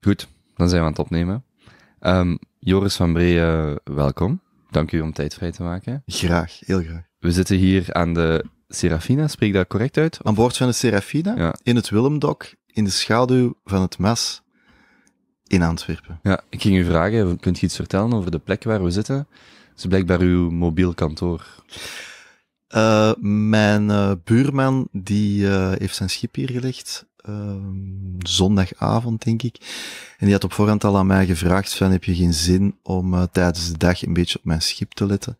Goed, dan zijn we aan het opnemen. Ehm, Joris van Bree, eh, welkom. Dank u om tijd vrij te maken. Graag, heel graag. We zitten hier aan de Serafina, spreek dat correct uit? Aan boord van de Serafina, in het Willemdok, in de schaduw van het mes in Antwerpen. Ja, ik ging u vragen, kunt u iets vertellen over de plek waar we zitten? Het is blijkbaar uw mobiel kantoor. Eh, mijn eh, buurman die, heeft zijn schip hier gelegd Ehm, zondagavond, denk ik. En die had op voorhand al aan mij gevraagd van, heb je geen zin om eh, tijdens de dag een beetje op mijn schip te letten?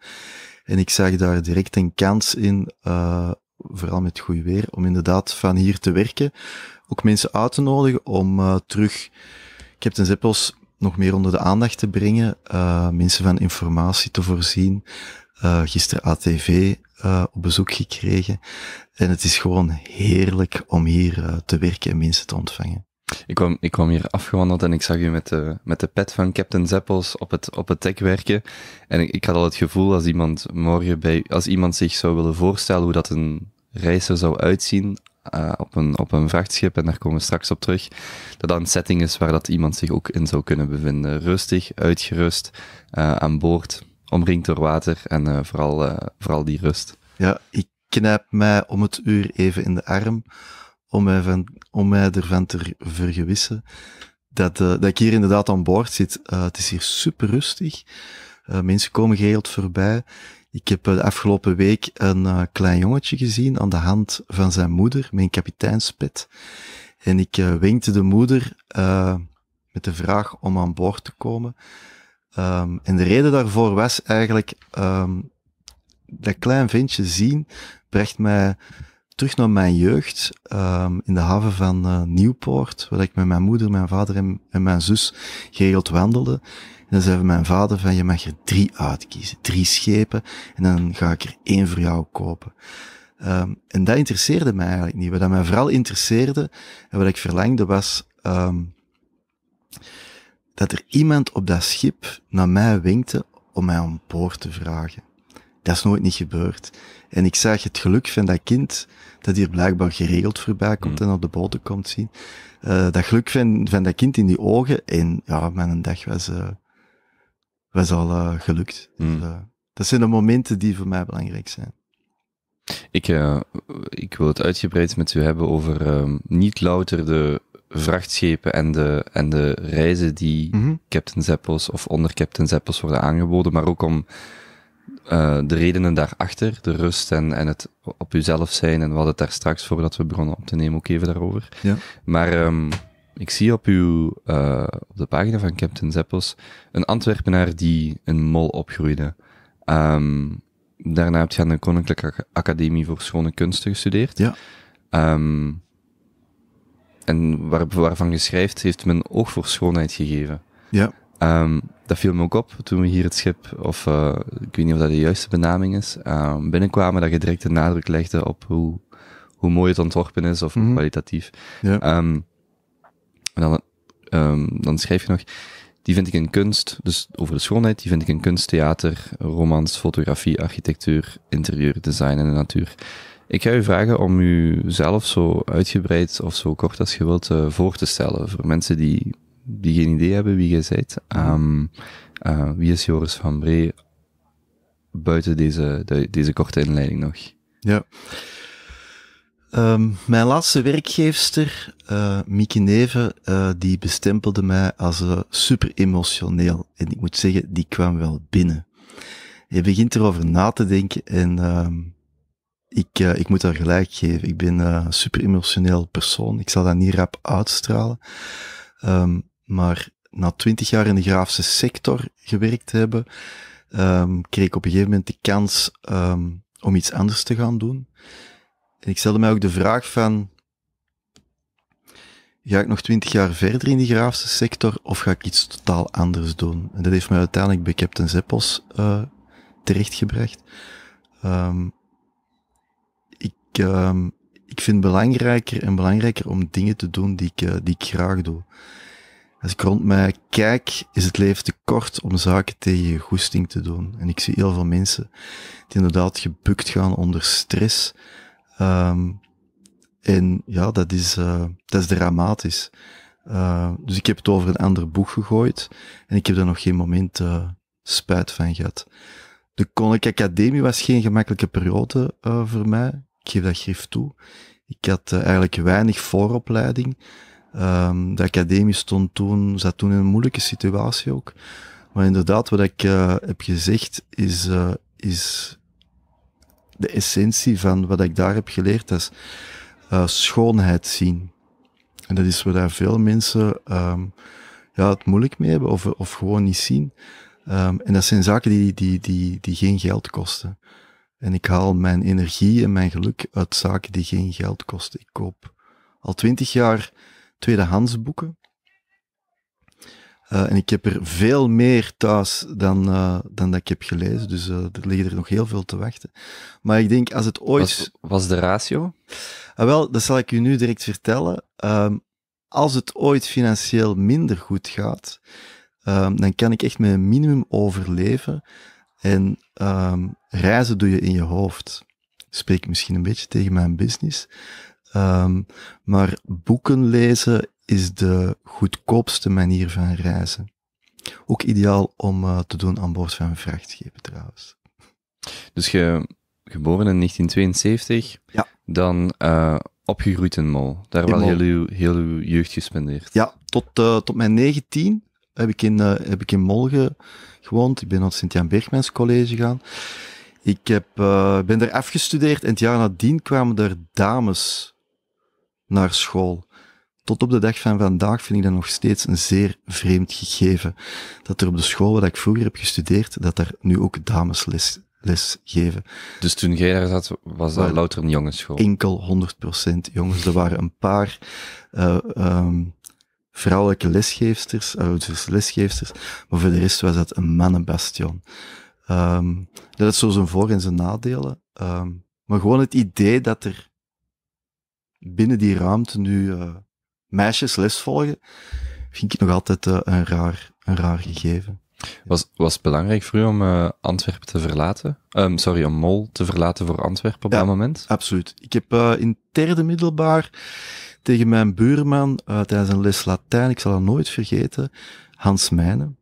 En ik zag daar direct een kans in, eh, vooral met goed weer, om inderdaad van hier te werken. Ook mensen uit te nodigen om uh, terug Captain Zeppels nog meer onder de aandacht te brengen, mensen van informatie te voorzien, uh, gisteren ATV eh, op bezoek gekregen. En het is gewoon heerlijk om hier eh, te werken en mensen te ontvangen. Ik kwam, ik kwam hier afgewandeld en ik zag u met de, met de pet van Captain Zeppels op het, op het dek werken. En ik, ik had al het gevoel als iemand morgen bij, als iemand zich zou willen voorstellen hoe dat een reis er zou uitzien op, een, op een vrachtschip, en daar komen we straks op terug, dat dat een setting is waar dat iemand zich ook in zou kunnen bevinden. Rustig, uitgerust, aan boord omringd door water en eh, vooral, eh, vooral die rust. Ja, ik knijp mij om het uur even in de arm om mij, om mij ervan te vergewissen dat, eh, dat ik hier inderdaad aan boord zit. het is hier super rustig. mensen komen geheel voorbij. Ik heb de afgelopen week een klein jongetje gezien aan de hand van zijn moeder mijn kapiteinspet. En ik wenkte de moeder met de vraag om aan boord te komen. Ehm, en de reden daarvoor was eigenlijk, ehm, dat klein ventje zien bracht mij terug naar mijn jeugd ehm, in de haven van uh, Nieuwpoort, waar ik met mijn moeder, mijn vader en, mijn zus geregeld wandelde. En dan zei mijn vader van, je mag er drie uitkiezen, drie schepen, en dan ga ik er één voor jou kopen. en dat interesseerde mij eigenlijk niet. Wat mij vooral interesseerde en wat ik verlangde was dat er iemand op dat schip naar mij wenkte om mij om boord te vragen. Dat is nooit niet gebeurd. En ik zag het geluk van dat kind, dat hier blijkbaar geregeld voorbij komt hmm. en op de boten komt zien. Eh, dat geluk van, van dat kind in die ogen. En ja, mijn dag was, eh, was al eh, gelukt. Dus, hmm. dat zijn de momenten die voor mij belangrijk zijn. Ik, ik wil het uitgebreid met u hebben over ehm, niet louter de vrachtschepen en de, en de reizen die mhm. Captain Zeppels of onder Captain Zeppels worden aangeboden, maar ook om eh, de redenen daarachter, de rust en, en het op uzelf zijn. En wat het daar straks, voordat we begonnen op te nemen, ook even daarover. Ja. Maar ehm, ik zie op, uw, eh, op de pagina van Captain Zeppels een Antwerpenaar die een mol opgroeide. Ehm, daarna heb je aan de Koninklijke Academie voor Schone Kunsten gestudeerd. Ja. Ehm, en waar, waarvan schrijft, heeft een oog voor schoonheid gegeven. Ja. Ehm, dat viel me ook op toen we hier het schip, of eh, ik weet niet of dat de juiste benaming is, ehm, binnenkwamen, dat je direct de nadruk legde op hoe, hoe mooi het ontworpen is of mhm. kwalitatief. Ja. Ehm, en dan, dan schrijf je nog, die vind ik in kunst, dus over de schoonheid, die vind ik in kunst, theater, romans, fotografie, architectuur, interieur, design en de natuur. Ik ga u vragen om u zelf zo uitgebreid of zo kort als je wilt eh, voor te stellen voor mensen die, die geen idee hebben wie jij bent. Ehm, eh, wie is Joris van Bree buiten deze, de, deze korte inleiding nog? Ja. Ehm, mijn laatste werkgeefster, uh, Mieke Neven, die bestempelde mij als super emotioneel. En ik moet zeggen, die kwam wel binnen. Je begint erover na te denken en ehm, ik, eh, ik moet daar gelijk geven. Ik ben eh, een super emotioneel persoon. Ik zal dat niet rap uitstralen. Ehm, maar na twintig jaar in de graafse sector gewerkt hebben, ehm, kreeg ik op een gegeven moment de kans ehm, om iets anders te gaan doen. En ik stelde mij ook de vraag van, ga ik nog twintig jaar verder in die graafse sector of ga ik iets totaal anders doen? En dat heeft mij uiteindelijk bij Captain Zeppels uh, eh, terechtgebracht ik, ehm, ik vind belangrijker en belangrijker om dingen te doen die ik, eh, die ik graag doe. Als ik rond mij kijk, is het leven te kort om zaken tegen je goesting te doen. En ik zie heel veel mensen die inderdaad gebukt gaan onder stress. Ehm, en ja, dat is, eh, dat is dramatisch. Eh, dus ik heb het over een ander boek gegooid. En ik heb daar nog geen moment uh, spijt van gehad. De Koninklijke Academie was geen gemakkelijke periode voor mij geef dat grif toe. Ik had eh, eigenlijk weinig vooropleiding. Ehm, de academie stond toen, zat toen in een moeilijke situatie ook. Maar inderdaad, wat ik eh, heb gezegd is, eh, is de essentie van wat ik daar heb geleerd, dat is schoonheid zien. En dat is wat daar veel mensen ehm, ja, het moeilijk mee hebben of, of gewoon niet zien. Ehm, en dat zijn zaken die, die, die, die geen geld kosten. En ik haal mijn energie en mijn geluk uit zaken die geen geld kosten. Ik koop al twintig jaar tweedehands boeken. Eh, en ik heb er veel meer thuis dan, eh, dan dat ik heb gelezen. Dus eh, er liggen er nog heel veel te wachten. Maar ik denk, als het ooit... Was, was de ratio? Ah, wel, dat zal ik u nu direct vertellen. Ehm, als het ooit financieel minder goed gaat, ehm, dan kan ik echt met een minimum overleven. En ehm, reizen doe je in je hoofd. spreek misschien een beetje tegen mijn business. Ehm, maar boeken lezen is de goedkoopste manier van reizen. Ook ideaal om eh, te doen aan boord van vrachtschepen trouwens. Dus je geboren in 1972, ja. dan eh, opgegroeid in Mol. Daar wel Heel, uw, jeugd gespendeerd. Ja, tot, eh, tot mijn 19 heb ik in, heb ik in Mol ge, gewoond. Ik ben naar het Sint-Jan Bergmans College gegaan. Ik heb, uh, ben er afgestudeerd en het jaar nadien kwamen er dames naar school. Tot op de dag van vandaag vind ik dat nog steeds een zeer vreemd gegeven. Dat er op de school waar ik vroeger heb gestudeerd, dat er nu ook dames les geven. Dus toen jij daar zat, was dat louter een jongensschool? Enkel 100% jongens. Er waren een paar eh, ehm, vrouwelijke lesgeefsters, ouders lesgeefsters, maar voor de rest was dat een mannenbastion. Ehm, dat is zo zijn voor- en zijn nadelen, ehm, maar gewoon het idee dat er binnen die ruimte nu eh, meisjes les volgen, vind ik nog altijd eh, een, raar, een raar gegeven. Was, was het belangrijk voor u om eh, Antwerpen te verlaten? Ehm, sorry, om Mol te verlaten voor Antwerpen op ja, dat moment? Absoluut. Ik heb in derde middelbaar tegen mijn buurman eh, tijdens een les Latijn, ik zal dat nooit vergeten, Hans Mijnen,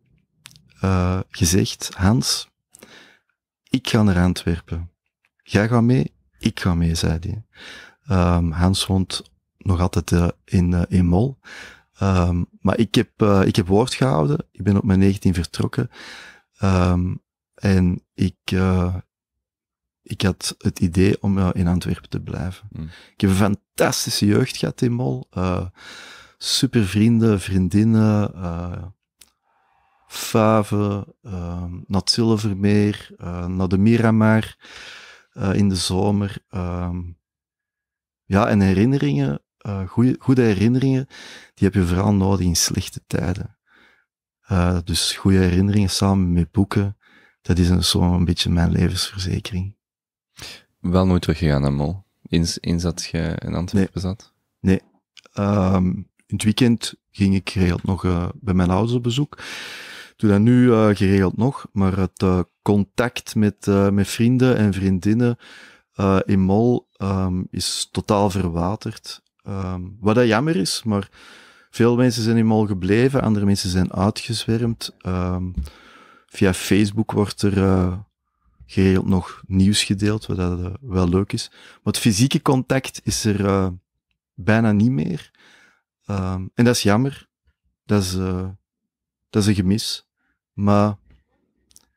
uh, gezegd, Hans, ik ga naar Antwerpen. Jij gaat mee, ik ga mee, zei hij. Ehm, Hans woont nog altijd eh, in, in Mol. Ehm, maar ik heb, ik heb woord gehouden. Ik ben op mijn 19 vertrokken. Ehm, en ik, ik had het idee om in Antwerpen te blijven. Hmm. Ik heb een fantastische jeugd gehad in Mol. Uh, eh, super vrienden, vriendinnen. Uh, eh, Fave, uh, ehm, naar het Zilvermeer, uh, eh, naar de Miramar in de zomer. Ehm, ja, en herinneringen, goede, goede herinneringen, die heb je vooral nodig in slechte tijden. dus goede herinneringen samen met boeken, dat is zo'n beetje mijn levensverzekering wel nooit gegaan naar Mol? Eens, eens dat je in antwoord nee. Nee. Ehm, in het weekend ging ik geregeld nog eh, bij mijn ouders op bezoek. Doe dat nu eh, geregeld nog, maar het eh, contact met, met vrienden en vriendinnen in Mol ehm, is totaal verwaterd. Ehm, wat dat jammer is, maar veel mensen zijn in Mol gebleven, andere mensen zijn uitgezwermd. via Facebook wordt er Geheel nog nieuws gedeeld, wat dat, eh, wel leuk is. Maar het fysieke contact is er eh, bijna niet meer. Ehm, en dat is jammer. Dat is, eh, dat is een gemis. Maar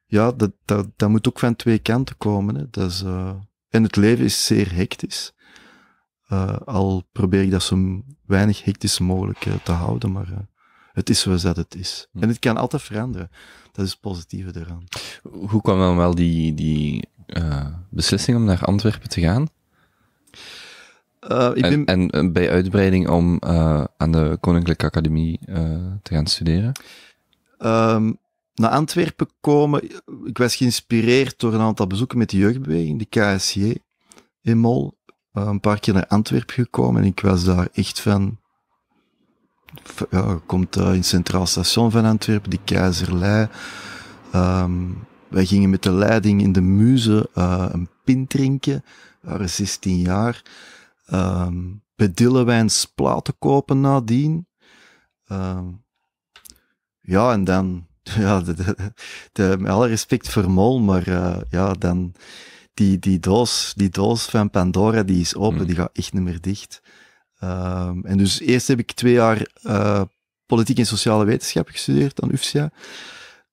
ja, dat, dat, dat, moet ook van twee kanten komen. Hè. en het leven is zeer hectisch. al probeer ik dat zo weinig hectisch mogelijk te houden, maar het is zoals dat het is. Hm. En het kan altijd veranderen. Dat is het positieve eraan. Hoe kwam dan wel die, die eh, beslissing om naar Antwerpen te gaan? Eh, ik en, ben... Eh, bij uitbreiding om aan de Koninklijke Academie te gaan studeren? Um, naar Antwerpen komen, ik was geïnspireerd door een aantal bezoeken met de jeugdbeweging, de KSJ in Mol. een paar keer naar Antwerpen gekomen en ik was daar echt van ja, komt eh, in het Centraal Station van Antwerpen, die Keizerlei. Ehm, wij gingen met de leiding in de muze eh, een pint drinken, we waren 16 jaar. Um, bij platen kopen nadien. Ehm, ja, en dan, ja, de, de, met alle respect voor Mol, maar eh, ja, dan die, die, doos, die doos van Pandora die is open, mm. die gaat echt niet meer dicht. Ehm, en dus eerst heb ik twee jaar eh, politiek en sociale wetenschappen gestudeerd aan UfSia.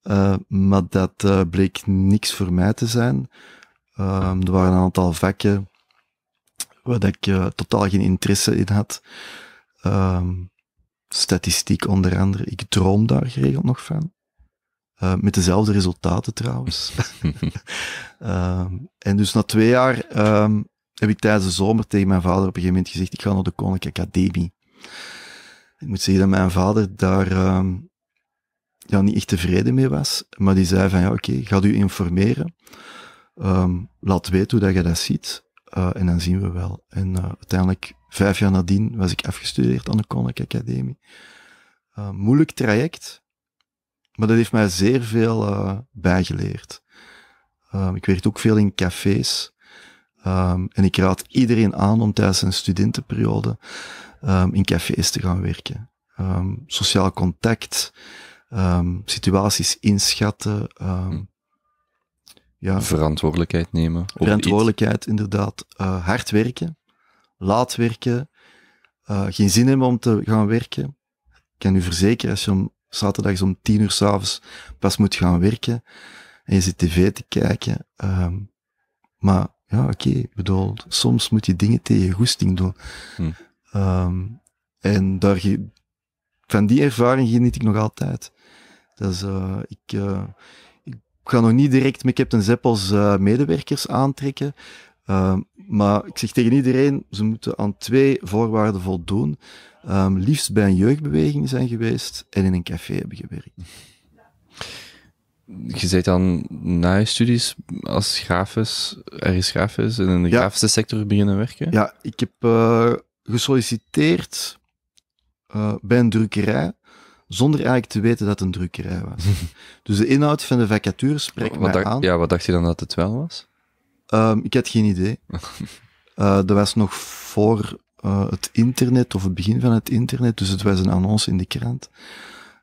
Ehm, maar dat eh, bleek niks voor mij te zijn. Ehm, er waren een aantal vakken waar ik eh, totaal geen interesse in had. statistiek onder andere. Ik droom daar geregeld nog van. met dezelfde resultaten trouwens. en dus na twee jaar heb ik tijdens de zomer tegen mijn vader op een gegeven moment gezegd, ik ga naar de Koninklijke Academie. Ik moet zeggen dat mijn vader daar ehm, ja, niet echt tevreden mee was, maar die zei van ja oké, ga u informeren, ehm, laat weten hoe dat je dat ziet eh, en dan zien we wel. En eh, uiteindelijk, vijf jaar nadien, was ik afgestudeerd aan de Koninklijke Academie. Eh, moeilijk traject, maar dat heeft mij zeer veel bijgeleerd. Ehm, ik werkte ook veel in cafés Ehm, en ik raad iedereen aan om tijdens een studentenperiode ehm, in cafés te gaan werken. Ehm, sociaal contact, situaties inschatten. Hm. ja, verantwoordelijkheid nemen. Verantwoordelijkheid, inderdaad. Uh, hard werken, laat werken, eh, geen zin hebben om te gaan werken. Ik kan u verzekeren, als je om zaterdags om tien uur s'avonds pas moet gaan werken en je zit tv te kijken, maar ja, oké, okay, soms moet je dingen tegen je goesting doen. Hmm. Ehm, en daar, van die ervaring geniet ik nog altijd. Dat is, eh, ik, eh, ik ga nog niet direct met Captain Zepp als eh, medewerkers aantrekken. Ehm, maar ik zeg tegen iedereen, ze moeten aan twee voorwaarden voldoen. Ehm, liefst bij een jeugdbeweging zijn geweest en in een café hebben gewerkt je zei dan na je studies als grafisch, ergens grafisch in de grafische sector beginnen werken? Ja, ik heb eh, gesolliciteerd eh, bij een drukkerij zonder eigenlijk te weten dat het een drukkerij was. dus de inhoud van de vacature spreekt mij aan. Ja, wat dacht je dan dat het wel was? Ehm, ik had geen idee. Eh, dat was nog voor het internet of het begin van het internet, dus het was een annonce in de krant.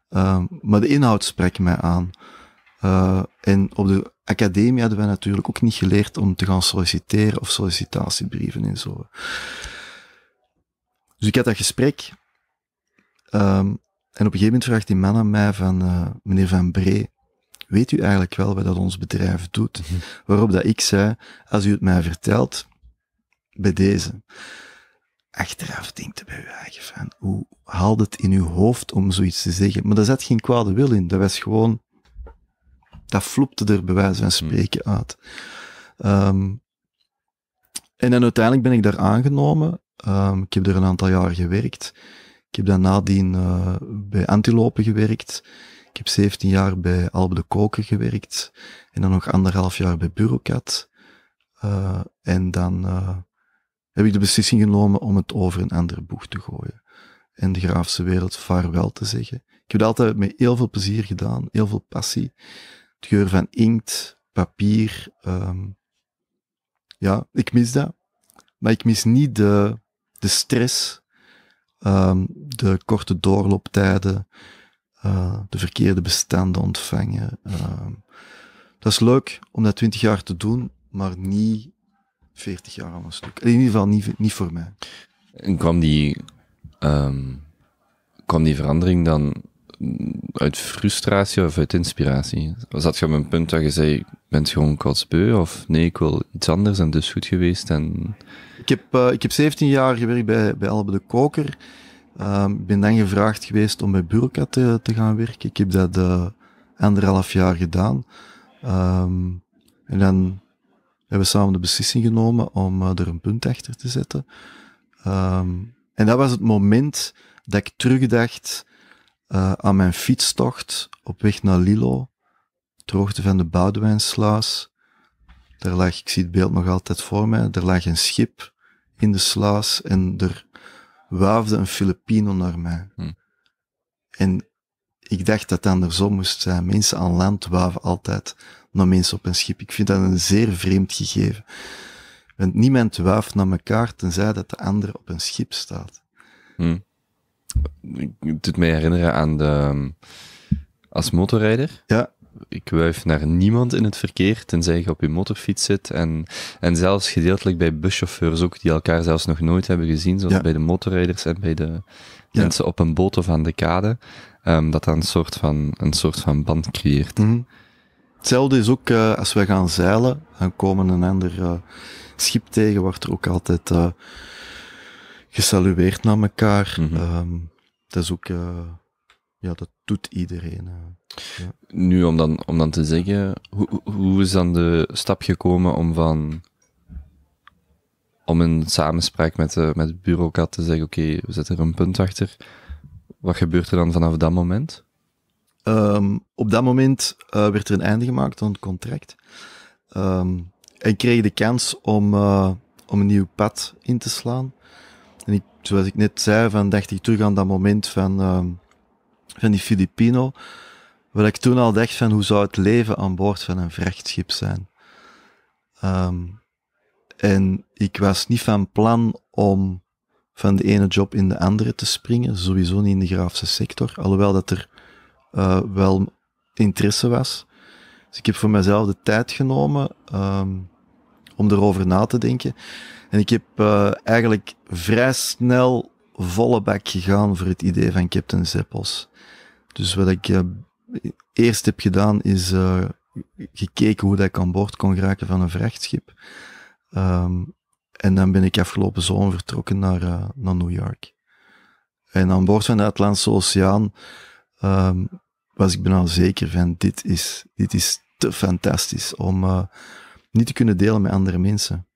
Ehm, maar de inhoud sprak mij aan. Eh, en op de academie hadden wij natuurlijk ook niet geleerd om te gaan solliciteren of sollicitatiebrieven en zo. Dus ik had dat gesprek. Ehm, en op een gegeven moment vraagt die man aan mij van, eh, meneer Van Bree, weet u eigenlijk wel wat dat ons bedrijf doet? Mhm. Waarop dat ik zei, als u het mij vertelt, bij deze. Achteraf denkt u bij uw eigen van, hoe haalt het in uw hoofd om zoiets te zeggen? Maar daar zat geen kwade wil in. Dat was gewoon, dat vloepte er bij wijze van hmm. spreken uit. Ehm, en dan uiteindelijk ben ik daar aangenomen. Ehm, ik heb er een aantal jaar gewerkt. Ik heb daarna nadien eh, bij Antilopen gewerkt. Ik heb 17 jaar bij Albe de Koker gewerkt. En dan nog anderhalf jaar bij Bureaucat. Uh, eh, en dan eh, heb ik de beslissing genomen om het over een andere boeg te gooien. En de Graafse Wereld vaarwel te zeggen. Ik heb dat altijd met heel veel plezier gedaan, heel veel passie. Het geur van inkt, papier. Ehm, ja, ik mis dat. Maar ik mis niet de, de stress, ehm, de korte doorlooptijden, eh, de verkeerde bestanden ontvangen. Ehm. dat is leuk om dat 20 jaar te doen, maar niet 40 jaar aan een stuk. In ieder geval niet, niet voor mij. En kwam die, kwam die verandering dan uit frustratie of uit inspiratie? Was je op een punt dat je zei, bent gewoon kotsbeu? Of nee, ik wil iets anders en dus goed geweest? En... Ik, heb, eh, ik heb 17 jaar gewerkt bij, bij Albe de Koker. Ehm, ik ben dan gevraagd geweest om bij Burka te, te gaan werken. Ik heb dat eh, anderhalf jaar gedaan. Ehm, en dan hebben we samen de beslissing genomen om eh, er een punt achter te zetten. Ehm, en dat was het moment dat ik terugdacht eh, aan mijn fietstocht op weg naar Lilo, droogte van de Boudewijnsluis. Daar lag, ik zie het beeld nog altijd voor mij, Er lag een schip in de sluis en er waafde een Filipino naar mij. Hm. En ik dacht dat het andersom moest zijn. Mensen aan land waven altijd naar mensen op een schip. Ik vind dat een zeer vreemd gegeven. Want niemand waaft naar elkaar tenzij dat de ander op een schip staat. Hm het doet mij herinneren aan de. Ehm, als motorrijder. Ja. Ik wuif naar niemand in het verkeer, tenzij je op je motorfiets zit. En, en zelfs gedeeltelijk bij buschauffeurs ook, die elkaar zelfs nog nooit hebben gezien, zoals bij de motorrijders en bij de mensen op een boot of aan de kade, ehm, dat dat een soort van, een soort van band creëert. Mhm. Hetzelfde is ook eh, als wij gaan zeilen, dan komen een ander eh, schip tegen, wordt er ook altijd eh, gesalueerd naar elkaar. dat mhm. ehm, is ook, eh, ja, dat doet iedereen. Eh, ja. Nu, om dan, om dan te zeggen, hoe, hoe is dan de stap gekomen om van, om in samenspraak met, de, eh, met te zeggen, oké, we zetten er een punt achter. Wat gebeurt er dan vanaf dat moment? Ehm, op dat moment werd er een einde gemaakt aan het contract. en ehm, kreeg de kans om, om een nieuw pad in te slaan zoals ik net zei, van dacht ik terug aan dat moment van, ehm, van die Filipino, waar ik toen al dacht van hoe zou het leven aan boord van een vrachtschip zijn. Ehm, en ik was niet van plan om van de ene job in de andere te springen, sowieso niet in de graafse sector, alhoewel dat er eh, wel interesse was. Dus ik heb voor mezelf de tijd genomen um, om erover na te denken. En ik heb eh, eigenlijk vrij snel volle bak gegaan voor het idee van Captain Zeppels. Dus wat ik eh, eerst heb gedaan is eh, gekeken hoe dat ik aan boord kon geraken van een vrachtschip. Ehm, en dan ben ik afgelopen zomer vertrokken naar, naar New York. En aan boord van de Atlantische Oceaan ehm, was ik bijna zeker van dit is, dit is te fantastisch om niet te kunnen delen met andere mensen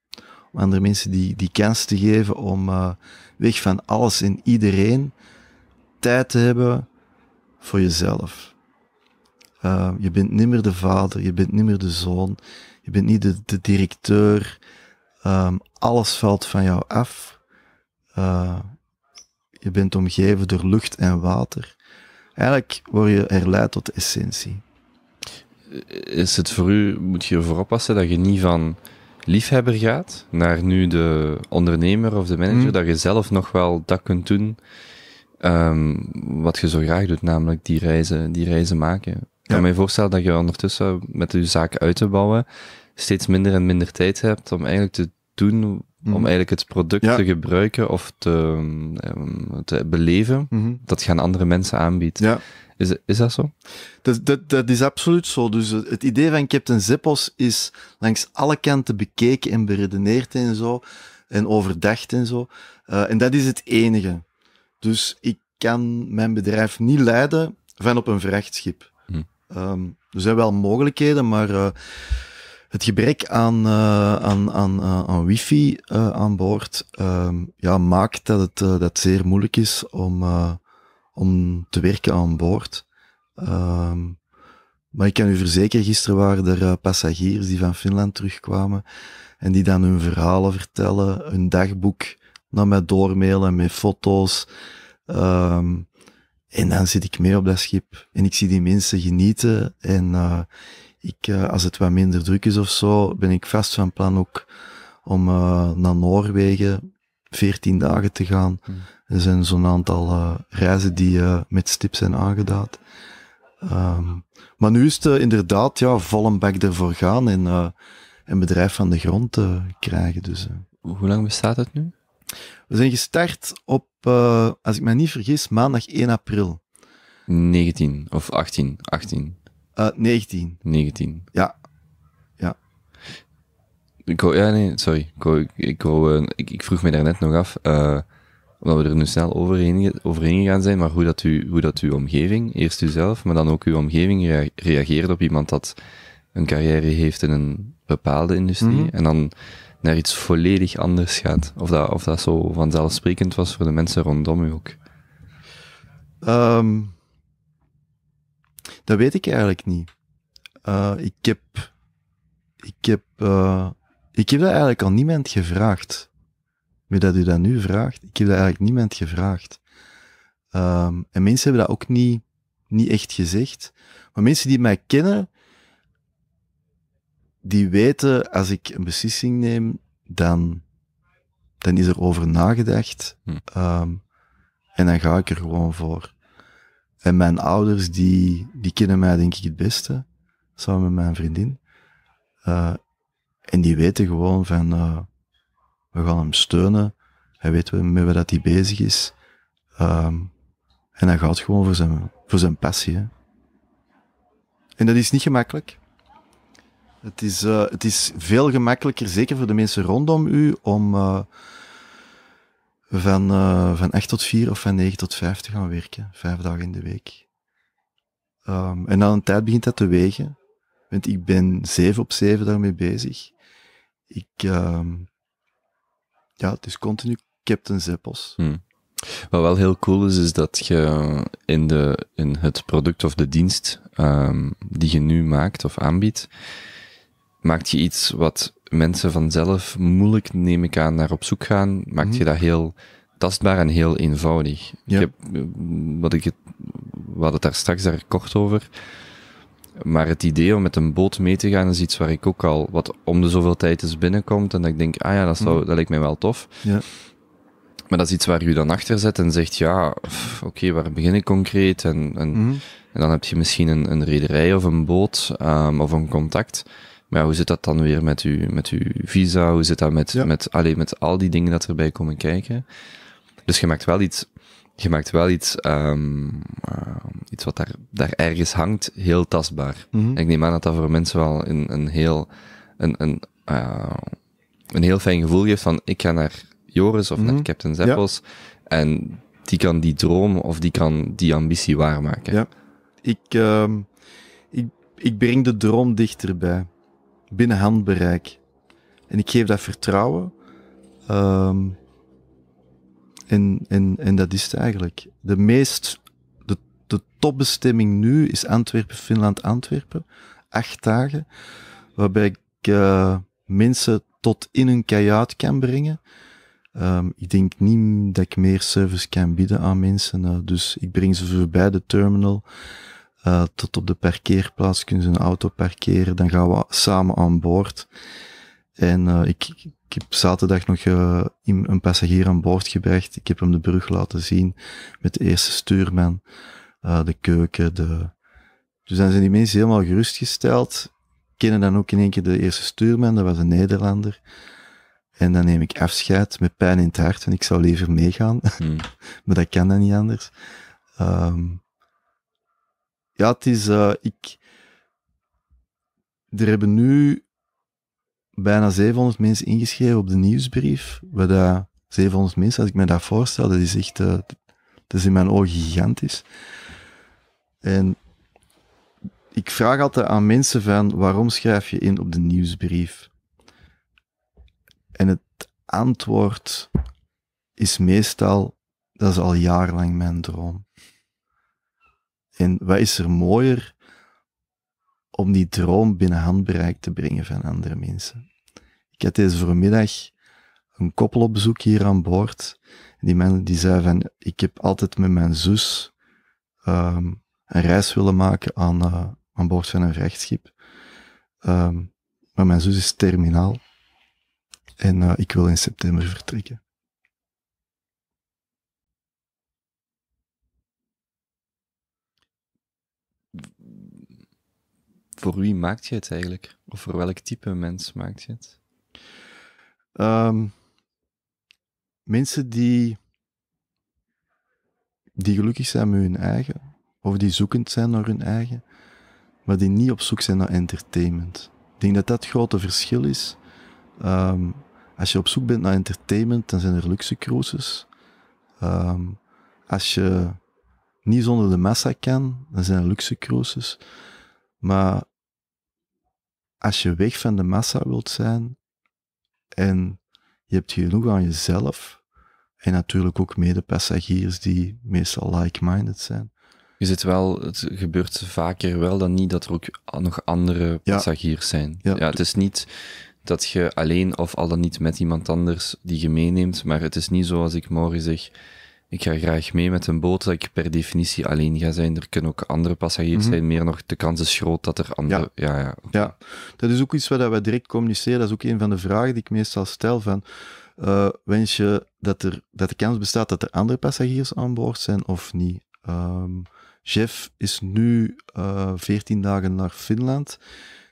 andere mensen die, die kans te geven om eh, weg van alles en iedereen tijd te hebben voor jezelf. Eh, je bent niet meer de vader, je bent niet meer de zoon, je bent niet de, de directeur. Ehm, alles valt van jou af. Eh, je bent omgeven door lucht en water. Eigenlijk word je herleid tot de essentie. Is het voor u, moet je ervoor oppassen dat je niet van liefhebber gaat naar nu de ondernemer of de manager, hmm. dat je zelf nog wel dat kunt doen ehm, wat je zo graag doet, namelijk die reizen, die reizen maken. Ik ja. kan me voorstellen dat je ondertussen met je zaak uit te bouwen steeds minder en minder tijd hebt om eigenlijk te doen, om hmm. eigenlijk het product te gebruiken of te, ehm, te beleven, hmm. dat gaan andere mensen aanbieden. Ja. Is, is dat zo? Dat, dat, dat is absoluut zo. Dus het idee van Captain Zippos is langs alle kanten bekeken en beredeneerd en zo. En overdacht en zo. Eh, en dat is het enige. Dus ik kan mijn bedrijf niet leiden van op een vrachtschip. Hm. Ehm, er zijn wel mogelijkheden, maar eh, het gebrek aan, eh, aan, aan, aan wifi aan boord ehm, ja, maakt dat het dat zeer moeilijk is om om te werken aan boord. Ehm, maar ik kan u verzekeren, gisteren waren er eh, passagiers die van Finland terugkwamen en die dan hun verhalen vertellen, hun dagboek naar mij doormailen met foto's. Ehm, en dan zit ik mee op dat schip en ik zie die mensen genieten. En eh, ik, eh, als het wat minder druk is of zo, ben ik vast van plan ook om naar Noorwegen 14 dagen te gaan. Hmm. Er zijn zo'n aantal eh, reizen die eh, met stip zijn aangedaan. Ehm, maar nu is het eh, inderdaad ja, vol bek ervoor gaan en een bedrijf van de grond te krijgen. Dus, Hoe lang bestaat het nu? We zijn gestart op, als ik me niet vergis, maandag 1 april. 19 of 18? 18. 19. 19. Ja, ik wou, ja, nee, sorry. Ik, wou, ik, eh, ik, vroeg me daarnet nog af, eh, omdat we er nu snel overheen, overheen gegaan zijn, maar hoe dat, u, hoe dat uw omgeving, eerst uzelf, maar dan ook uw omgeving reageert op iemand dat een carrière heeft in een bepaalde industrie mhm. en dan naar iets volledig anders gaat. Of dat, of dat zo vanzelfsprekend was voor de mensen rondom u ook. Ehm, dat weet ik eigenlijk niet. Eh, ik heb, ik heb ik heb dat eigenlijk al niemand gevraagd. Met dat u dat nu vraagt, ik heb dat eigenlijk niemand gevraagd. Ehm, en mensen hebben dat ook niet, niet echt gezegd. Maar mensen die mij kennen, die weten als ik een beslissing neem, dan, dan is er over nagedacht. Hm. Ehm, en dan ga ik er gewoon voor. En mijn ouders, die, die kennen mij denk ik het beste, samen met mijn vriendin. Uh, en die weten gewoon van, eh, we gaan hem steunen. Hij weet met wat dat hij bezig is. Ehm, en hij gaat gewoon voor zijn, voor zijn passie. En dat is niet gemakkelijk. Het is, eh, het is veel gemakkelijker, zeker voor de mensen rondom u, om eh, van, uh, van 8 tot 4 of van 9 tot 5 te gaan werken, vijf dagen in de week. Ehm, en na een tijd begint dat te wegen, want ik ben 7 op 7 daarmee bezig. Ik, ehm, ja, het is continu Captain Zeppels. Hmm. Wat wel heel cool is, is dat je in, de, in het product of de dienst ehm, die je nu maakt of aanbiedt, maakt je iets wat mensen vanzelf moeilijk, neem ik aan, naar op zoek gaan, maakt je mhm. dat heel tastbaar en heel eenvoudig. Ik heb, eh, wat ik we hadden het daar straks daar kort over. Maar het idee om met een boot mee te gaan is iets waar ik ook al wat om de zoveel tijd eens binnenkomt en dat ik denk, ah ja, dat, zou, mhm. dat lijkt mij wel tof. Ja. Maar dat is iets waar u dan achter zet en zegt, ja, oké, waar begin ik concreet? En, en, mhm. en, dan heb je misschien een, een rederij of een boot ehm, of een contact. Maar hoe zit dat dan weer met uw, met uw visa? Hoe zit dat met, met, allee, met al die dingen dat erbij komen kijken? Dus je maakt wel iets je maakt wel iets, ehm, eh, iets wat daar, daar ergens hangt, heel tastbaar. Mm Ik neem aan dat dat voor mensen wel een, een heel, een, een, eh, een heel fijn gevoel geeft van ik ga naar Joris of naar mhm. Captain Zeppels en die kan die droom of die kan die ambitie waarmaken. Ja. Ik, ehm, ik, ik breng de droom dichterbij, binnen handbereik. En ik geef dat vertrouwen. Ehm, en, en dat is het eigenlijk. De meest, de, de topbestemming nu is Antwerpen, Finland, Antwerpen. Acht dagen, waarbij ik eh, mensen tot in hun kajuit kan brengen. Ehm, ik denk niet dat ik meer service kan bieden aan mensen. Eh, dus ik breng ze voorbij de terminal. Eh, tot op de parkeerplaats kunnen ze een auto parkeren. Dan gaan we samen aan boord. En eh, ik, ik heb zaterdag nog eh, een passagier aan boord gebracht. Ik heb hem de brug laten zien met de eerste stuurman, eh, de keuken. De... Dus dan zijn die mensen helemaal gerustgesteld. Kennen dan ook in één keer de eerste stuurman, dat was een Nederlander. En dan neem ik afscheid met pijn in het hart, en ik zou liever meegaan. Hmm. maar dat kan dan niet anders. Ehm, ja, het is... ik, er hebben nu bijna 700 mensen ingeschreven op de nieuwsbrief. Waar dat 700 mensen, als ik me dat voorstel, dat is echt, eh, dat is in mijn ogen gigantisch. En ik vraag altijd aan mensen van, waarom schrijf je in op de nieuwsbrief? En het antwoord is meestal, dat is al jarenlang mijn droom. En wat is er mooier om die droom binnen handbereik te brengen van andere mensen. Ik had deze voormiddag een koppel op bezoek hier aan boord. Die mensen die zei van, ik heb altijd met mijn zus ehm, een reis willen maken aan, eh, aan boord van een vrachtschip. Ehm, maar mijn zus is terminaal. En eh, ik wil in september vertrekken. voor wie maakt je het eigenlijk? Of voor welk type mens maakt je het? Ehm, mensen die, die gelukkig zijn met hun eigen, of die zoekend zijn naar hun eigen, maar die niet op zoek zijn naar entertainment. Ik denk dat dat het grote verschil is. Ehm, als je op zoek bent naar entertainment, dan zijn er luxe cruises. Ehm, als je niet zonder de massa kan, dan zijn er luxe cruises. Maar als je weg van de massa wilt zijn en je hebt genoeg aan jezelf en natuurlijk ook medepassagiers die meestal like-minded zijn. Je zit wel, het gebeurt vaker wel dan niet dat er ook nog andere passagiers zijn. Ja, het is niet dat je alleen of al dan niet met iemand anders die je meeneemt, maar het is niet zoals ik morgen zeg, ik ga graag mee met een boot dat ik per definitie alleen ga zijn. Er kunnen ook andere passagiers mhm. zijn, meer nog de kans is groot dat er andere... Ja. Ja, ja. dat is ook iets wat wij direct communiceren. Dat is ook een van de vragen die ik meestal stel van... Eh, wens je dat, er, dat de kans bestaat dat er andere passagiers aan boord zijn of niet? Um, Jeff is nu uh, eh, 14 dagen naar Finland.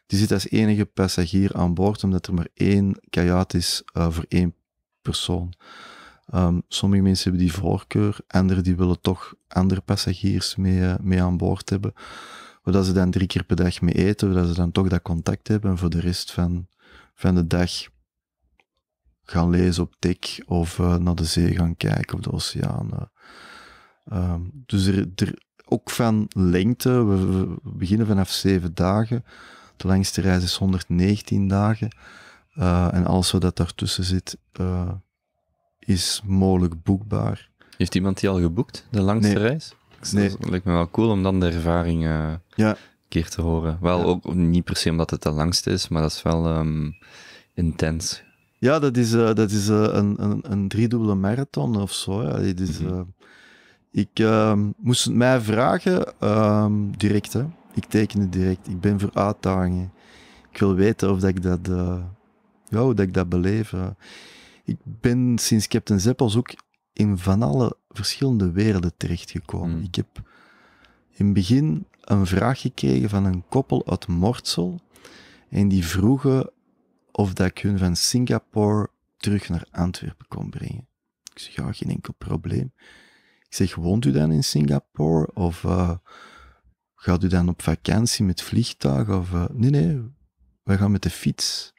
Die zit als enige passagier aan boord, omdat er maar één kajuit is eh, voor één persoon. Ehm, sommige mensen hebben die voorkeur, anderen die willen toch andere passagiers mee, eh, mee aan boord hebben. Waar ze dan drie keer per dag mee eten, waar ze dan toch dat contact hebben. En voor de rest van, van de dag gaan lezen op tik of eh, naar de zee gaan kijken of de oceaan. Eh. Ehm, dus er, er, ook van lengte, we, beginnen vanaf zeven dagen. De langste reis is 119 dagen. en alles wat dat daartussen zit, is mogelijk boekbaar. Heeft iemand die al geboekt, de langste reis? Dus dat lijkt me wel cool om dan de ervaring eh, een keer te horen. Wel, ook niet per se omdat het de langste is, maar dat is wel ehm, intens. Ja, dat is, eh, dat is eh, een, een, een driedubbele marathon of zo. Ja. Dit is, ik ehm, moest het mij vragen, ehm, direct. Hè. Ik teken het direct. Ik ben voor uitdagingen. Ik wil weten of dat ik dat, ja, hoe dat, ik dat beleef ik ben sinds Captain Zeppels ook in van alle verschillende werelden terechtgekomen. Hmm. Ik heb in het begin een vraag gekregen van een koppel uit Mortsel. En die vroegen of dat ik hun van Singapore terug naar Antwerpen kon brengen. Ik zeg, ja, geen enkel probleem. Ik zeg, woont u dan in Singapore? Of eh, gaat u dan op vakantie met vliegtuig? Of, eh, nee, nee, wij gaan met de fiets.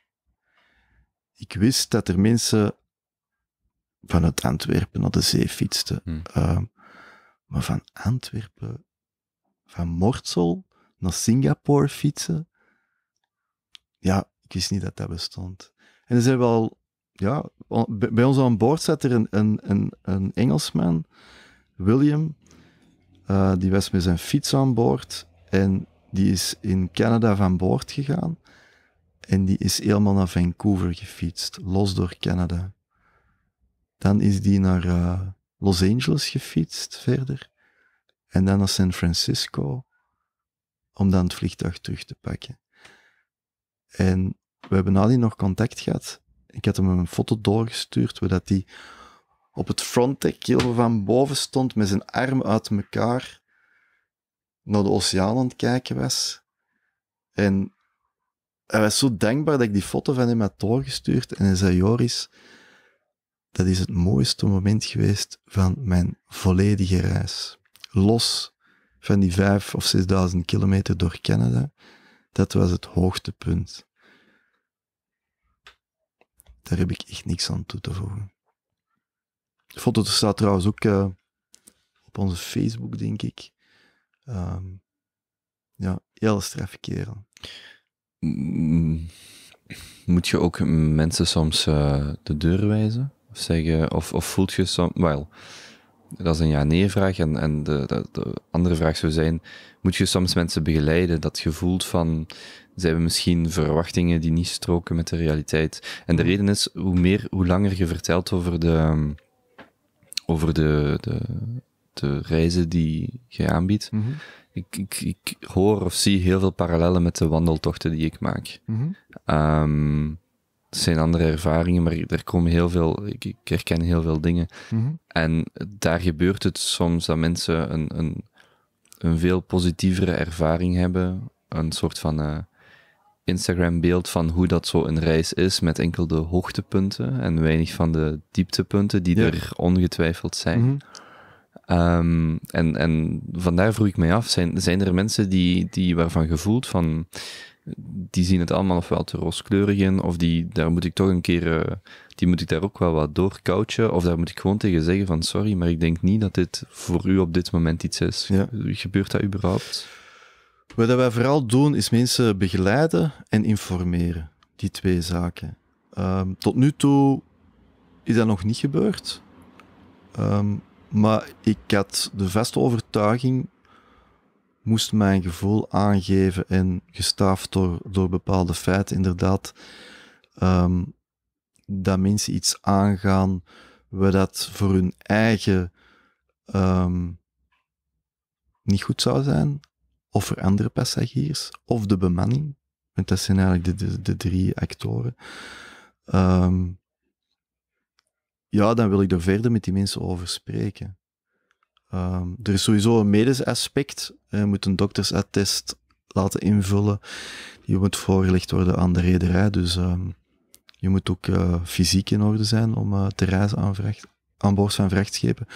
Ik wist dat er mensen vanuit Antwerpen naar de zee fietsten. Hmm. Ehm, maar van Antwerpen, van Mortsel naar Singapore fietsen. Ja, ik wist niet dat dat bestond. En er zijn wel, ja, bij ons aan boord zat er een, een, een, een Engelsman, William. Eh, die was met zijn fiets aan boord en die is in Canada van boord gegaan. En die is helemaal naar Vancouver gefietst, los door Canada. Dan is die naar eh, Los Angeles gefietst verder. En dan naar San Francisco, om dan het vliegtuig terug te pakken. En we hebben nadien nog contact gehad. Ik had hem een foto doorgestuurd, waar hij op het frontdek heel van boven stond, met zijn arm uit elkaar naar de oceaan aan het kijken was. En hij was zo dankbaar dat ik die foto van hem had doorgestuurd. En hij zei, Joris, dat is het mooiste moment geweest van mijn volledige reis. Los van die vijf of zesduizend kilometer door Canada. Dat was het hoogtepunt. Daar heb ik echt niks aan toe te voegen. De foto staat trouwens ook eh, op onze Facebook, denk ik. Um, ja, heel straffe kerel moet je ook mensen soms eh, de deur wijzen? Of, zeggen, of, of voelt je soms... Wel, dat is een ja-nee-vraag. En, en de, de, de, andere vraag zou zijn, moet je soms mensen begeleiden? Dat gevoel van, ze hebben misschien verwachtingen die niet stroken met de realiteit. En de reden is, hoe meer, hoe langer je vertelt over de... Over de, de de eh, reizen die je aanbiedt. Mhm. ik, ik, ik, hoor of zie heel veel parallellen met de wandeltochten die ik maak. het mhm. ehm, zijn andere ervaringen, maar er komen heel veel, ik, ik herken heel veel dingen. Mhm. En daar gebeurt het soms dat mensen een, een, een veel positievere ervaring hebben. Een soort van eh, Instagram-beeld van hoe dat zo een reis is, met enkel de hoogtepunten en weinig van de dieptepunten die er ongetwijfeld zijn. Um, en, en vandaar vroeg ik mij af, zijn, zijn er mensen die, die waarvan gevoeld van, die zien het allemaal ofwel te rooskleurig in, of die, daar moet ik toch een keer, eh, die moet ik daar ook wel wat coachen of daar moet ik gewoon tegen zeggen van, sorry, maar ik denk niet dat dit voor u op dit moment iets is. Ja. Gebeurt dat überhaupt? Wat wij vooral doen, is mensen begeleiden en informeren. Die twee zaken. Ehm, tot nu toe is dat nog niet gebeurd. Ehm, maar ik had de vaste overtuiging, moest mijn gevoel aangeven en gestaafd door, door bepaalde feiten, inderdaad, ehm, dat mensen iets aangaan wat dat voor hun eigen ehm, niet goed zou zijn, of voor andere passagiers, of de bemanning. Want dat zijn eigenlijk de, de, drie actoren. Ehm, ja, dan wil ik er verder met die mensen over spreken. Ehm, er is sowieso een medisch aspect. Je moet een doktersattest laten invullen. Je moet voorgelegd worden aan de rederij. Dus ehm, je moet ook eh, fysiek in orde zijn om eh, te reizen aan, boord van vrachtschepen.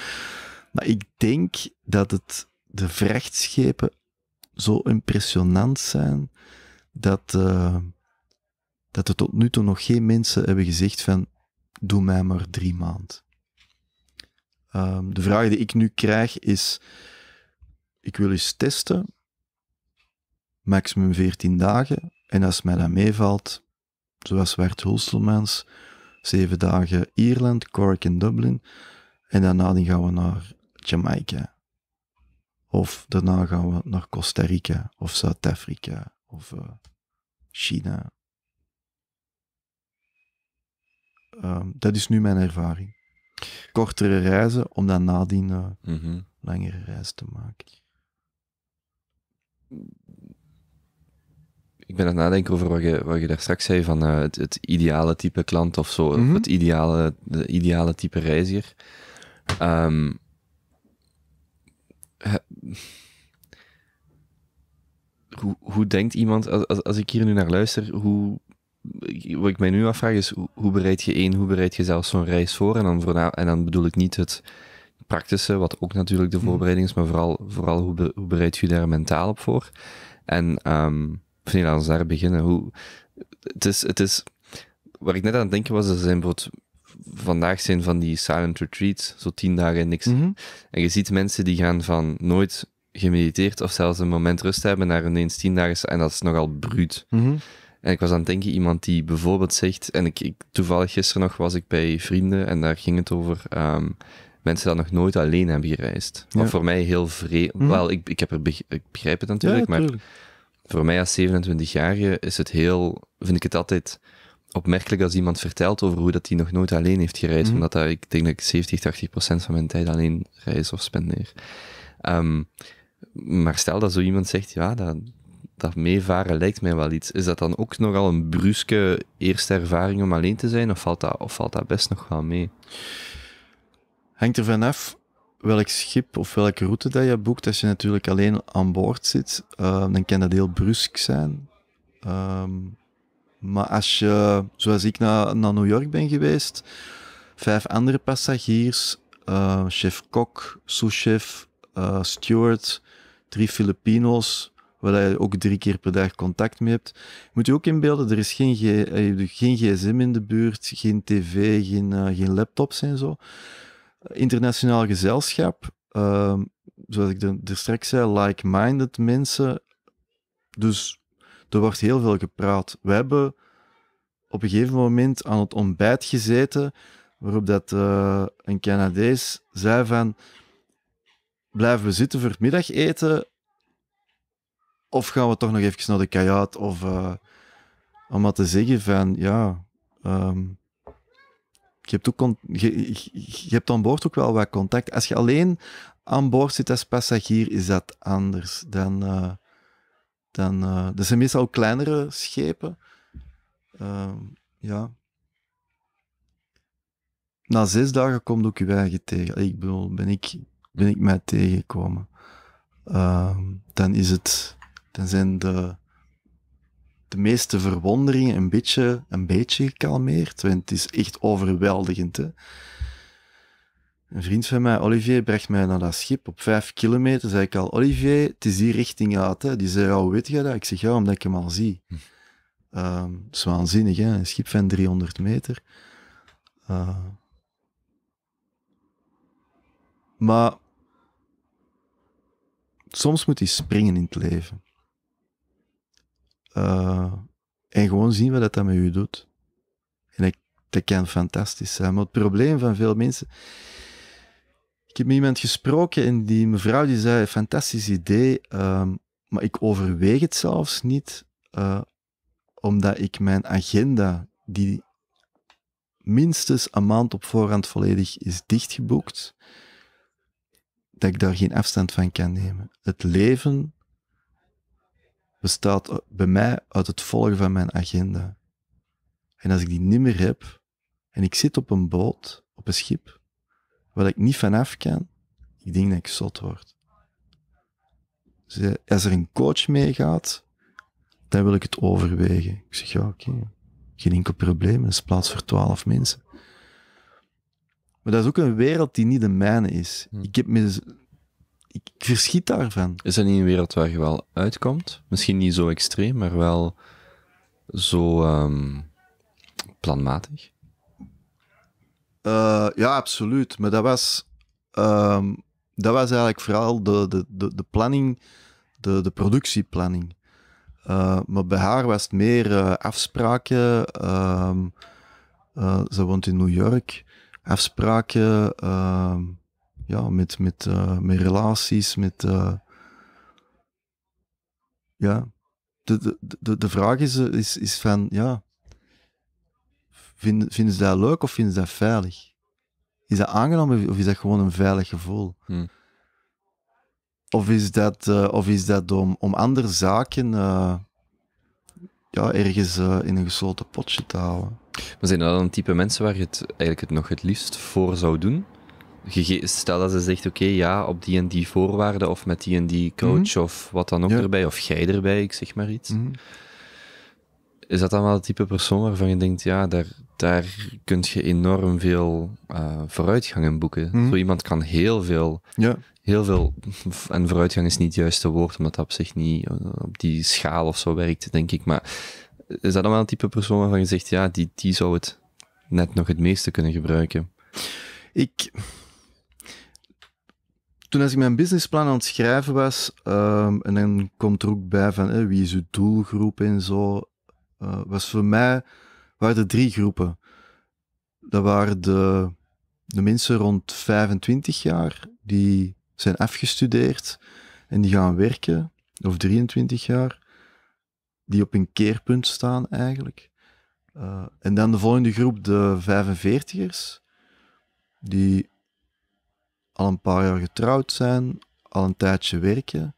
Maar ik denk dat het, de vrachtschepen zo impressionant zijn dat, uh, dat er tot nu toe nog geen mensen hebben gezegd van doe mij maar drie maanden. Ehm, de vraag die ik nu krijg is, ik wil eens testen, maximum 14 dagen, en als mij dat meevalt, zoals Wert Hulselmans, zeven dagen Ierland, Cork en Dublin, en daarna gaan we naar Jamaica. Of daarna gaan we naar Costa Rica of Zuid-Afrika of eh, China. Ehm, dat is nu mijn ervaring. Kortere reizen om dan nadien uh, langere reizen te maken. Ik ben aan het nadenken over wat je, wat je daar straks zei van eh, het, ideale type klant of zo, of mhm. het ideale, de ideale type reiziger. Ehm, hoe, hoe denkt iemand, als, als ik hier nu naar luister, hoe, wat ik mij nu afvraag is, hoe bereid je één, hoe bereid je zelf zo'n reis voor? En dan, en dan bedoel ik niet het praktische, wat ook natuurlijk de mhm. voorbereiding is, maar vooral, vooral hoe, hoe bereid je daar mentaal op voor? En um, laten we daar beginnen. Hoe, het is, het is, waar ik net aan het denken was, er zijn bijvoorbeeld vandaag zijn van die silent retreats, zo tien dagen niks. Mhm. En je ziet mensen die gaan van nooit gemediteerd of zelfs een moment rust hebben naar ineens tien dagen en dat is nogal bruut. Mhm. En ik was aan het denken, iemand die bijvoorbeeld zegt, en ik, ik toevallig gisteren nog was ik bij vrienden en daar ging het over ehm, mensen dat nog nooit alleen hebben gereisd. Wat voor mij heel vreemd, mhm. wel, ik, ik, heb er ik begrijp het natuurlijk, maar voor mij als 27-jarige is het heel, vind ik het altijd opmerkelijk als iemand vertelt over hoe dat hij nog nooit alleen heeft gereisd, mhm. omdat dat, ik denk dat ik 70, 80 procent van mijn tijd alleen reis of spendeer. Um, maar stel dat zo iemand zegt, ja, dat, dat meevaren lijkt mij wel iets. Is dat dan ook nogal een bruske eerste ervaring om alleen te zijn, of valt dat, of valt dat best nog wel mee? Hangt er vanaf welk schip of welke route dat je boekt. Als je natuurlijk alleen aan boord zit, eh, dan kan dat heel brusk zijn. Ehm, maar als je, zoals ik, naar, naar New York ben geweest, vijf andere passagiers, uh, chef-kok, sous-chef, uh, steward, drie Filipino's, waar je ook drie keer per dag contact mee hebt. Moet je ook inbeelden, er is geen, eh, geen gsm in de buurt, geen tv, geen, eh, geen laptops en zo. Internationaal gezelschap, ehm, zoals ik er straks zei, like-minded mensen. Dus er wordt heel veel gepraat. We hebben op een gegeven moment aan het ontbijt gezeten, waarop dat, eh, een Canadees zei van blijven we zitten voor het middageten of gaan we toch nog even naar de kajuit? Of eh, om maar te zeggen van, ja... Ehm, je hebt, ook je, je, hebt aan boord ook wel wat contact. Als je alleen aan boord zit als passagier, is dat anders dan... Uh, dan eh, dus zijn meestal ook kleinere schepen. Ehm, ja. Na zes dagen komt ook je eigen tegen. Ik bedoel, ben ik, ben ik mij tegengekomen. Ehm, dan is het dan zijn de, de meeste verwonderingen een beetje, een beetje gekalmeerd. Want het is echt overweldigend. Hè? Een vriend van mij, Olivier, bracht mij naar dat schip. Op vijf kilometer zei ik al, Olivier, het is hier richting uit. Hè? Die zei, hoe oh, weet je dat? Ik zeg, ja, omdat ik hem al zie. Hm. Ehm, is waanzinnig, hè? een schip van 300 meter. Ehm. maar soms moet hij springen in het leven. Eh, en gewoon zien wat dat met u doet. En ik, dat kan fantastisch zijn. Maar het probleem van veel mensen. Ik heb met iemand gesproken en die mevrouw die zei: Fantastisch idee, ehm, maar ik overweeg het zelfs niet, eh, omdat ik mijn agenda, die minstens een maand op voorhand volledig is dichtgeboekt, dat ik daar geen afstand van kan nemen. Het leven bestaat bij mij uit het volgen van mijn agenda. En als ik die niet meer heb, en ik zit op een boot, op een schip, waar ik niet vanaf kan, ik denk dat ik zot word. Dus eh, als er een coach meegaat, dan wil ik het overwegen. Ik zeg, ja, oké, geen enkel probleem, dat is plaats voor twaalf mensen. Maar dat is ook een wereld die niet de mijne is. Hm. Ik heb me ik, verschiet daarvan. Is dat niet een wereld waar je wel uitkomt? Misschien niet zo extreem, maar wel zo ehm, planmatig? Eh, ja, absoluut. Maar dat was, ehm, dat was eigenlijk vooral de, de, de, planning, de, de productieplanning. Eh, maar bij haar was het meer eh, afspraken. Ehm, ze woont in New York. Afspraken ja, met, met, eh, met relaties, met... Eh, ja, de, de, de vraag is, eh, is, is van, ja, vinden, vinden ze dat leuk of vinden ze dat veilig? Is dat aangenomen of is dat gewoon een veilig gevoel? Hmm. Of is dat, of is dat om, om andere zaken ja, ergens in een gesloten potje te houden? Maar zijn dat dan type mensen waar je het eigenlijk het nog het liefst voor zou doen? stel dat ze zegt, oké, ja, op die en die voorwaarden of met die en die coach mhm. of wat dan ook erbij, of jij erbij, ik zeg maar iets. Mhm. Is dat dan wel het type persoon waarvan je denkt, ja, daar, daar kun je enorm veel uh, eh, vooruitgang in boeken. Mhm. Zo iemand kan heel veel, heel veel, en vooruitgang is niet het juiste woord, omdat dat op zich niet eh, op die schaal of zo werkt, denk ik, maar is dat dan wel het type persoon waarvan je zegt, ja, die, die zou het net nog het meeste kunnen gebruiken? Ik, toen als ik mijn businessplan aan het schrijven was, ehm, en dan komt er ook bij van wie is uw doelgroep en zo, eh, was voor mij, waren er drie groepen. Dat waren de, de mensen rond 25 jaar, die zijn afgestudeerd en die gaan werken, of 23 jaar, die op een keerpunt staan eigenlijk. Eh, en dan de volgende groep, de 45ers, die al een paar jaar getrouwd zijn, al een tijdje werken.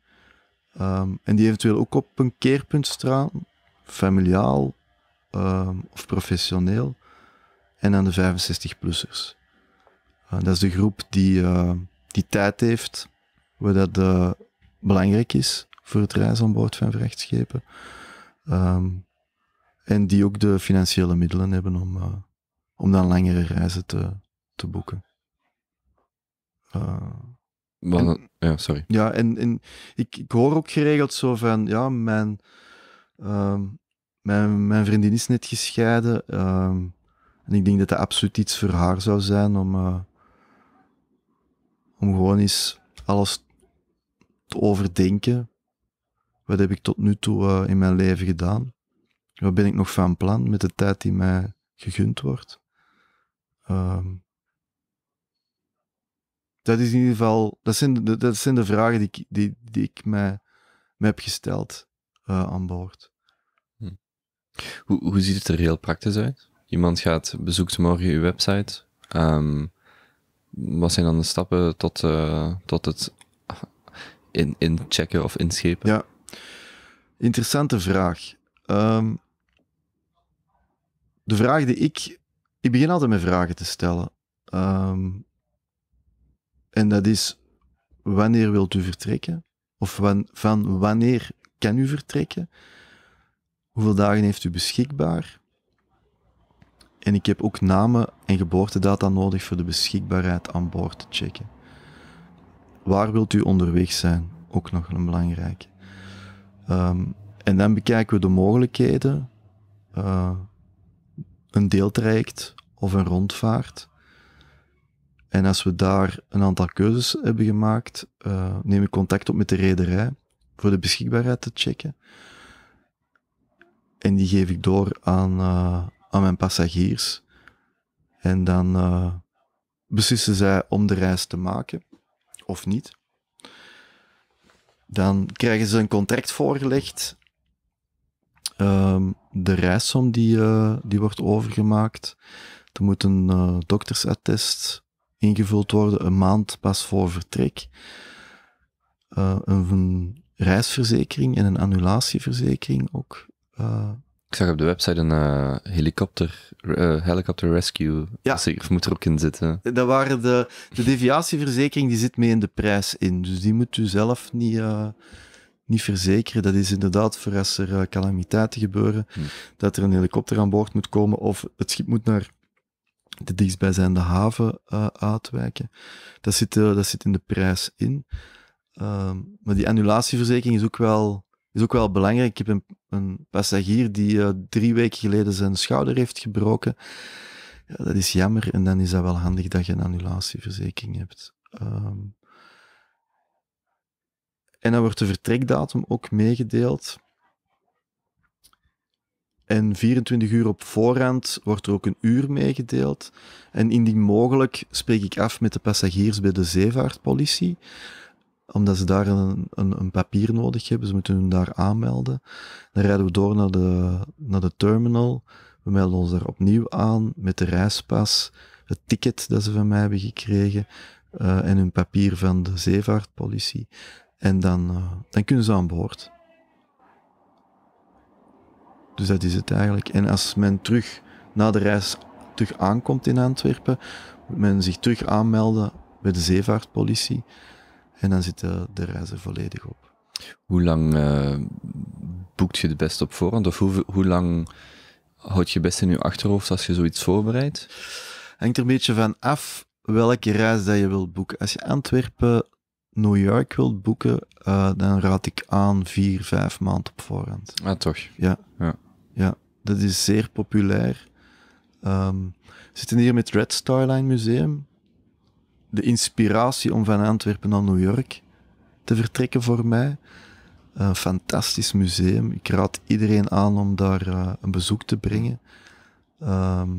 Ehm, en die eventueel ook op een keerpunt staan, familiaal ehm, of professioneel. En aan de 65-plussers. Eh, dat is de groep die, eh, die tijd heeft, waar dat eh, belangrijk is voor het reizen aan boord van vrachtschepen. Ehm, en die ook de financiële middelen hebben om, om dan langere reizen te, te boeken. Eh, en, ja, sorry. Ja, en, en ik, ik hoor ook geregeld zo van, ja, mijn, ehm, mijn, mijn vriendin is net gescheiden. Ehm, en ik denk dat dat absoluut iets voor haar zou zijn om, eh, om gewoon eens alles te overdenken. Wat heb ik tot nu toe eh, in mijn leven gedaan? Wat ben ik nog van plan met de tijd die mij gegund wordt? Ehm, dat is in ieder geval, dat zijn de, dat zijn de vragen die ik, die, die ik mij, heb gesteld eh, aan boord. Hm. Hoe, hoe ziet het er heel praktisch uit? Iemand gaat, bezoekt morgen uw website. Ehm, wat zijn dan de stappen tot, eh, tot het in, inchecken of inschepen? Ja, interessante vraag. Ehm, de vraag die ik. Ik begin altijd met vragen te stellen. Um, en dat is wanneer wilt u vertrekken? Of van, van wanneer kan u vertrekken? Hoeveel dagen heeft u beschikbaar? En ik heb ook namen en geboortedata nodig voor de beschikbaarheid aan boord te checken. Waar wilt u onderweg zijn? Ook nog een belangrijke. Ehm, en dan bekijken we de mogelijkheden. Eh, een deeltraject of een rondvaart. En als we daar een aantal keuzes hebben gemaakt, eh, neem ik contact op met de rederij voor de beschikbaarheid te checken. En die geef ik door aan, eh, aan mijn passagiers. En dan eh, beslissen zij om de reis te maken of niet. Dan krijgen ze een contract voorgelegd. Ehm, de reissom die, die wordt overgemaakt. Er moet een doktersattest ingevuld worden een maand pas voor vertrek. Eh, een reisverzekering en een annulatieverzekering ook. Eh. ik zag op de website een uh, helikopter, helicopter rescue. Ja. Dus moet er ook in zitten? Dat waren de, de deviatieverzekering, die zit mee in de prijs in. Dus die moet u zelf niet, niet verzekeren. Dat is inderdaad voor als er calamiteiten gebeuren, hm. dat er een helikopter aan boord moet komen of het schip moet naar de dichtstbijzijnde haven uh, uitwijken. Dat zit, eh, dat zit in de prijs in. Ehm, maar die annulatieverzekering is ook wel, is ook wel belangrijk. Ik heb een, een passagier die eh, drie weken geleden zijn schouder heeft gebroken. Ja, dat is jammer en dan is dat wel handig dat je een annulatieverzekering hebt. Ehm, en dan wordt de vertrekdatum ook meegedeeld. En 24 uur op voorhand wordt er ook een uur meegedeeld. En indien mogelijk spreek ik af met de passagiers bij de zeevaartpolitie, omdat ze daar een, een, een papier nodig hebben. Ze moeten hun daar aanmelden. Dan rijden we door naar de, naar de terminal. We melden ons daar opnieuw aan met de reispas, het ticket dat ze van mij hebben gekregen eh, en hun papier van de zeevaartpolitie. En dan, eh, dan kunnen ze aan boord. Dus dat is het eigenlijk. En als men terug na de reis terug aankomt in Antwerpen, moet men zich terug aanmelden bij de zeevaartpolitie. En dan zit de, de reis er volledig op. Hoe lang uh, boekt je de best op voorhand? Of hoe, hoe lang houd je best in je achterhoofd als je zoiets voorbereidt? Hangt er een beetje van af welke reis dat je wilt boeken. Als je Antwerpen, New York wilt boeken, eh, dan raad ik aan vier, vijf maanden op voorhand. Ah, toch? Ja. ja. Ja, dat is zeer populair. Ehm, we zitten hier met Red Star Line Museum. De inspiratie om van Antwerpen naar New York te vertrekken voor mij. Een fantastisch museum. Ik raad iedereen aan om daar eh, een bezoek te brengen. Ehm,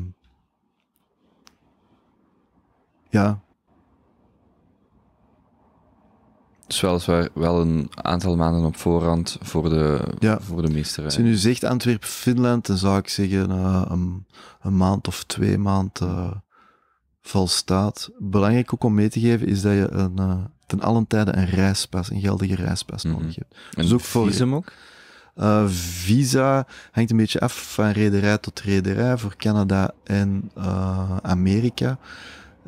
ja, is weliswaar wel een aantal maanden op voorhand voor de, ja. voor de meester Als je nu zegt Antwerpen-Finland, dan zou ik zeggen eh, een, een, maand of twee maanden uh, eh, valstaat. Belangrijk ook om mee te geven is dat je een, eh, ten allen tijde een reispas, een geldige reispas mhm. nodig hebt. dus voor, visum ook? visa hangt een beetje af van rederij tot rederij voor Canada en Amerika.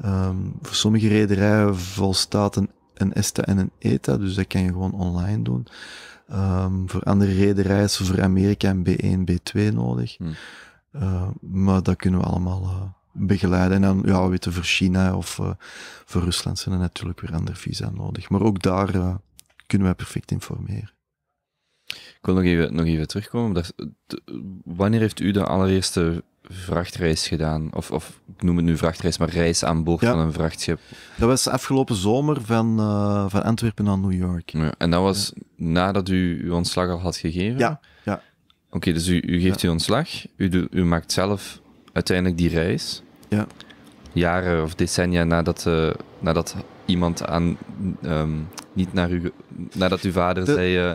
Ehm, voor sommige rederijen volstaat een een ESTA en een ETA, dus dat kan je gewoon online doen. Ehm, voor andere reizen, voor Amerika een B1, B2 nodig. Hmm. Ehm, maar dat kunnen we allemaal eh, begeleiden. En dan, ja, weten, voor China of eh, voor Rusland zijn er natuurlijk weer andere visa nodig. Maar ook daar eh, kunnen wij perfect informeren. Ik wil nog even, nog even terugkomen. wanneer heeft u de allereerste vrachtreis gedaan. Of, of ik noem het nu vrachtreis, maar reis aan boord van een vrachtschip. Dat was afgelopen zomer van, eh, van Antwerpen naar New York. Ja, en dat was nadat u uw ontslag al had gegeven? Ja. ja. Oké, dus u, u geeft uw ontslag. U, u maakt zelf uiteindelijk die reis. Ja. Jaren of decennia nadat, eh, nadat iemand aan. Ehm, niet naar u. nadat uw vader zei. Uh,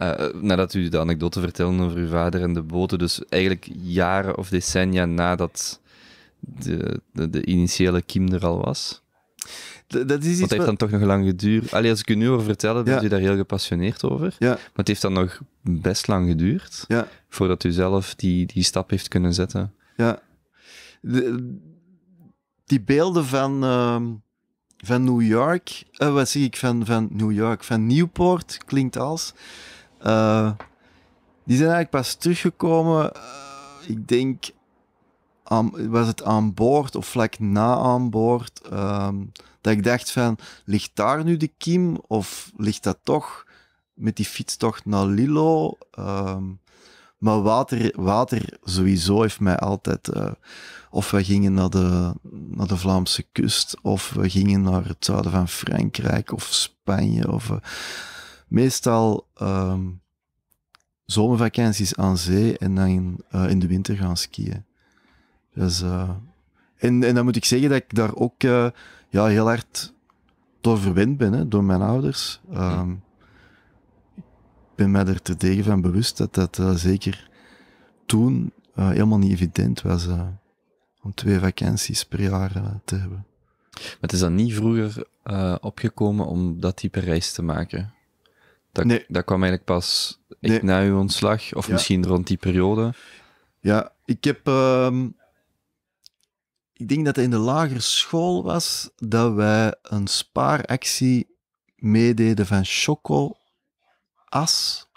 eh, nadat u de anekdote vertelde over uw vader en de boten, dus eigenlijk jaren of decennia nadat de, de, de initiële kiem er al was. dat is iets dat heeft dan toch nog lang geduurd. Allee, als ik u nu over vertel, ja. bent u daar heel gepassioneerd over. Ja. Maar het heeft dan nog best lang geduurd ja. voordat u zelf die, die stap heeft kunnen zetten. Ja. die beelden van, ehm, van New York, eh, wat zie ik van, van New York, van Newport klinkt als. Eh, die zijn eigenlijk pas teruggekomen, eh, ik denk, was het aan boord of vlak na aan boord, ehm, dat ik dacht van, ligt daar nu de kiem of ligt dat toch met die fietstocht naar Lilo? Ehm, maar water, water sowieso heeft mij altijd... Eh, of we gingen naar de, naar de Vlaamse kust, of we gingen naar het zuiden van Frankrijk of Spanje, of meestal ehm, zomervakanties aan zee en dan in, eh, in de winter gaan skiën. Dus, eh, en, en dan moet ik zeggen dat ik daar ook eh, ja, heel hard door verwend ben, hè, door mijn ouders. Ehm, ik ben mij er te degen van bewust dat dat zeker toen helemaal niet evident was om twee vakanties per jaar te hebben. Maar het is dan niet vroeger opgekomen om dat type reis te maken? Dat, kwam eigenlijk pas na uw ontslag, of misschien rond die periode. Ja, ik heb. Ehm, ik denk dat het in de lagere school was dat wij een spaaractie meededen van Choco As.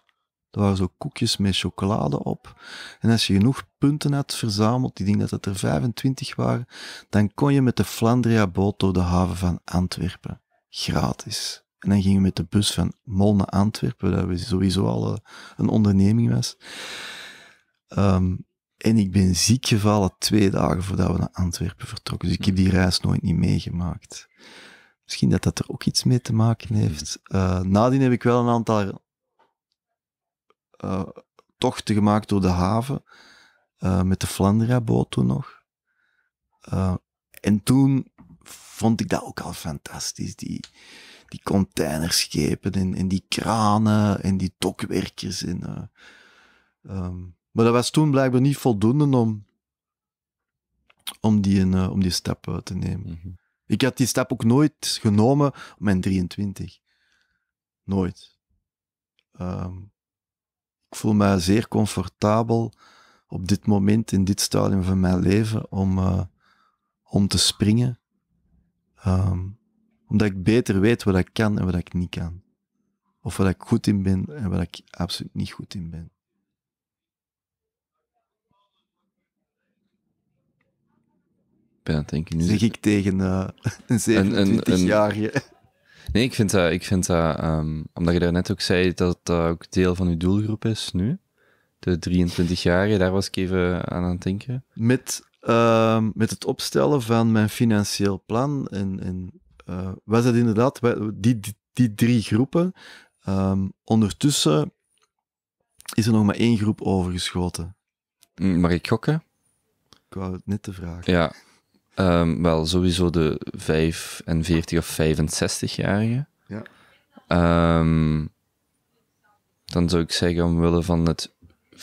Er waren zo koekjes met chocolade op. En als je genoeg punten had verzameld, ik denk dat het er 25 waren, dan kon je met de Flandria boot door de haven van Antwerpen. Gratis. En dan gingen we met de bus van Mol naar Antwerpen, waar we sowieso al eh, een onderneming was. Ehm, en ik ben ziek gevallen twee dagen voordat we naar Antwerpen vertrokken. Dus ik heb die mm. reis nooit niet meegemaakt. Misschien dat dat er ook iets mee te maken mm. heeft. Uh, nadien heb ik wel een aantal eh, tochten gemaakt door de haven. met de Flandria-boot toen nog. en toen vond ik dat ook al fantastisch. Die, die containerschepen en, en die kranen en die dokwerkers. En, eh, ehm, maar dat was toen blijkbaar niet voldoende om, om, die, uh, om die stap uit te nemen. Mhm. Ik had die stap ook nooit genomen op mijn 23. Nooit. Ehm, ik voel me zeer comfortabel op dit moment, in dit stadium van mijn leven, om, eh, om te springen. Ehm, omdat ik beter weet wat ik kan en wat ik niet kan. Of wat ik goed in ben en wat ik absoluut niet goed in ben. ben aan het denken nu. Zeg ik tegen eh, een 27-jarige. Nee, ik vind dat, ik vind dat ehm, omdat je daarnet ook zei dat dat ook deel van je doelgroep is nu. De 23-jarige, daar was ik even aan aan het denken. Met, ehm, met het opstellen van mijn financieel plan en, en uh, was inderdaad, die, die, die drie groepen. Ehm, ondertussen is er nog maar één groep overgeschoten. Mm, mag ik gokken? Ik wou het net te vragen. Ja, ehm, wel sowieso de 45 en of 65-jarigen. Ja. Ehm, dan zou ik zeggen, omwille van het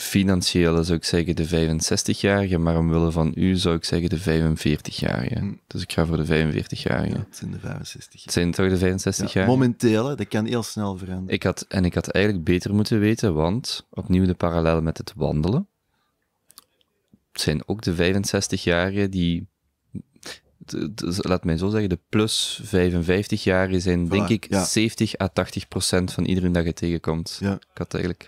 financiële zou ik zeggen de 65-jarige, maar omwille van u zou ik zeggen de 45-jarige. Hm. Dus ik ga voor de 45-jarige. het zijn de 65. Het zijn toch de 65 jaar? momenteel, dat kan heel snel veranderen. Ik had, en ik had eigenlijk beter moeten weten, want opnieuw de parallel met het wandelen. Het zijn ook de 65-jarigen die laat mij zo zeggen, de plus 55 jaar zijn denk ik 70 à 80 procent van iedereen dat je tegenkomt. Ik had eigenlijk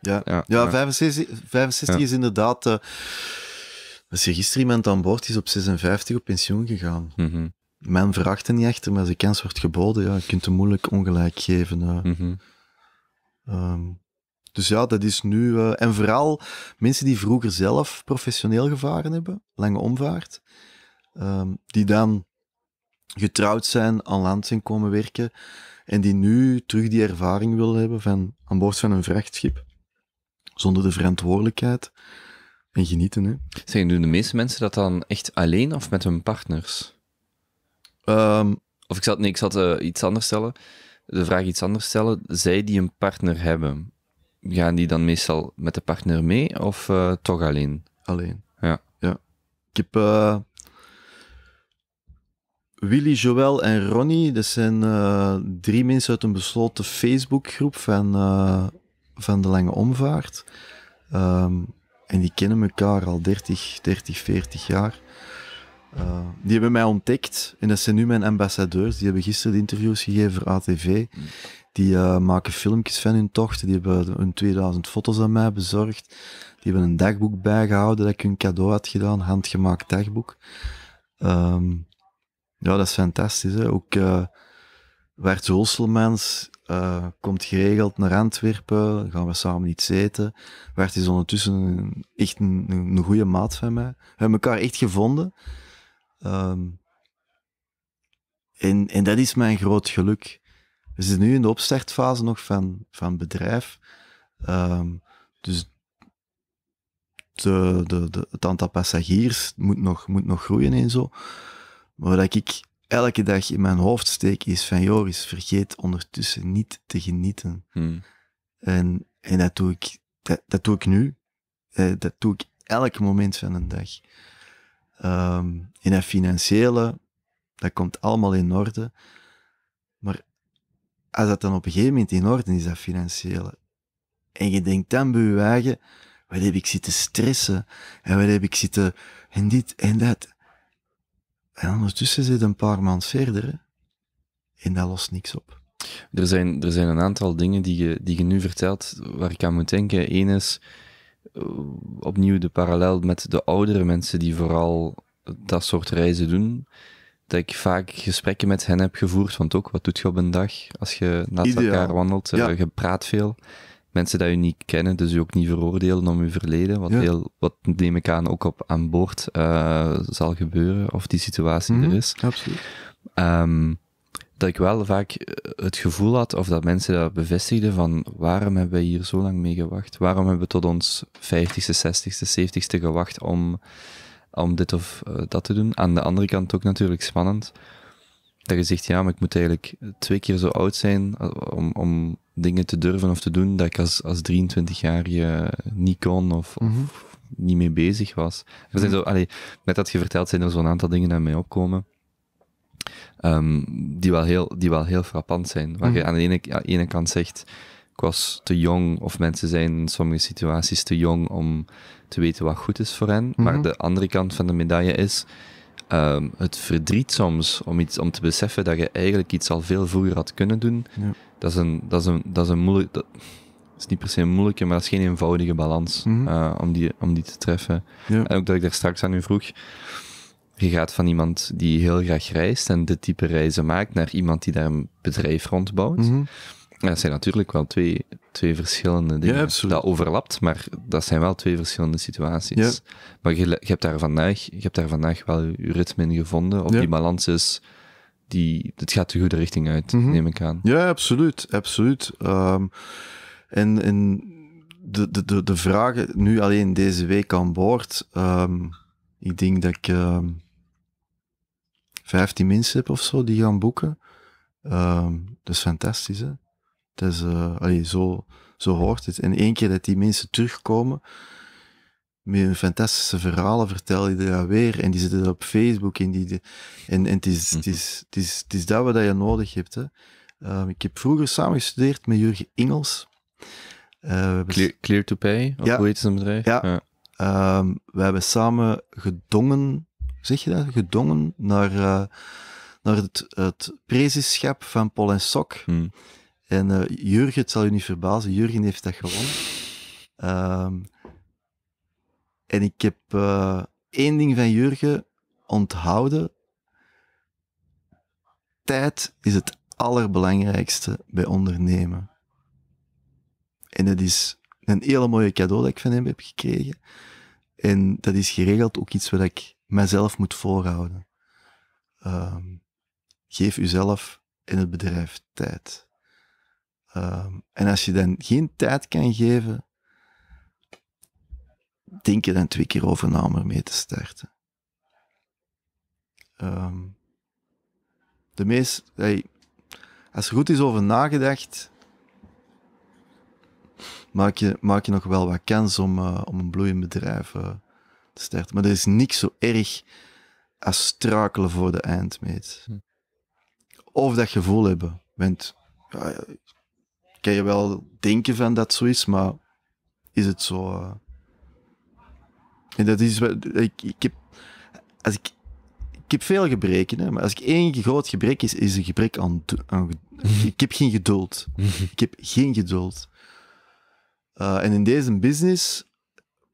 ja, ja, 65, is inderdaad... Uh, eh, als je gisteren iemand aan boord is op 56 op pensioen gegaan. Mm -hmm. Men veracht niet echter, maar als de kans wordt geboden, ja, je kunt hem moeilijk ongelijk geven. Eh. Mhm. Ehm, dus ja, dat is nu. Eh, en vooral mensen die vroeger zelf professioneel gevaren hebben, lange omvaart, ehm, die dan getrouwd zijn, aan land zijn komen werken en die nu terug die ervaring willen hebben van aan boord van een vrachtschip zonder de verantwoordelijkheid. En genieten, hè. Zeg, doen de meeste mensen dat dan echt alleen of met hun partners? Ehm, of ik zat, nee, ik zat eh, iets anders stellen. De vraag iets anders stellen. Zij die een partner hebben, gaan die dan meestal met de partner mee of eh, toch alleen? Alleen. Ja. ja. Ik heb eh, Willy, Joël en Ronnie. Dat zijn drie mensen uit een besloten Facebookgroep van van de lange omvaart. Ehm, en die kennen elkaar al 30, 30, 40 jaar. Eh, die hebben mij ontdekt en dat zijn nu mijn ambassadeurs. Die hebben gisteren de interviews gegeven voor ATV. Die eh, maken filmpjes van hun tochten. Die hebben hun 2000 foto's aan mij bezorgd. Die hebben een dagboek bijgehouden dat ik hun cadeau had gedaan. Handgemaakt dagboek. Ehm, ja, dat is fantastisch. Ook uh, eh, Bart eh, komt geregeld naar Antwerpen, gaan we samen iets eten. Werd is ondertussen echt een, een goede maat van mij. We hebben elkaar echt gevonden. Ehm, en, en dat is mijn groot geluk. We zitten nu in de opstartfase nog van, van bedrijf. Ehm, dus de, de, de, het aantal passagiers moet nog, moet nog groeien en zo. Maar dat ik elke dag in mijn hoofd steek, is van Joris, vergeet ondertussen niet te genieten. Hmm. En, en dat, doe ik, dat, dat doe ik nu. Eh, dat doe ik elk moment van een dag. Um, en dat financiële, dat komt allemaal in orde. Maar als dat dan op een gegeven moment in orde is, dat financiële, en je denkt dan bij je eigen, wat heb ik zitten stressen? En wat heb ik zitten, en dit en dat. En ondertussen zit een paar maanden verder en dat lost niks op. Er zijn, er zijn een aantal dingen die je, die je nu vertelt waar ik aan moet denken. Eén is eh, opnieuw de parallel met de oudere mensen die vooral dat soort reizen doen. Dat ik vaak gesprekken met hen heb gevoerd, want ook, wat doet je op een dag als je naast elkaar wandelt? Eh, ja. je praat veel mensen die u niet kennen, dus u ook niet veroordelen om uw verleden, wat, heel, wat neem ik aan ook op aan boord eh, zal gebeuren, of die situatie er mhm. is. Absoluut. Ehm, dat ik wel vaak eh, het gevoel had, of dat mensen dat bevestigden, van waarom hebben wij hier zo lang mee gewacht? Waarom hebben we tot ons 50ste, 60ste, 70ste gewacht om, om dit of eh, dat te doen? Aan de andere kant ook natuurlijk spannend, dat je zegt, ja, maar ik moet eigenlijk twee keer zo oud zijn om, om dingen te durven of te doen dat ik als, als 23-jarige niet kon of, mhm. niet mee bezig was. Er zijn mhm. zo, allee, met dat je verteld zijn er zo'n aantal dingen aan mij opkomen. Ehm, die, wel heel, die wel heel frappant zijn. Waar je mhm. aan de ene, aan de ene kant zegt, ik was te jong, of mensen zijn in sommige situaties te jong om te weten wat goed is voor hen. Maar de andere kant van de medaille is, Ehm, het verdriet soms om, iets, om te beseffen dat je eigenlijk iets al veel vroeger had kunnen doen, ja. dat, is een, dat, is een, dat is een moeilijk. Dat, is niet per se een moeilijke, maar dat is geen eenvoudige balans mhm. eh, om, die, om die te treffen. En ook dat ik daar straks aan u vroeg. Je gaat van iemand die heel graag reist en dit type reizen maakt, naar iemand die daar een bedrijf rondbouwt. Mm dat zijn natuurlijk wel twee twee verschillende dingen. dat overlapt, maar dat zijn wel twee verschillende situaties. Maar je, je, hebt daar vandaag, je hebt daar vandaag wel je ritme in gevonden, of die balans is, die, het gaat de goede richting uit, mhm. neem ik aan. Ja, absoluut, absoluut. Ehm, en en de, de, de, de vragen nu alleen deze week aan boord, ehm, ik denk dat ik um, ehm, 15 mensen heb of zo die gaan boeken. dat is fantastisch, hè? Dat is, uh, zo, zo hoort het. En één keer dat die mensen terugkomen, met hun fantastische verhalen vertel je dat weer. En die zitten op Facebook. En, die, en, en het, is, het, is, het, is, het is dat wat je nodig hebt. Hè. Ehm, ik heb vroeger samengestudeerd met Jurgen Ingels. Eh, clear, clear, to Pay, of ja, hoe heet het bedrijf? Ja. ja. Ehm, we hebben samen gedongen, zeg je dat? Gedongen naar, eh, naar het, het van Paul en Sok. Hmm. En eh, Jurgen, het zal je niet verbazen, Jurgen heeft dat gewonnen. Ehm, en ik heb eh, één ding van Jurgen onthouden. Tijd is het allerbelangrijkste bij ondernemen. En dat is een hele mooie cadeau dat ik van hem heb gekregen. En dat is geregeld ook iets wat ik mezelf moet voorhouden. Ehm, geef uzelf en het bedrijf tijd. Ehm, en als je dan geen tijd kan geven, denk je dan twee keer over na om ermee te starten. Ehm, de meest, als er goed is over nagedacht, maak je, maak je nog wel wat kans om, eh, om een bloeiend bedrijf eh, te starten. Maar er is niks zo erg als strakelen voor de eindmeet. Hm. Of dat gevoel hebben. Want ja, kan je wel denken van dat zo is, maar is het zo? Eh? En dat is ik, ik heb. Als ik, ik heb veel gebreken, maar als ik één groot gebrek is, is een gebrek aan. ik heb geen geduld. ik heb geen geduld. Eh, en in deze business,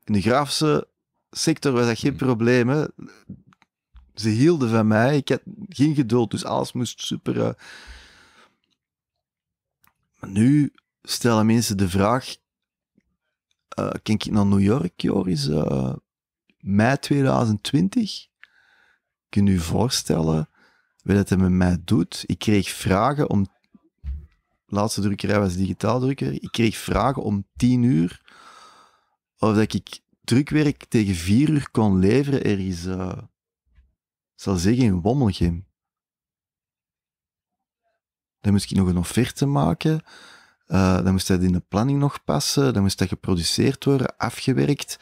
in de grafische sector, was dat geen hmm. probleem. Hè. Ze hielden van mij. Ik heb geen geduld, dus alles moest super. Eh, nu stellen mensen de vraag: uh, eh, Ken ik naar New York, Joris? Uh, mei 2020? Kun je je voorstellen wat het met mij doet? Ik kreeg vragen om. Laatste drukkerij was digitaal drukker. Ik kreeg vragen om tien uur of dat ik drukwerk tegen vier uur kon leveren is. Uh, eh, zal zeggen een Wommelgem dan moest ik nog een offerte maken. Eh, dan moest dat in de planning nog passen. Dan moest dat geproduceerd worden, afgewerkt,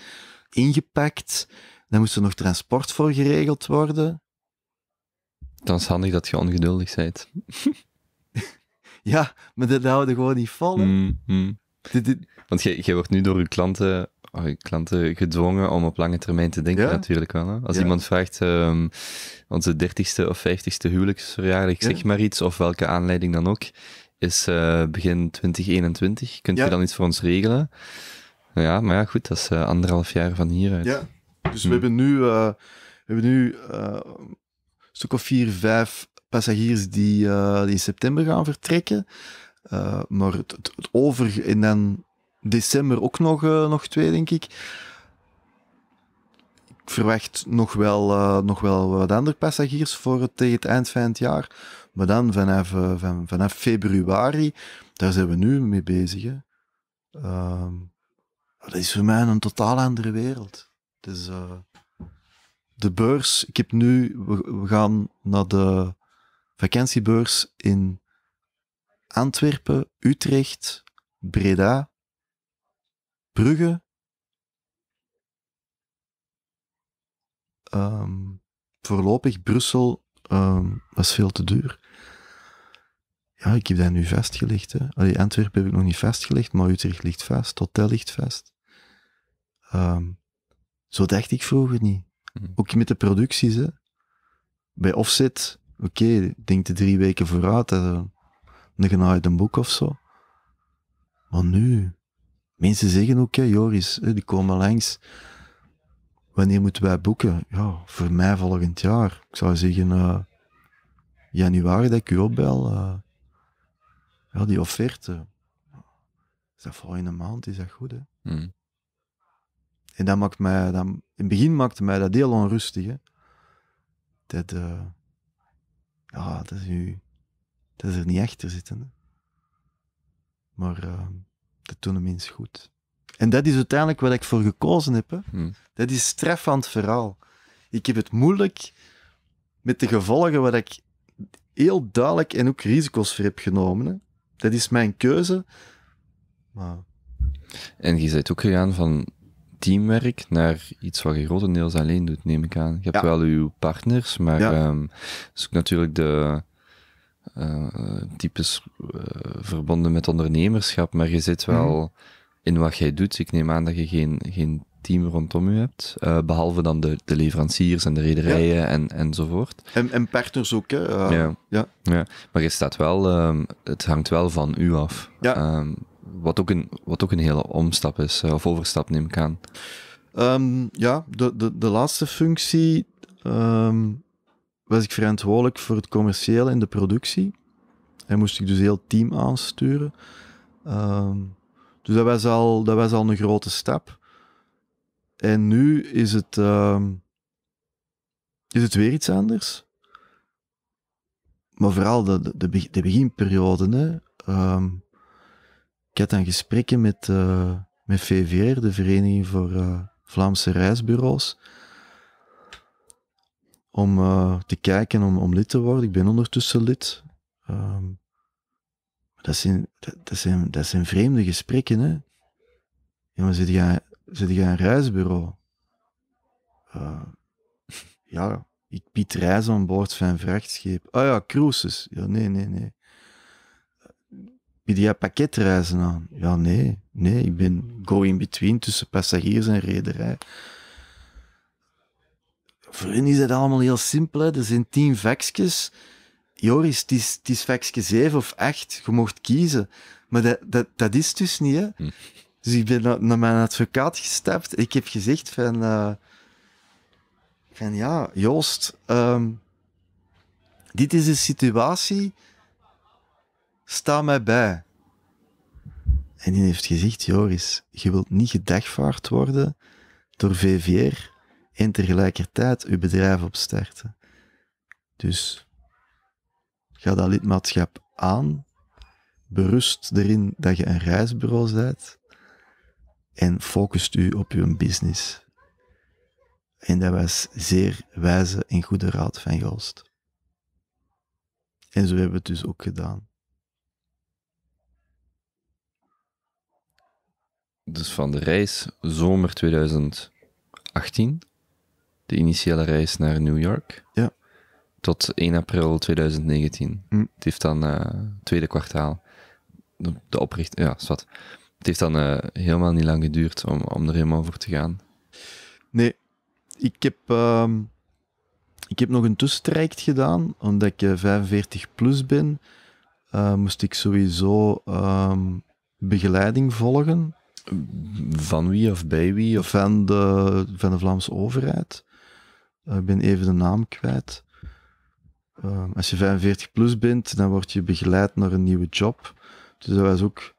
ingepakt. Dan moest er nog transport voor geregeld worden. Dan is handig dat je ongeduldig bent. ja, maar dat houden gewoon niet vol. Want jij wordt nu door uw klanten, oh, klanten gedwongen om op lange termijn te denken, natuurlijk wel. Hè? Als iemand vraagt um, onze dertigste of vijftigste huwelijksverjaardag, zeg maar iets, of welke aanleiding dan ook, is eh, begin 2021. Kunt je dan iets voor ons regelen? Nou ja, maar ja, goed, dat is eh, anderhalf jaar van hieruit. Ja, dus we hm. hebben nu, eh, we hebben nu een stuk of vier, vijf passagiers die, die in september gaan vertrekken. Eh, maar het, het, over in december ook nog, eh, nog twee, denk ik. Ik verwacht nog wel, eh, nog wel wat andere passagiers voor tegen het eind van het jaar. Maar dan vanaf, van, vanaf februari, daar zijn we nu mee bezig. Ehm, dat is voor mij een totaal andere wereld. Dus, de beurs, ik heb nu, we, we gaan naar de vakantiebeurs in Antwerpen, Utrecht, Breda, Brugge. Ehm, voorlopig Brussel um, ehm, was veel te duur. Ja, ik heb dat nu vastgelegd. Hè. Allee, Antwerpen heb ik nog niet vastgelegd, maar Utrecht ligt vast, Hotel ligt vast. Ehm, zo dacht ik vroeger niet. Mhm. Ook met de producties. Bij Offset, oké, okay, denk de drie weken vooruit. Dat, eh, een genaaide boek of zo. Maar nu, mensen zeggen ook, Joris, hè, die komen langs. Wanneer moeten wij boeken? Ja, voor mij volgend jaar. Ik zou zeggen, eh, januari dat ik u opbel. Eh, ja, die offerte. Is dat volgende maand, is dat goed, hè? Hmm. En dat maakt mij, dat, in het begin maakte mij dat heel onrustig, hè. Dat, eh, ja, dat is nu dat is er niet achter zitten. Maar eh, dat doen hem eens goed. En dat is uiteindelijk wat ik voor gekozen heb. Hè? Hmm. Dat is stref aan het verhaal. Ik heb het moeilijk met de gevolgen wat ik heel duidelijk en ook risico's voor heb genomen. Hè? Dat is mijn keuze. Maar... En je bent ook gegaan van teamwerk naar iets wat je grotendeels alleen doet, neem ik aan. Je hebt wel uw partners, maar ja. Ehm, is natuurlijk de, eh, types eh, verbonden met ondernemerschap, maar je zit wel mhm. in wat jij doet. Ik neem aan dat je geen, geen team rondom u hebt, eh, behalve dan de, de leveranciers en de rederijen en, enzovoort. En, partners ook, hè? Ja. ja. Ja. maar je staat wel, ehm, het hangt wel van u af. Ja. Ehm, wat ook een, wat ook een hele omstap is, of overstap neem ik aan. Ehm, ja, de, de, de laatste functie was ik verantwoordelijk voor het commerciële en de productie. En moest ik dus heel team aansturen. Ehm, dus dat was, al, dat was al een grote stap. En nu is het, ehm, is het weer iets anders. Maar vooral de, de, de beginperiode. Hè. Ehm, ik had dan gesprekken met, eh, met VVR, de Vereniging voor eh, Vlaamse Reisbureaus om eh, te kijken om, om lid te worden. Ik ben ondertussen lid. Ehm, dat, zijn, dat, zijn, dat zijn vreemde gesprekken, hè. Ja, maar zit je, aan een reisbureau? Ehm, ja, ik bied reizen aan boord van een vrachtschip. oh ja, cruises. Ja, nee, nee, nee. Bied jij pakketreizen aan? Ja, nee, nee. Ik ben go-in-between tussen passagiers en rederij voor hen is dat allemaal heel simpel. Er zijn tien vakjes. Joris, het is, het is zeven of acht. Je mocht kiezen. Maar dat, dat, dat is dus niet. Hè. Hm. Dus ik ben naar, naar, mijn advocaat gestapt. Ik heb gezegd van... Eh, van ja, Joost... Ehm, dit is de situatie. Sta mij bij. En die heeft gezegd, Joris, je wilt niet gedagvaard worden door VVR en tegelijkertijd uw bedrijf opstarten. Dus ga dat lidmaatschap aan, berust erin dat je een reisbureau bent en focust u op uw business. En dat was zeer wijze en goede raad van Joost. En zo hebben we het dus ook gedaan. Dus van de reis zomer 2018 de initiële reis naar New York. Ja. Tot 1 april 2019. Hm. Het heeft dan uh, tweede kwartaal. De, de oprichting, ja, zwart. Het heeft dan eh, helemaal niet lang geduurd om, om er helemaal voor te gaan. Nee, ik heb, ehm, ik heb nog een toestrijk gedaan, omdat ik 45 eh, plus ben. moest ik sowieso ehm, begeleiding volgen. Van wie of bij wie? Of? Van, de, van de Vlaamse overheid. Eh, ik ben even de naam kwijt. Ehm, als je 45 plus bent, dan word je begeleid naar een nieuwe job. Dus dat was ook.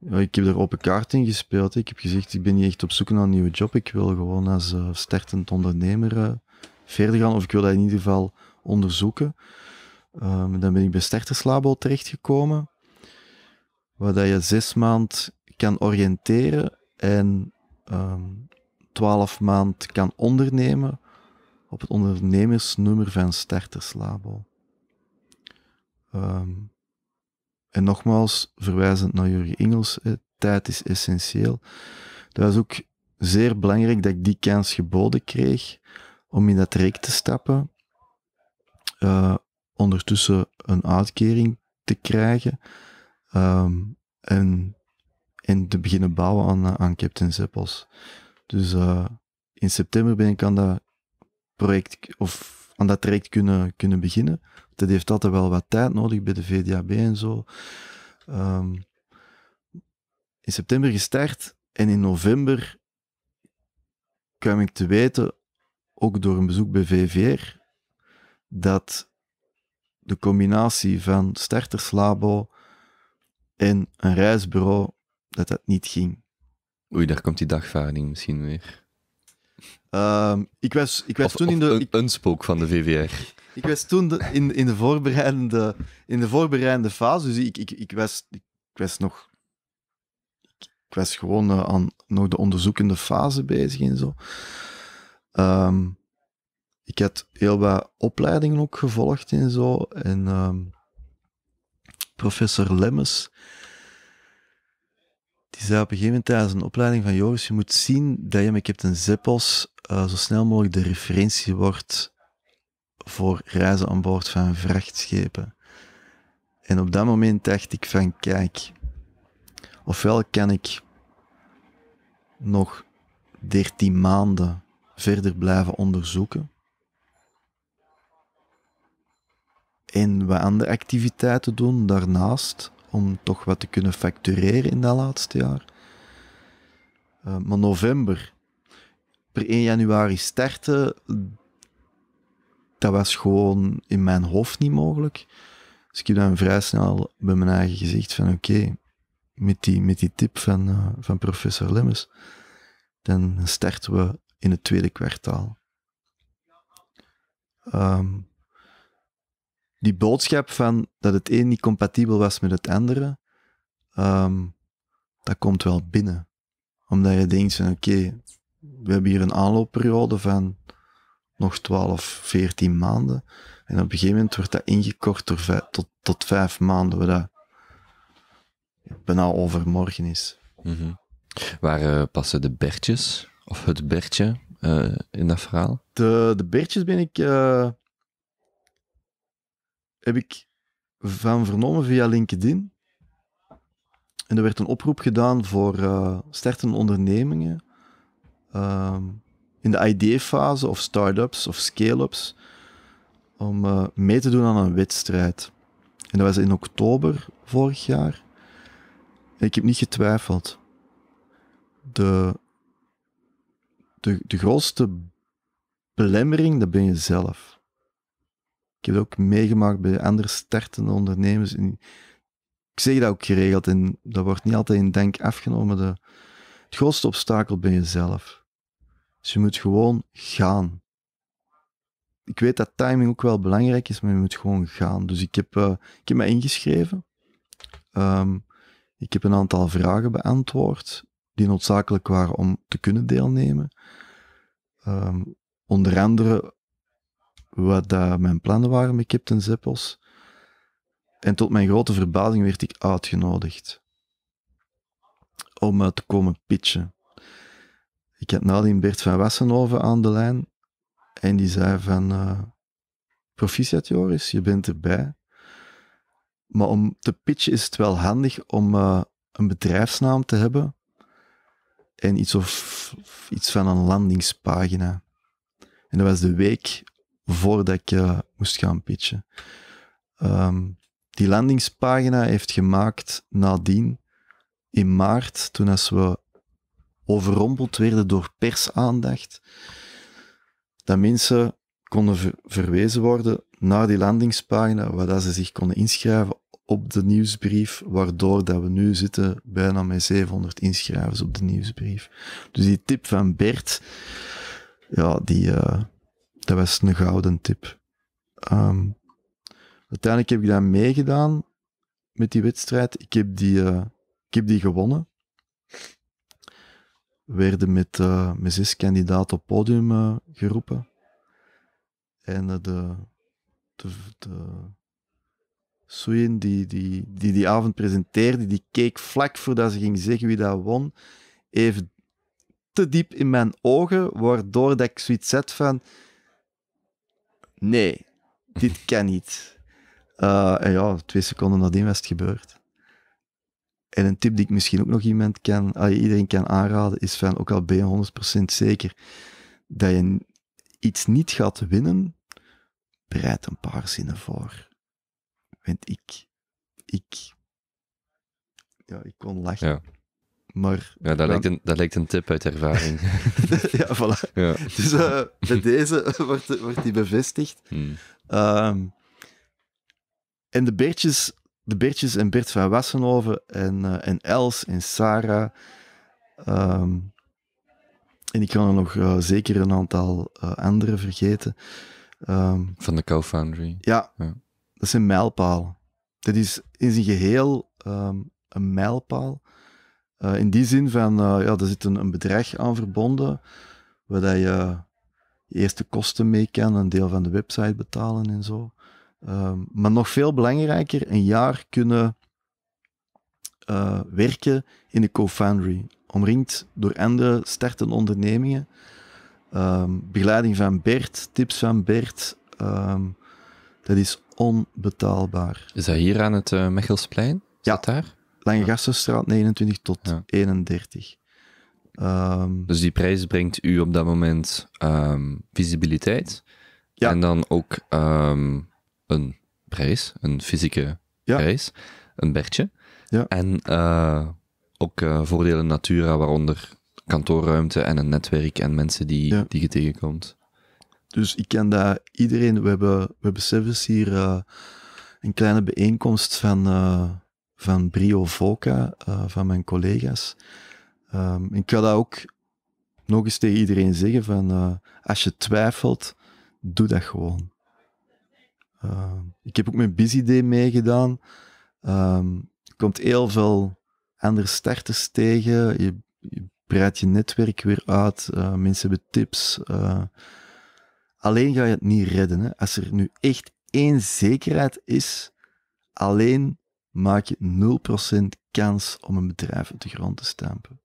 ik heb er open kaart in gespeeld. Ik heb gezegd: ik ben niet echt op zoek naar een nieuwe job. Ik wil gewoon als uh, startend ondernemer eh, verder gaan. Of ik wil dat in ieder geval onderzoeken. Um, dan ben ik bij Starterslabo terechtgekomen. Waar dat je zes maand kan oriënteren en um, twaalf maand kan ondernemen op het ondernemersnummer van Starterslabo. Um, ehm, en nogmaals, verwijzend naar Jurgen Ingels, eh, tijd is essentieel. Dat is ook zeer belangrijk dat ik die kans geboden kreeg om in dat reek te stappen. Eh, ondertussen een uitkering te krijgen ehm, en, en te beginnen bouwen aan, eh, aan Captain Zeppels. Dus eh, in september ben ik aan dat project of aan dat traject kunnen, kunnen beginnen. Dat heeft altijd wel wat tijd nodig bij de VDAB en zo. Ehm, in september gestart en in november kwam ik te weten, ook door een bezoek bij VVR, dat de combinatie van starterslabo en een reisbureau, dat dat niet ging. Oei, daar komt die dagvaarding misschien weer. Um, ik was, ik was of, toen in de. Een, ik, een, spook van de VVR. Ik was toen de, in, in, de voorbereidende, in de voorbereidende fase. Dus ik, ik, ik, was, ik, ik was nog. Ik was gewoon uh, aan nog de onderzoekende fase bezig en zo. Um, ik had heel wat opleidingen ook gevolgd en zo. En um, professor Lemmes die zei op een gegeven moment tijdens een opleiding van Joris, je moet zien dat je met een Zeppels eh, zo snel mogelijk de referentie wordt voor reizen aan boord van vrachtschepen. En op dat moment dacht ik van, kijk, ofwel kan ik nog 13 maanden verder blijven onderzoeken. En wat andere activiteiten doen daarnaast om toch wat te kunnen factureren in dat laatste jaar. Eh, maar november, per 1 januari starten, dat was gewoon in mijn hoofd niet mogelijk. Dus ik heb dan vrij snel bij mijn eigen gezicht van oké, met, die, met die tip van, eh, van professor Lemmers, dan starten we in het tweede kwartaal. Ehm, die boodschap van dat het een niet compatibel was met het andere, ehm, dat komt wel binnen. Omdat je denkt van oké, we hebben hier een aanloopperiode van nog 12, 14 maanden. En op een gegeven moment wordt dat ingekort tot, tot vijf maanden, waar dat bijna overmorgen is. Mm Waar eh, passen de bertjes, of het bertje, eh, in dat verhaal? De, de bertjes ben ik... Eh, heb ik van vernomen via LinkedIn. En er werd een oproep gedaan voor uh, startende ondernemingen ehm, in de ID-fase of start-ups of scale-ups om eh, mee te doen aan een wedstrijd. En dat was in oktober vorig jaar. En ik heb niet getwijfeld. De, de, de grootste belemmering, dat ben je zelf. Ik heb het ook meegemaakt bij andere startende ondernemers. ik zeg dat ook geregeld en dat wordt niet altijd in denk afgenomen. De, het grootste obstakel ben jezelf. Dus je moet gewoon gaan. Ik weet dat timing ook wel belangrijk is, maar je moet gewoon gaan. Dus ik heb, eh, ik heb me ingeschreven. Ehm, ik heb een aantal vragen beantwoord die noodzakelijk waren om te kunnen deelnemen. Ehm, onder andere wat mijn plannen waren met Captain Zeppels. En tot mijn grote verbazing werd ik uitgenodigd om uh, te komen pitchen. Ik had nadien Bert van Wassenhoven aan de lijn en die zei van uh, proficiat Joris, je bent erbij. Maar om te pitchen is het wel handig om eh, een bedrijfsnaam te hebben en iets, of, iets van een landingspagina. En dat was de week voordat ik eh, moest gaan pitchen. Ehm, die landingspagina heeft gemaakt nadien, in maart, toen als we overrompeld werden door persaandacht, dat mensen konden verwezen worden naar die landingspagina, waar dat ze zich konden inschrijven op de nieuwsbrief, waardoor dat we nu zitten bijna met 700 inschrijvers op de nieuwsbrief. Dus die tip van Bert, ja, die, eh, dat was een gouden tip. Ehm, uiteindelijk heb ik dat meegedaan met die wedstrijd. Ik heb die, uh, ik heb die gewonnen. Werden met, uh, met zes kandidaat op podium eh, geroepen. En de, de, de Suin die die, die die avond presenteerde, die keek vlak voordat ze ging zeggen wie dat won, even te diep in mijn ogen, waardoor dat ik zoiets zet van nee, dit kan niet. Eh, en ja, twee seconden nadien was het gebeurd. En een tip die ik misschien ook nog iemand kan, iedereen kan aanraden, is van, ook al ben je 100% zeker dat je iets niet gaat winnen, bereid een paar zinnen voor. Want ik, ik, ja, ik kon lachen. Ja. Maar, ja, dat, lijkt een, dat lijkt een tip uit ervaring. ja, voilà. Ja. Dus uh, bij deze wordt, wordt die bevestigd. Hmm. Ehm, en de beertjes, de beertjes en Bert van Wassenhoven en, eh, en Els en Sarah. Ehm, en ik kan er nog eh, zeker een aantal anderen vergeten. Ehm, van de co-foundry. Ja, ja, dat is een mijlpaal. Dat is in zijn geheel een mijlpaal. Eh, in die zin van, eh, ja, er zit een, een, bedrag aan verbonden, waar dat je je eerste kosten mee kan, een deel van de website betalen en zo. Ehm, maar nog veel belangrijker, een jaar kunnen eh, werken in de co-foundry, omringd door andere startende ondernemingen. Ehm, begeleiding van Bert, tips van Bert, ehm, dat is onbetaalbaar. Is dat hier aan het uh, Mechelsplein? Is ja. daar? Lange Gastenstraat 29 tot 31. Ehm, dus die prijs brengt u op dat moment ehm, visibiliteit. Ja. En dan ook ehm, een prijs, een fysieke ja. prijs, een bertje. Ja. En eh, ook eh, voordelen Natura, waaronder kantoorruimte en een netwerk en mensen die, die je tegenkomt. Dus ik ken dat iedereen. We hebben, we hebben service hier eh, een kleine bijeenkomst van van Brio Volca, eh, van mijn collega's. Ehm, ik kan dat ook nog eens tegen iedereen zeggen van eh, als je twijfelt, doe dat gewoon. Ehm, ik heb ook mijn Busy Day meegedaan. Um, komt heel veel andere starters tegen. Je, breidt je netwerk weer uit. Eh, mensen hebben tips. alleen ga je het niet redden. Hè. Als er nu echt één zekerheid is, alleen maak je 0% kans om een bedrijf op de grond te stampen.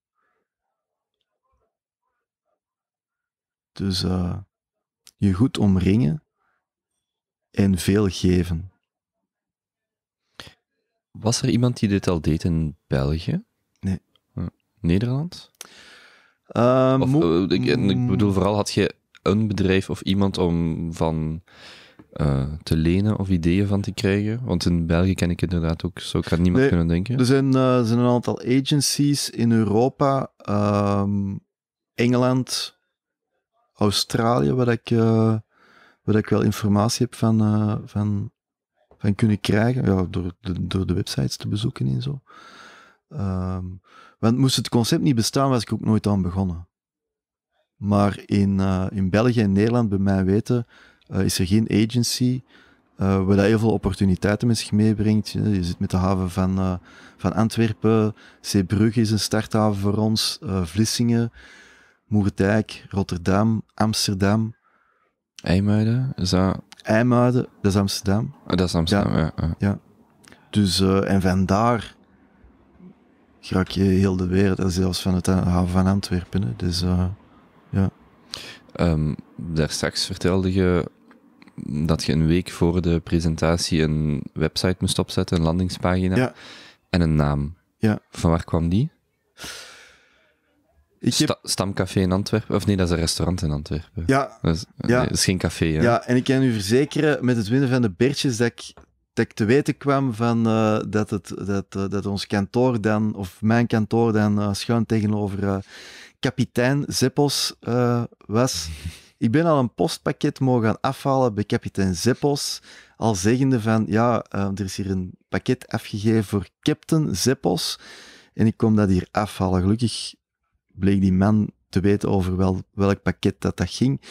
Dus eh, je goed omringen en veel geven. Was er iemand die dit al deed in België? Nee. Hm. Nederland? Eh, of, eh, ik, ik mm. bedoel, vooral had je een bedrijf of iemand om van eh, te lenen of ideeën van te krijgen? Want in België ken ik inderdaad ook, zo kan niemand kunnen denken. Er zijn, eh, zijn een aantal agencies in Europa, ehm, Engeland, Australië, waar ik, eh, waar ik wel informatie heb van, van, van kunnen krijgen, ja, door, de, door de websites te bezoeken en zo. Um, want moest het concept niet bestaan, was ik ook nooit aan begonnen. Maar in, in België en Nederland, bij mij weten, eh, is er geen agency uh, waar dat heel veel opportuniteiten met zich meebrengt. Je zit met de haven van, eh, van Antwerpen, Zeebrugge is een starthaven voor ons, Vlissingen, Moerdijk, Rotterdam, Amsterdam. IJmuiden, is dat... IJmuiden, dat is Amsterdam. Ah, dat is Amsterdam, ja. ja, ja. Dus, en vandaar raak je heel de wereld, zelfs van het haven van Antwerpen. Hè. Dus, ja. Ehm, daar straks vertelde je dat je een week voor de presentatie een website moest opzetten, een landingspagina ja. en een naam. Ja. Van waar kwam die? Ik Stamcafé in Antwerpen? Of nee, dat is een restaurant in Antwerpen. Ja. Dat is, eh, ja. dat is geen café. Ja, en ik kan u verzekeren met het winnen van de beertjes dat ik, te weten kwam van, eh, dat, het, dat, eh, dat ons kantoor dan, of mijn kantoor dan, schuin tegenover kapitein Zeppels was. Ik ben al een postpakket mogen afhalen bij kapitein Zeppels, al zeggende van, ja, eh, er is hier een pakket afgegeven voor captain Zeppels. en ik kom dat hier afhalen. Gelukkig bleek die man te weten over wel, welk pakket dat dat ging,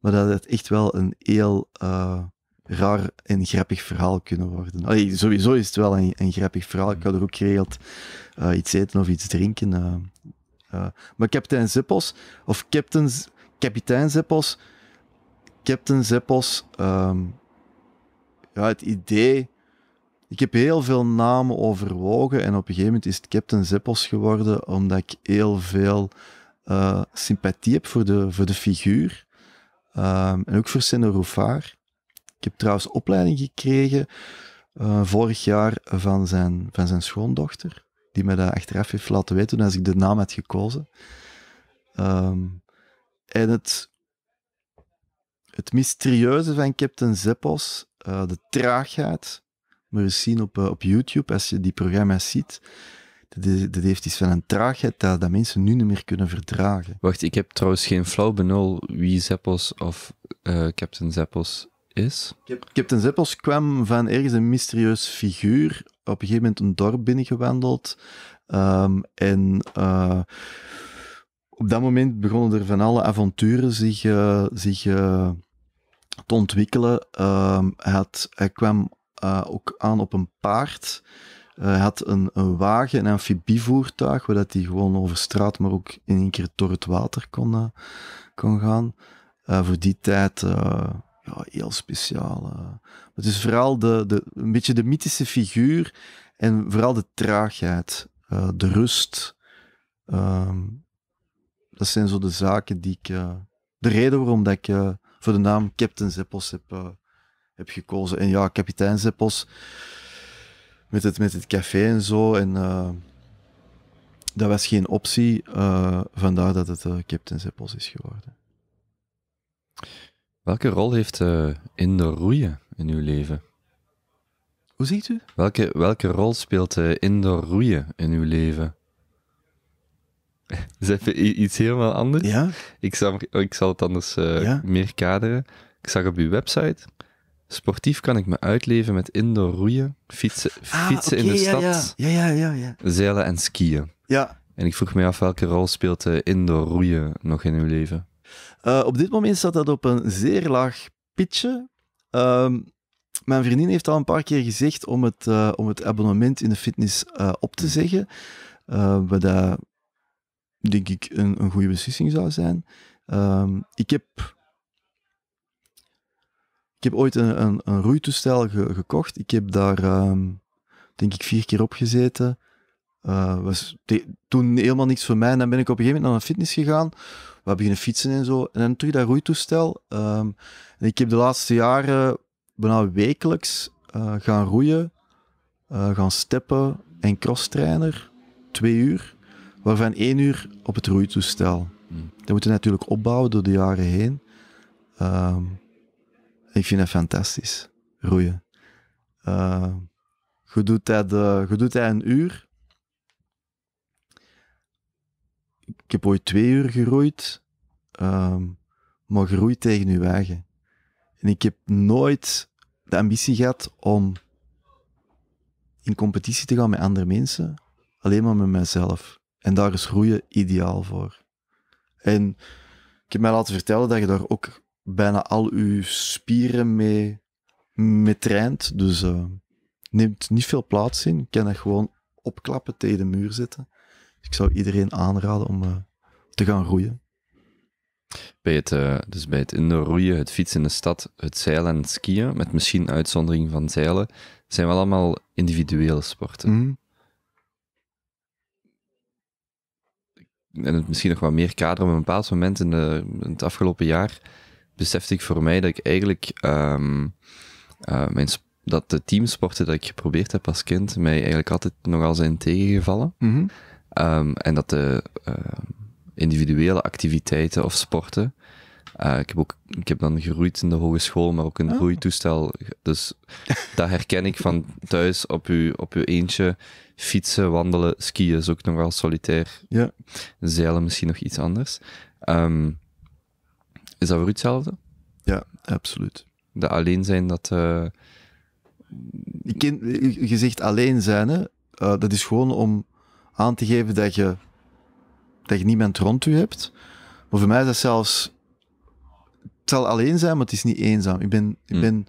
maar dat het echt wel een heel... Eh, raar en grappig verhaal kunnen worden. Allee, sowieso is het wel een, grappig verhaal. Ik had er ook geregeld eh, iets eten of iets drinken. Maar Captain Zeppels, of Captain kapitein Zeppos, Captain Zeppos. Ehm, ja, het idee. Ik heb heel veel namen overwogen en op een gegeven moment is het Captain Zeppos geworden, omdat ik heel veel eh, sympathie heb voor de, voor de figuur. Ehm, en ook voor Senna Rouffard. Ik heb trouwens opleiding gekregen eh, vorig jaar van zijn, van zijn schoondochter, die me dat achteraf heeft laten weten als ik de naam had gekozen. Um, en het, mysterieuze van Captain Zeppos, eh, de traagheid, maar eens zien op, eh, op YouTube, als je die programma's ziet, dat, heeft iets van een traagheid dat, mensen nu niet meer kunnen verdragen. Wacht, ik heb trouwens geen flauw benul wie Zeppos of eh, Captain Zeppos is. Captain Zeppels kwam van ergens een mysterieus figuur op een gegeven moment een dorp binnengewandeld. Um, en op dat moment begonnen er van alle avonturen zich, eh, zich eh, te ontwikkelen. Ehm, hij, had, hij, kwam eh, ook aan op een paard. Hij had een, een wagen, een amfibievoertuig, waar dat hij gewoon over straat, maar ook in één keer door het water kon, kon gaan. voor die tijd ja, heel speciaal. Het is vooral de, de, een beetje de mythische figuur en vooral de traagheid, de rust. Ehm, dat zijn zo de zaken die ik. Eh, de reden waarom dat ik eh, voor de naam Captain Zeppos heb, eh, heb gekozen. En ja, kapitein Zeppos. Met het, met het café en zo. En dat was geen optie. vandaar dat het Captain Zeppos is geworden. Welke rol heeft in de roeien in uw leven? Hoe ziet u? Welke, welke rol speelt in de roeien in uw leven? is dus even iets helemaal anders. Ja? Ik, zal, ik het anders eh, meer kaderen. Ik zag op uw website. Sportief kan ik me uitleven met indoor roeien, fietsen, ah, fietsen in de stad, ja. Ja, ja, ja, zeilen en skiën. Ja. En ik vroeg me af welke rol speelt indoor roeien nog in uw leven? Eh, op dit moment staat dat op een zeer laag pitje. Ehm, mijn vriendin heeft al een paar keer gezegd om het, eh, om het abonnement in de fitness op te zeggen. dat denk ik, een, een goede beslissing zou zijn. Ehm, ik, heb, ik heb ooit een, een, roeitoestel gekocht. Ik heb daar, ehm, denk ik, vier keer op gezeten. Uh, was toen helemaal niks voor mij. En dan ben ik op een gegeven moment naar een fitness gegaan. We beginnen fietsen en zo. En dan terug dat roeitoestel. Ehm, en ik heb de laatste jaren bijna wekelijks eh, gaan roeien, eh, gaan steppen en crosstrainer. Twee uur waarvan één uur op het roeitoestel. Hmm. Dat moeten je natuurlijk opbouwen door de jaren heen. Ehm, ik vind dat fantastisch, roeien. Uh, je, doet dat, eh, doet een uur. Ik heb ooit twee uur geroeid, ehm, maar geroeid tegen uw wagen. En ik heb nooit de ambitie gehad om in competitie te gaan met andere mensen, alleen maar met mezelf. En daar is roeien ideaal voor. En ik heb mij laten vertellen dat je daar ook bijna al je spieren mee, mee traint. Dus uh, neemt niet veel plaats in. Je kan dat gewoon opklappen tegen de muur zitten. ik zou iedereen aanraden om eh, te gaan roeien. Bij het, eh, dus bij het indoor roeien, het fietsen in de stad, het zeilen en het skiën, met misschien uitzondering van zeilen, zijn wel allemaal individuele sporten. Mhm. en het misschien nog wat meer kader, op een bepaald moment in, het afgelopen jaar besefte ik voor mij dat ik eigenlijk ehm, eh, mijn, dat de teamsporten dat ik geprobeerd heb als kind mij eigenlijk altijd nogal zijn tegengevallen. Mhm. Ehm, en dat de ehm, individuele activiteiten of sporten eh, ik, heb ook, ik heb dan geroeid in de hogeschool, maar ook een oh. roeitoestel. Dus dat herken ik van thuis op je, op eentje. Fietsen, wandelen, skiën is ook wel solitair. Ja. Zeilen misschien nog iets anders. Ehm, is dat voor u hetzelfde? Ja, absoluut. De alleen zijn, dat... Ik eh, je zegt alleen zijn, hè. Eh, dat is gewoon om aan te geven dat je, dat je niemand rond u hebt. Maar voor mij is dat zelfs ik zal alleen zijn, maar het is niet eenzaam. Ik ben, ik hmm. ben,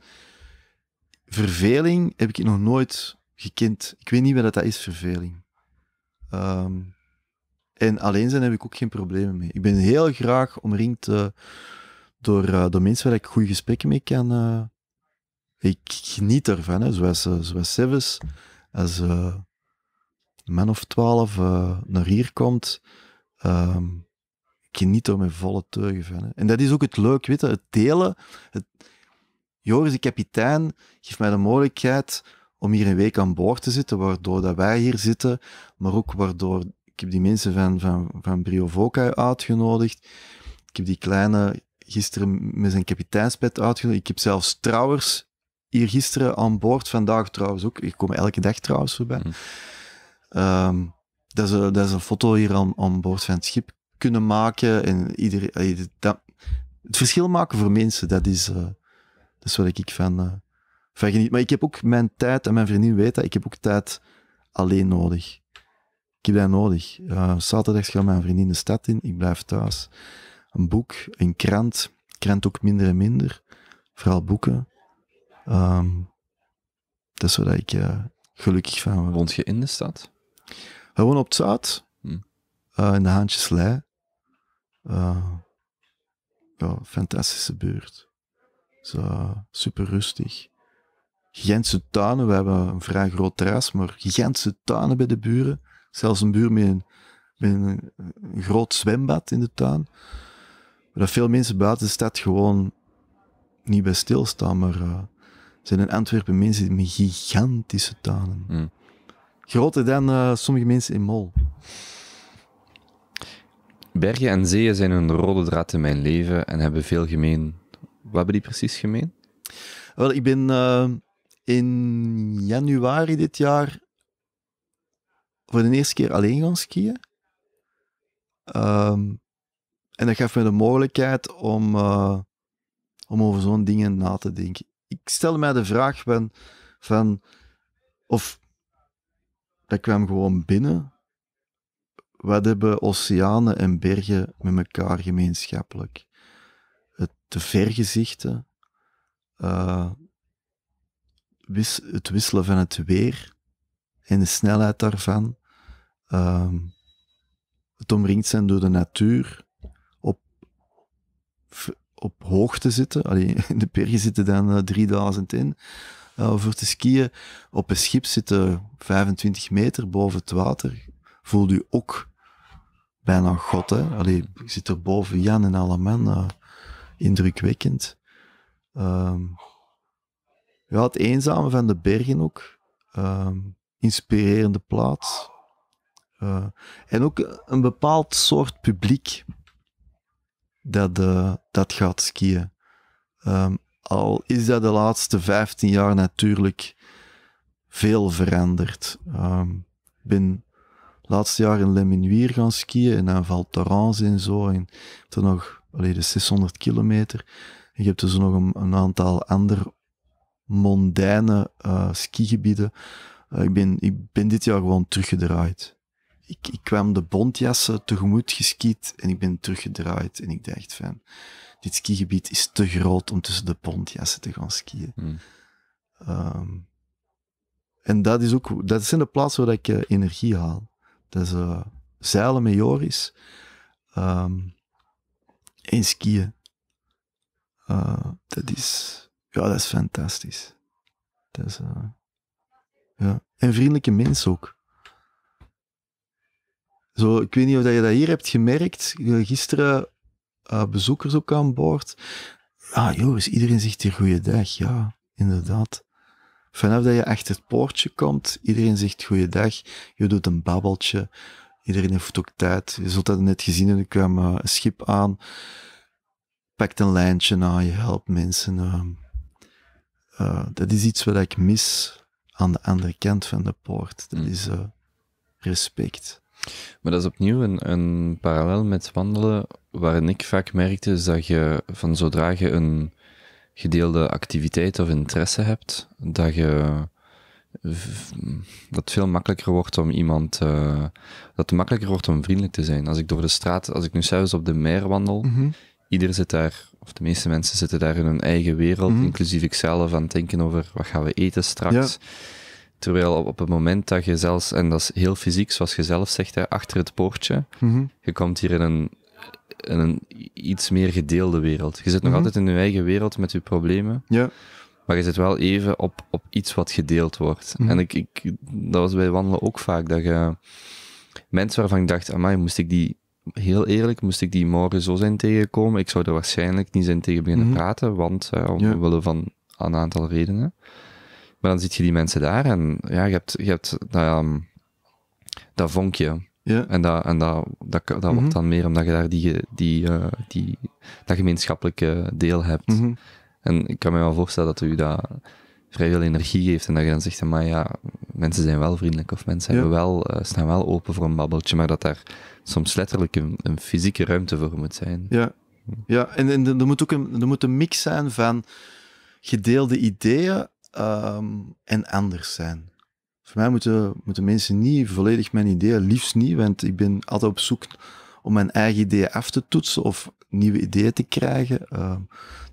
verveling heb ik nog nooit gekend. Ik weet niet wat dat is, verveling. Ehm, en alleen zijn heb ik ook geen problemen mee. Ik ben heel graag omringd eh, door, eh, door mensen waar ik goede gesprekken mee kan. Eh, ik geniet ervan, hè. zoals, zoals Seves. Als een man of twaalf naar hier komt, ehm, geniet er met volle teugen van. En dat is ook het leuk, weten? het delen. Het... Joris, de kapitein, geeft mij de mogelijkheid om hier een week aan boord te zitten, waardoor dat wij hier zitten, maar ook waardoor ik heb die mensen van, van, van Brio uitgenodigd. Ik heb die kleine gisteren met zijn kapiteinspet uitgenodigd. Ik heb zelfs trouwers hier gisteren aan boord, vandaag trouwens ook. Ik kom elke dag trouwens voorbij. Mhm. Ehm, dat, is een, dat is een foto hier aan, aan boord van het schip kunnen maken. En iedereen, dat, het verschil maken voor mensen, dat is, uh, dat is wat ik van, uh, van geniet. Maar ik heb ook mijn tijd, en mijn vriendin weet dat, ik heb ook tijd alleen nodig. Ik heb dat nodig. Uh, zaterdags gaat mijn vriendin de stad in, ik blijf thuis. Een boek, een krant, krant ook minder en minder. Vooral boeken. Ehm, dat is waar ik gelukkig van word. Woont je in de stad? Gewoon op het zuid, hm. in de Haantjeslei. Uh, ja, fantastische buurt. super rustig. Gentse tuinen, we hebben een vrij groot terras, maar Gentse tuinen bij de buren. Zelfs een buur met een, met een, groot zwembad in de tuin. Maar dat veel mensen buiten de stad gewoon niet bij stilstaan, maar uh, zijn in Antwerpen mensen met gigantische tuinen. Mm. Groter dan eh, sommige mensen in Mol. Bergen en zeeën zijn een rode draad in mijn leven en hebben veel gemeen. Wat hebben die precies gemeen? Wel, ik ben eh, in januari dit jaar voor de eerste keer alleen gaan skiën. Ehm, en dat gaf me de mogelijkheid om, eh, om over zo'n dingen na te denken. Ik stel mij de vraag van of dat kwam gewoon binnen, wat hebben oceanen en bergen met elkaar gemeenschappelijk? Het, te vergezichten, eh, het wisselen van het weer en de snelheid daarvan, ehm, het omringd zijn door de natuur, op, op hoogte zitten, in de bergen zitten dan uh, eh, 3000 in, eh, voor te skiën, op een schip zitten 25 meter boven het water, voelt u ook bijna god. Hè? Allee, ik zit er boven Jan en alle Uh, indrukwekkend. Ehm, ja, het eenzame van de bergen ook. Ehm, inspirerende plaats. Eh, en ook een bepaald soort publiek dat, eh, dat gaat skiën. Ehm, al is dat de laatste 15 jaar natuurlijk veel veranderd. Ik ben laatste jaar in Leminuir gaan skiën en dan Val Torrance en zo. En toen nog, de 600 kilometer. En je hebt dus nog een, aantal andere mondaine uh, eh, skigebieden. Eh, ik, ben, ik ben dit jaar gewoon teruggedraaid. Ik, ik kwam de bondjassen tegemoet geskiet en ik ben teruggedraaid. En ik dacht van, dit skigebied is te groot om tussen de bondjassen te gaan skiën. Hmm. Ehm, en dat, is ook, dat zijn de plaatsen waar ik eh, energie haal. Dat is eh, zeilen met Joris. Um, en skiën. Eh, dat is... Ja, dat is fantastisch. Dat is... Eh, ja. En vriendelijke mensen ook. Zo, ik weet niet of je dat hier hebt gemerkt. Gisteren uh, bezoekers ook aan boord. Ah, Joris, iedereen zegt hier goeiedag. Ja, inderdaad. Vanaf dat je achter het poortje komt, iedereen zegt goeiedag, je doet een babbeltje, iedereen heeft ook tijd. Je zult dat net gezien, er kwam eh, een schip aan, pakt een lijntje aan, je helpt mensen. Ehm, eh, dat is iets wat ik mis aan de andere kant van de poort. Dat hmm. is eh, respect. Maar dat is opnieuw een, een parallel met wandelen, waarin ik vaak merkte is dat je van zodra je een gedeelde activiteit of interesse hebt, dat je dat veel makkelijker wordt om iemand, eh, dat het makkelijker wordt om vriendelijk te zijn. Als ik door de straat, als ik nu zelfs op de mer wandel, mm ieder zit daar, of de meeste mensen zitten daar in hun eigen wereld, mhm. inclusief ikzelf, aan het denken over wat gaan we eten straks. Terwijl op, op, het moment dat je zelfs, en dat is heel fysiek, zoals je zelf zegt, achter het poortje, mhm. je komt hier in een een iets meer gedeelde wereld. Je zit nog mhm. altijd in je eigen wereld met je problemen. Ja. Maar je zit wel even op, op iets wat gedeeld wordt. Mhm. En ik, ik, dat was bij wandelen ook vaak. Dat je mensen waarvan ik dacht, amai, moest ik die, heel eerlijk, moest ik die morgen zo zijn tegenkomen, ik zou er waarschijnlijk niet zijn tegen beginnen mhm. praten, want eh, om ja. omwille van een aantal redenen. Maar dan zit je die mensen daar en ja, je hebt, je hebt daar nou dat vonkje. Ja. En, dat, en dat, dat, dat wordt mhm. dan meer omdat je daar die, die, eh, die, dat gemeenschappelijke deel hebt. Mhm. En ik kan me wel voorstellen dat u dat vrij veel energie geeft en dat je dan zegt, maar ja, mensen zijn wel vriendelijk of mensen wel, eh, staan wel open voor een babbeltje, maar dat daar soms letterlijk een, fysieke ruimte voor moet zijn. Ja, ja en, en er moet ook een, er moet een mix zijn van gedeelde ideeën ehm, en anders zijn. Voor mij moeten, moeten mensen niet volledig mijn ideeën, liefst niet, want ik ben altijd op zoek om mijn eigen ideeën af te toetsen of nieuwe ideeën te krijgen. Uh,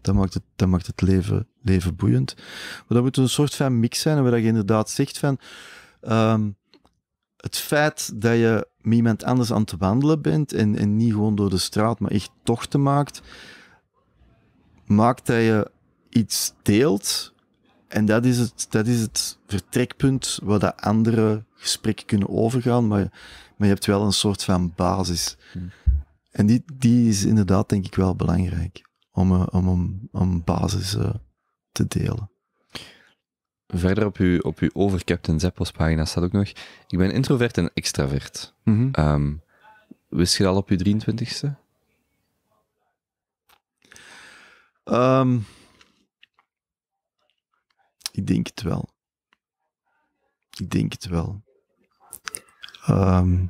dat, maakt het, dat maakt het leven, leven boeiend. Maar dat moet een soort van mix zijn waar je inderdaad zegt van ehm, het feit dat je met iemand anders aan het wandelen bent en, en niet gewoon door de straat, maar echt tochten maakt, maakt dat je iets deelt en dat is het, dat is het vertrekpunt waar dat andere gesprekken kunnen overgaan, maar, maar je hebt wel een soort van basis. Hmm. En die, die is inderdaad, denk ik, wel belangrijk om, eh, om, om, om basis eh, te delen. Verder op uw, op uw over Captain Zeppos pagina staat ook nog: Ik ben introvert en extravert. Mm -hmm. wist je al op je 23ste? Ik denk het wel. Ik denk het wel. Ehm,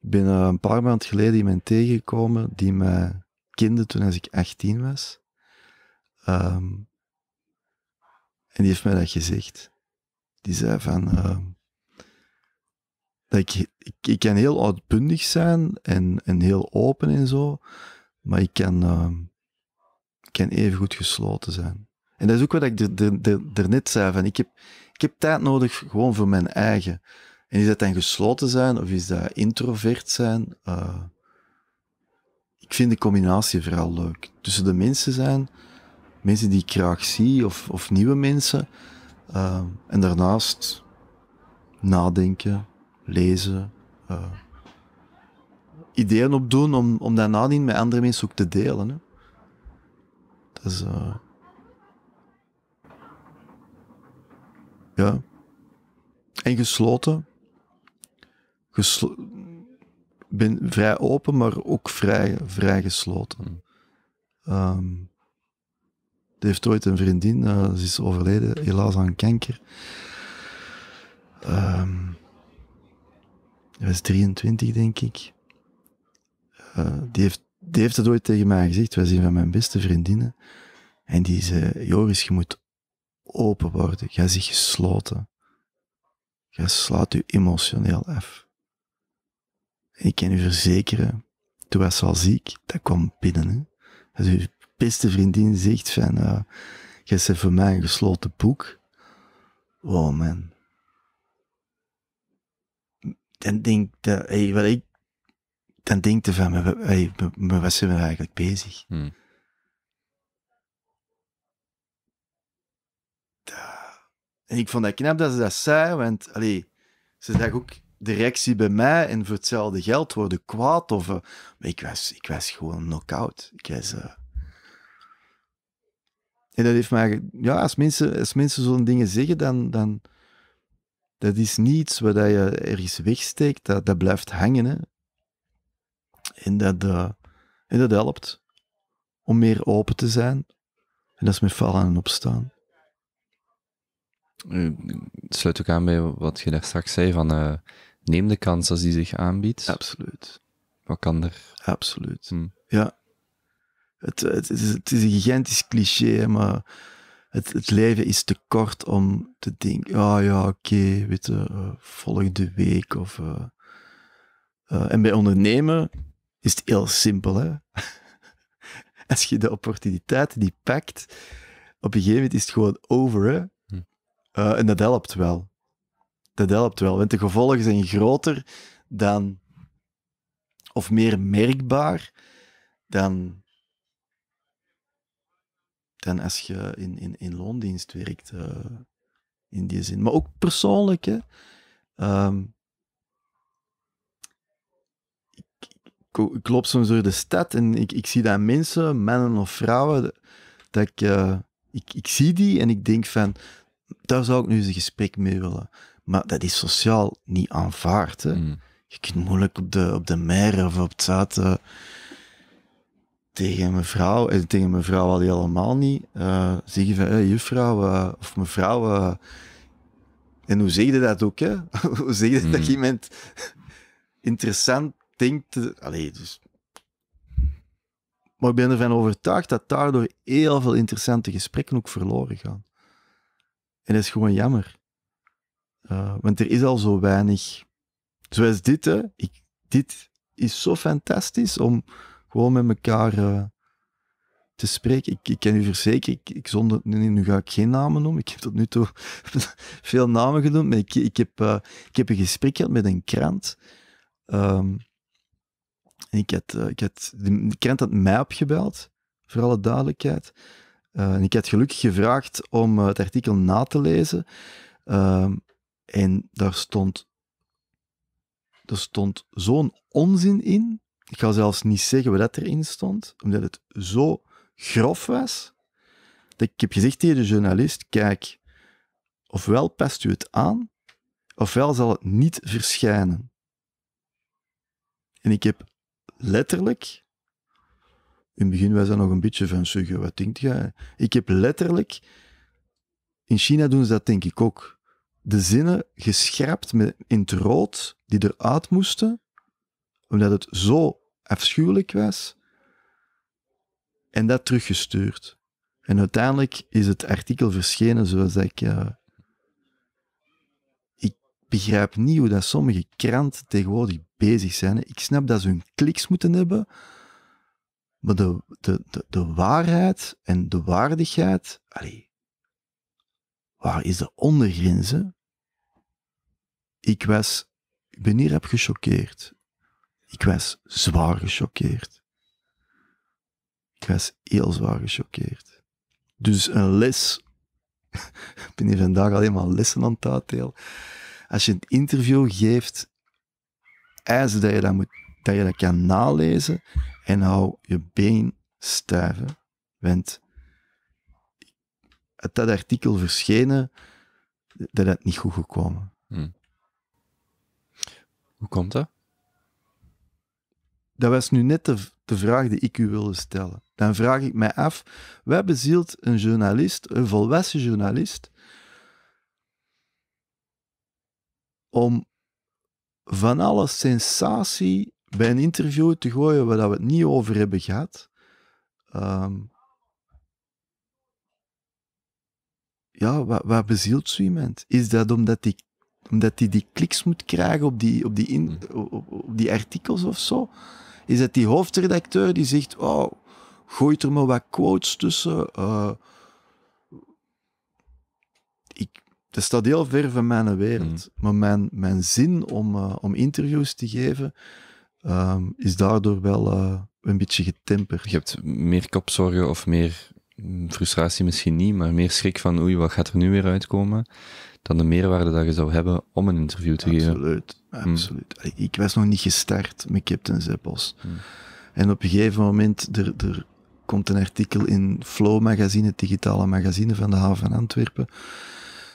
ik ben eh, een paar maanden geleden iemand tegengekomen die mij kende toen als ik 18 was. Ehm, en die heeft mij dat gezegd. Die zei van... Ehm, dat ik, ik, kan heel uitbundig zijn en, en heel open en zo, maar ik kan, uh, kan even goed gesloten zijn. En dat is ook wat ik er, net zei, van ik heb, ik heb tijd nodig gewoon voor mijn eigen. En is dat dan gesloten zijn, of is dat introvert zijn? Eh, ik vind de combinatie vooral leuk. Tussen de mensen zijn, mensen die ik graag zie, of, of nieuwe mensen. Eh, en daarnaast nadenken, lezen, eh, ideeën opdoen om, om dat nadien met andere mensen ook te delen. Hè. Dat is, Ja. En gesloten. Geslo ben vrij open, maar ook vrij, vrij gesloten. Um, mm. die ehm, heeft ooit een vriendin, uh, ze is overleden, helaas aan kanker. Ehm, hij was 23, denk ik. Eh, die, heeft, die heeft het ooit tegen mij gezegd. Wij zijn van mijn beste vriendinnen. En die zei: Joris, je moet open worden. Jij zit gesloten. Jij slaat je emotioneel af. En ik kan u verzekeren, toen was ze al ziek, dat kwam binnen. Hè? Als dus uw beste vriendin zegt van, uh, jij bent voor mij een gesloten boek. Oh man. Dan denk je hey, wat ik, dan denkt je van, hey, zijn nou eigenlijk bezig? Hmm. En ik vond dat knap dat ze dat zei, want allee, ze zag ook directie bij mij en voor hetzelfde geld worden kwaad. Of, eh, ik was, ik was gewoon knock-out. Ik was, eh, En dat heeft mij... Ja, als mensen, als mensen zo'n dingen zeggen, dan... dan dat is niets wat je ergens wegsteekt. Dat, dat blijft hangen. Hè. En, dat, eh, en dat helpt. Om meer open te zijn. En dat is met vallen en opstaan. Het sluit ook aan bij wat je daar straks zei, van eh, neem de kans als die zich aanbiedt. Absoluut. Wat kan er? Absoluut. Hmm. Ja. Het, het, is, het is een gigantisch cliché, maar het, het leven is te kort om te denken, ah oh, ja, oké, okay, eh, volgende week of... Eh, en bij ondernemen is het heel simpel, hè. als je de opportuniteit die pakt, op een gegeven moment is het gewoon over, hè. Eh, en dat helpt wel. Dat helpt wel, want de gevolgen zijn groter dan, of meer merkbaar dan, dan als je in, in, in loondienst werkt, eh, in die zin. Maar ook persoonlijk, hè. Ehm, ik loop soms door de stad en ik, ik zie daar mensen, mannen of vrouwen, dat ik, eh, ik, ik zie die en ik denk van, daar zou ik nu eens een gesprek mee willen. Maar dat is sociaal niet aanvaard. Hè? Mm. Je kunt moeilijk op de, op de mer of op het zaten eh, tegen mijn vrouw, en eh, tegen mijn vrouw al helemaal niet, uh, zeggen van, hey, juffrouw of mevrouw, en hoe zeg je dat ook, hè? hoe zeg je mm. dat iemand interessant denkt? Allee, dus... Maar ik ben ervan overtuigd dat daardoor heel veel interessante gesprekken ook verloren gaan. En dat is gewoon jammer. Eh, want er is al zo weinig. Zoals dit, hè. Ik, dit is zo fantastisch om gewoon met elkaar eh, te spreken. Ik, ik kan u verzekeren, ik, ik zonder, nu ga ik geen namen noemen. Ik heb tot nu toe veel namen genoemd. Maar ik, ik, heb, eh, ik heb een gesprek gehad met een krant. Um, en ik had, ik had, de krant had mij opgebeld, voor alle duidelijkheid. Eh, ik had gelukkig gevraagd om eh, het artikel na te lezen. Ehm, en daar stond, stond zo'n onzin in. Ik ga zelfs niet zeggen wat dat erin stond, omdat het zo grof was. Dat ik heb gezegd tegen de journalist: kijk, ofwel past u het aan, ofwel zal het niet verschijnen. En ik heb letterlijk in het begin was dat nog een beetje van, suge wat denkt jij? Ik heb letterlijk, in China doen ze dat denk ik ook, de zinnen geschrapt met, in het rood die eruit moesten, omdat het zo afschuwelijk was, en dat teruggestuurd. En uiteindelijk is het artikel verschenen zoals ik. Eh, ik begrijp niet hoe dat sommige kranten tegenwoordig bezig zijn. Ik snap dat ze hun kliks moeten hebben, maar de, de, de, waarheid en de waardigheid, allee, waar is de ondergrenzen? Ik was, ik ben heb gechoqueerd. Ik was zwaar gechoqueerd. Ik was heel zwaar gechoqueerd. Dus een les. ik ben hier vandaag alleen maar lessen aan het uitdelen. Als je een interview geeft, eisen dat je dat, moet, dat, je dat kan nalezen en hou je been stuiven. Want uit dat artikel verschenen, dat had niet goed gekomen. Hmm. Hoe komt dat? Dat was nu net de, de vraag die ik u wilde stellen. Dan vraag ik mij af, wat bezielt een journalist, een volwassen journalist, om van alle sensatie bij een interview te gooien waar we het niet over hebben gehad. Um, ja, wat, wat bezielt zo iemand? Is dat omdat hij die, omdat die, die kliks moet krijgen op die, op, die mm. op, die artikels of zo? Is dat die hoofdredacteur die zegt, oh, gooit er maar wat quotes tussen? Eh, ik, dat staat heel ver van mijn wereld. Mm. Maar mijn, mijn zin om, eh, om interviews te geven Ehm, is daardoor wel eh, een beetje getemperd. Je hebt meer kopzorgen of meer mm, frustratie misschien niet, maar meer schrik van oei, wat gaat er nu weer uitkomen, dan de meerwaarde dat je zou hebben om een interview te geven. Absoluut, mm. absoluut. Ik was nog niet gestart met Captain Zeppels. Mm. En op een gegeven moment, er, er komt een artikel in Flow Magazine, het digitale magazine van de haven van Antwerpen,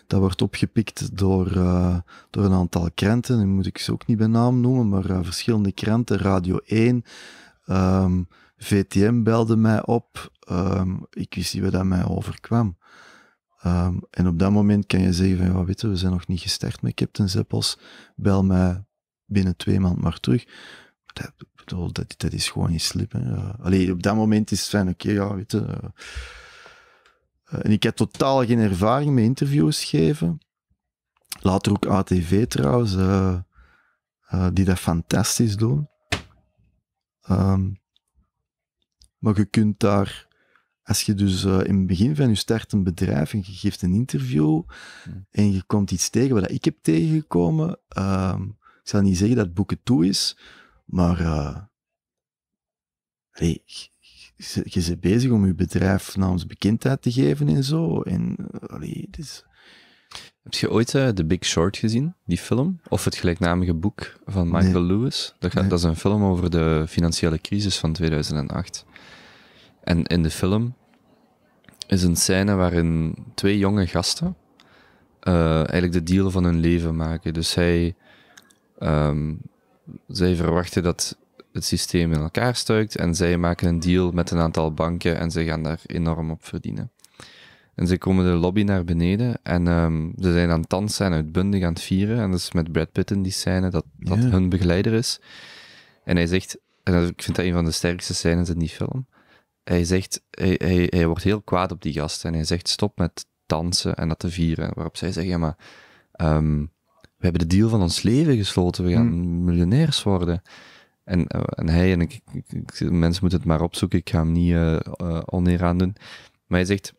dat wordt opgepikt door, eh, door een aantal krenten, die moet ik ze ook niet bij naam noemen, maar eh, verschillende krenten, Radio 1, ehm, VTM belde mij op, ehm, ik wist niet wat dat mij overkwam. Ehm, en op dat moment kan je zeggen van, ja, weet je, we zijn nog niet gestart met Captain Zeppels, bel mij binnen twee maanden maar terug. Dat, bedoel, dat, dat is gewoon niet slippen. Eh, op dat moment is het fijn, oké, ja, weet je, eh, ik heb totaal geen ervaring met interviews geven. Later ook ATV trouwens, eh, eh, die dat fantastisch doen. Ehm, maar je kunt daar, als je dus in het begin van je start een bedrijf en je geeft een interview en je komt iets tegen wat ik heb tegengekomen, ehm, ik zal niet zeggen dat het boeken toe is, maar uh, je zit bezig om je bedrijf namens bekendheid te geven en zo. En, eh, Heb je ooit eh, The Big Short gezien, die film? Of het gelijknamige boek van Michael Lewis? Dat, dat is een film over de financiële crisis van 2008. En in de film is een scène waarin twee jonge gasten eh, eigenlijk de deal van hun leven maken. Dus hij, um, zij verwachten dat het systeem in elkaar stuikt. En zij maken een deal met een aantal banken en ze gaan daar enorm op verdienen. En ze komen de lobby naar beneden en um, ze zijn aan het dansen en uitbundig aan het vieren. En dat is met Brad Pitt in die scène, dat, dat hun begeleider is. En hij zegt, en ik vind dat een van de sterkste scènes in die film. Hij zegt, hij, hij, hij wordt heel kwaad op die gasten en hij zegt stop met dansen en dat te vieren. Waarop zij zeggen, ja maar, ehm, we hebben de deal van ons leven gesloten, we gaan mm. miljonairs worden. En, eh, en hij, en ik, ik, mensen moeten het maar opzoeken, ik ga hem niet uh, eh, eh, oneer aan doen. Maar hij zegt,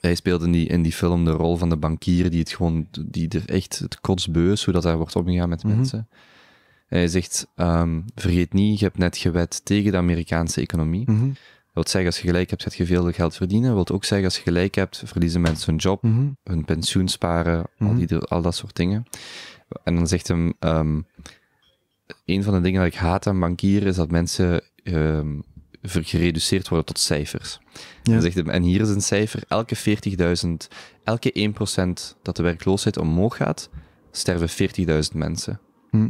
hij speelt in die, in die film de rol van de bankier die het gewoon, die echt het kotsbeus hoe dat daar wordt omgegaan met mm mensen. Hij zegt, ehm, vergeet niet, je hebt net gewet tegen de Amerikaanse economie. Mm wil zeggen, als je gelijk hebt, gaat je veel geld verdienen. Dat wil ook zeggen, als je gelijk hebt, verliezen mensen hun job, mhm. hun pensioen sparen, al, mhm. die, al dat soort dingen. En dan zegt hem, ehm, een van de dingen dat ik haat aan bankieren is dat mensen uh, gereduceerd worden tot cijfers. Zegt, en hier is een cijfer, elke 40.000, elke 1% dat de werkloosheid omhoog gaat, sterven 40.000 mensen. Hm.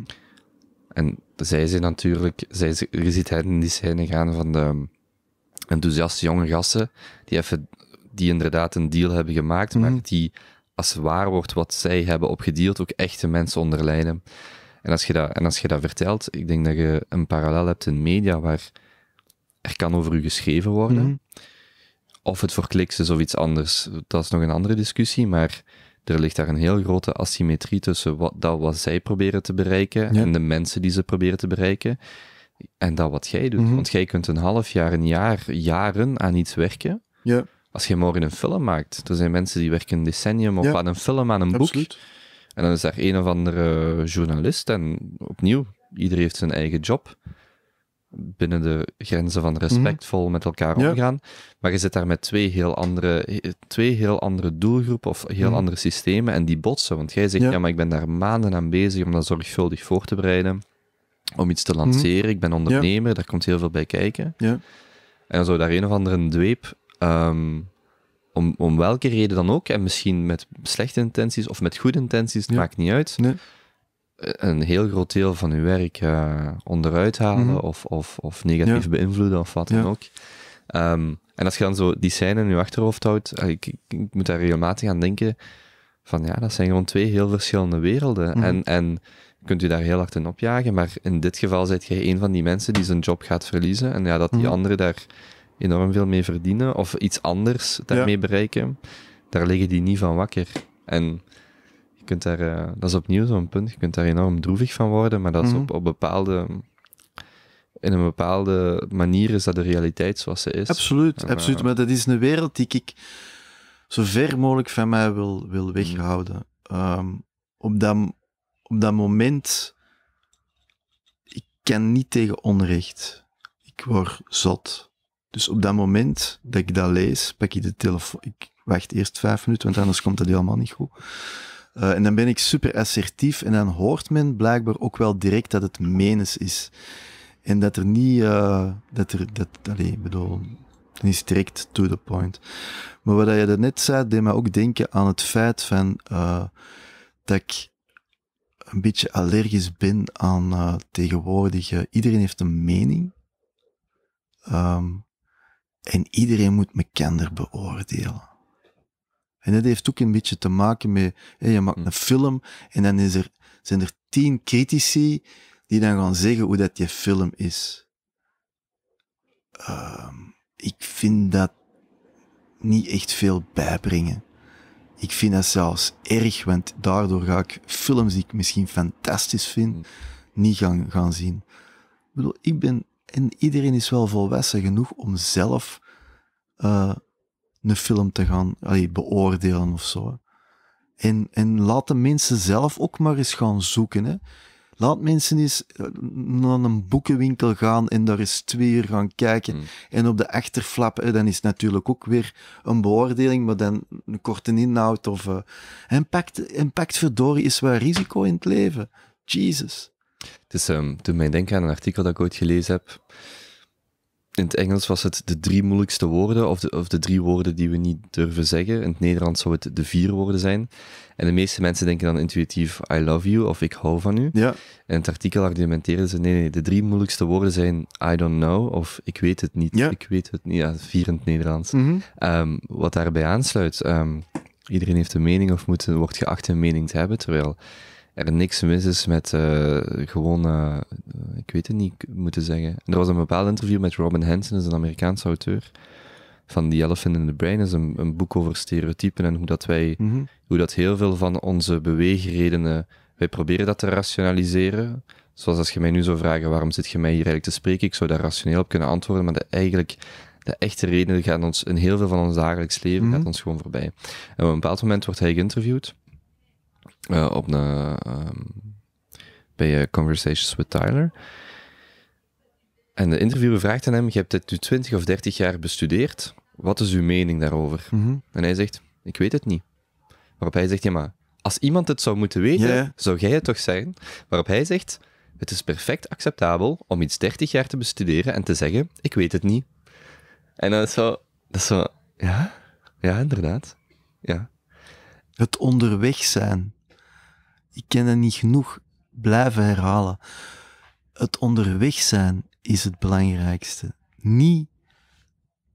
En zij zijn natuurlijk, zij, je ziet hen in die scène gaan van de enthousiaste jonge gassen die, even, die inderdaad een deal hebben gemaakt, maar hm. die als waar wordt wat zij hebben opgedeeld, ook echte mensen onderlijden. En als, je dat, en als je dat vertelt, ik denk dat je een parallel hebt in media waar er kan over u geschreven worden. Mhm. Of het voor kliks is of iets anders, dat is nog een andere discussie, maar er ligt daar een heel grote asymmetrie tussen wat, dat wat zij proberen te bereiken en de mensen die ze proberen te bereiken. En dat wat jij doet. Mhm. Want jij kunt een half jaar, een jaar, jaren aan iets werken. Ja. Als je morgen een film maakt, er zijn mensen die werken een decennium of aan een film, aan een boek. Absoluut. En dan is daar een of andere journalist. En opnieuw, iedereen heeft zijn eigen job. Binnen de grenzen van respectvol mhm. met elkaar omgaan. Maar je zit daar met twee heel andere, twee heel andere doelgroepen of heel mhm. andere systemen. En die botsen. Want jij zegt, ja. maar ik ben daar maanden aan bezig om dat zorgvuldig voor te bereiden. Om iets te mhm. lanceren. Ik ben ondernemer, daar komt heel veel bij kijken. Ja. En dan zou daar een of andere dweep ehm, om, om welke reden dan ook, en misschien met slechte intenties of met goede intenties, het maakt niet uit, eh, een heel groot deel van uw werk eh, onderuit halen mhm. of, of, of negatief beïnvloeden of wat dan ook. Ehm, en als je dan zo die scène in je achterhoofd houdt, eh, ik, ik, moet daar regelmatig aan denken, van ja, dat zijn gewoon twee heel verschillende werelden. Mhm. En, en kunt u daar heel hard in opjagen, maar in dit geval zijt je een van die mensen die zijn job gaat verliezen en ja, dat die mhm. andere daar enorm veel mee verdienen of iets anders daarmee bereiken, daar liggen die niet van wakker. En je kunt daar, eh, dat is opnieuw zo'n punt, je kunt daar enorm droevig van worden, maar dat is mhm. op, op bepaalde, in een bepaalde manier is dat de realiteit zoals ze is. Absoluut, absoluut. Eh, maar dat is een wereld die ik zo ver mogelijk van mij wil, wil mhm. weghouden. Ehm, op, dat, op dat moment, ik kan niet tegen onrecht. Ik word zot. Dus op dat moment dat ik dat lees, pak ik de telefoon. Ik wacht eerst vijf minuten, want anders komt dat helemaal niet goed. Eh, en dan ben ik super assertief en dan hoort men blijkbaar ook wel direct dat het menens is. En dat er niet, uh, dat er, dat, allee, bedoel, dan is direct to the point. Maar wat je net zei, deed me ook denken aan het feit van, eh, dat ik een beetje allergisch ben aan tegenwoordig iedereen heeft een mening. Um, en iedereen moet me kender beoordelen. En dat heeft ook een beetje te maken met, je maakt hm. een film en dan is er, zijn er tien critici die dan gaan zeggen hoe dat je film is. Ehm, ik vind dat niet echt veel bijbrengen. Ik vind dat zelfs erg, want daardoor ga ik films die ik misschien fantastisch vind, hm. niet gaan, gaan zien. Ik bedoel, ik ben en iedereen is wel volwassen genoeg om zelf eh, een film te gaan beoordelen of zo. En, en laat de mensen zelf ook maar eens gaan zoeken. Hè. Laat mensen eens eh, naar een boekenwinkel gaan en daar eens twee uur gaan kijken. Hmm. En op de achterflap, dan is het natuurlijk ook weer een beoordeling, maar dan een korte inhoud. Of, uh, eh, impact, verdorie is wel risico in het leven. Jesus. Het is, um, doet mij denken aan een artikel dat ik ooit gelezen heb. In het Engels was het de drie moeilijkste woorden, of de, of de drie woorden die we niet durven zeggen. In het Nederlands zou het de vier woorden zijn. En de meeste mensen denken dan intuïtief I love you of ik hou van u. Ja. En het artikel argumenteerden ze, nee, nee, de drie moeilijkste woorden zijn I don't know of ik weet het niet. Ik weet het niet, ja, vier in het Nederlands. Mhm. Ehm, wat daarbij aansluit, ehm, iedereen heeft een mening of moet, wordt geacht een mening te hebben, terwijl er niks mis is met eh, gewoon, eh, ik weet het niet moeten zeggen. Er was een bepaald interview met Robin Hanson, is een Amerikaanse auteur, van The Elephant in the Brain. Dat is een, een boek over stereotypen en hoe dat wij, mhm. hoe dat heel veel van onze beweegredenen, wij proberen dat te rationaliseren. Zoals als je mij nu zou vragen, waarom zit je mij hier eigenlijk te spreken? Ik zou daar rationeel op kunnen antwoorden, maar de, eigenlijk de echte redenen gaan ons in heel veel van ons dagelijks leven mhm. gaat ons gewoon voorbij. En op een bepaald moment wordt hij geïnterviewd eh, op een, ehm, bij eh, Conversations with Tyler. En de interviewer vraagt aan hem: Je hebt dit nu 20 of 30 jaar bestudeerd. Wat is uw mening daarover? Mhm. En hij zegt: Ik weet het niet. Waarop hij zegt: Ja, maar als iemand het zou moeten weten, zou jij het toch zijn? Waarop hij zegt: Het is perfect acceptabel om iets 30 jaar te bestuderen en te zeggen: Ik weet het niet. En dan is zo: dat is zo Ja, ja, inderdaad. Ja. Het onderweg zijn ik ken dat niet genoeg blijven herhalen. Het onderweg zijn is het belangrijkste. Niet,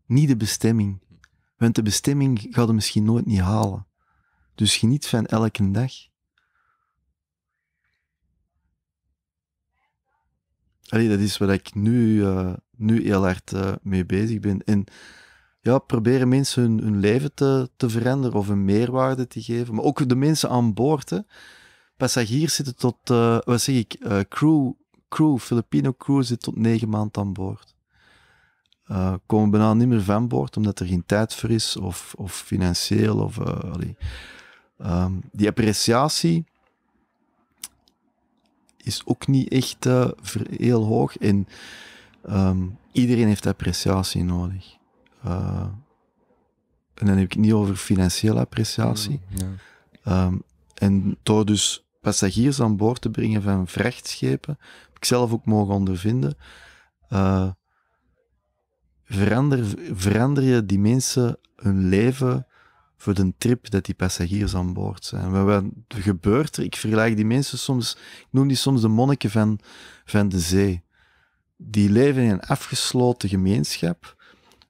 niet de bestemming. Want de bestemming gaat je misschien nooit niet halen. Dus geniet van elke dag. dat is waar ik nu, eh, nu heel hard eh, mee bezig ben. En ja, proberen mensen hun, hun leven te, te veranderen of een meerwaarde te geven. Maar ook de mensen aan boord. Hè hier zitten tot, uh, wat zeg ik, eh, crew, crew, Filipino crew zit tot negen maanden aan boord. Uh, komen bijna niet meer van boord, omdat er geen tijd voor is, of, of financieel, of... Ehm, die appreciatie is ook niet echt heel hoog en ehm, iedereen heeft appreciatie nodig. en dan heb ik het niet over financiële appreciatie. Ja, ehm, en door dus passagiers aan boord te brengen van vrachtschepen, heb ik zelf ook mogen ondervinden. Eh, verander, verander je die mensen hun leven voor de trip dat die passagiers aan boord zijn. Wat, wat gebeurt er? Ik vergelijk die mensen soms, ik noem die soms de monniken van, van de zee. Die leven in een afgesloten gemeenschap,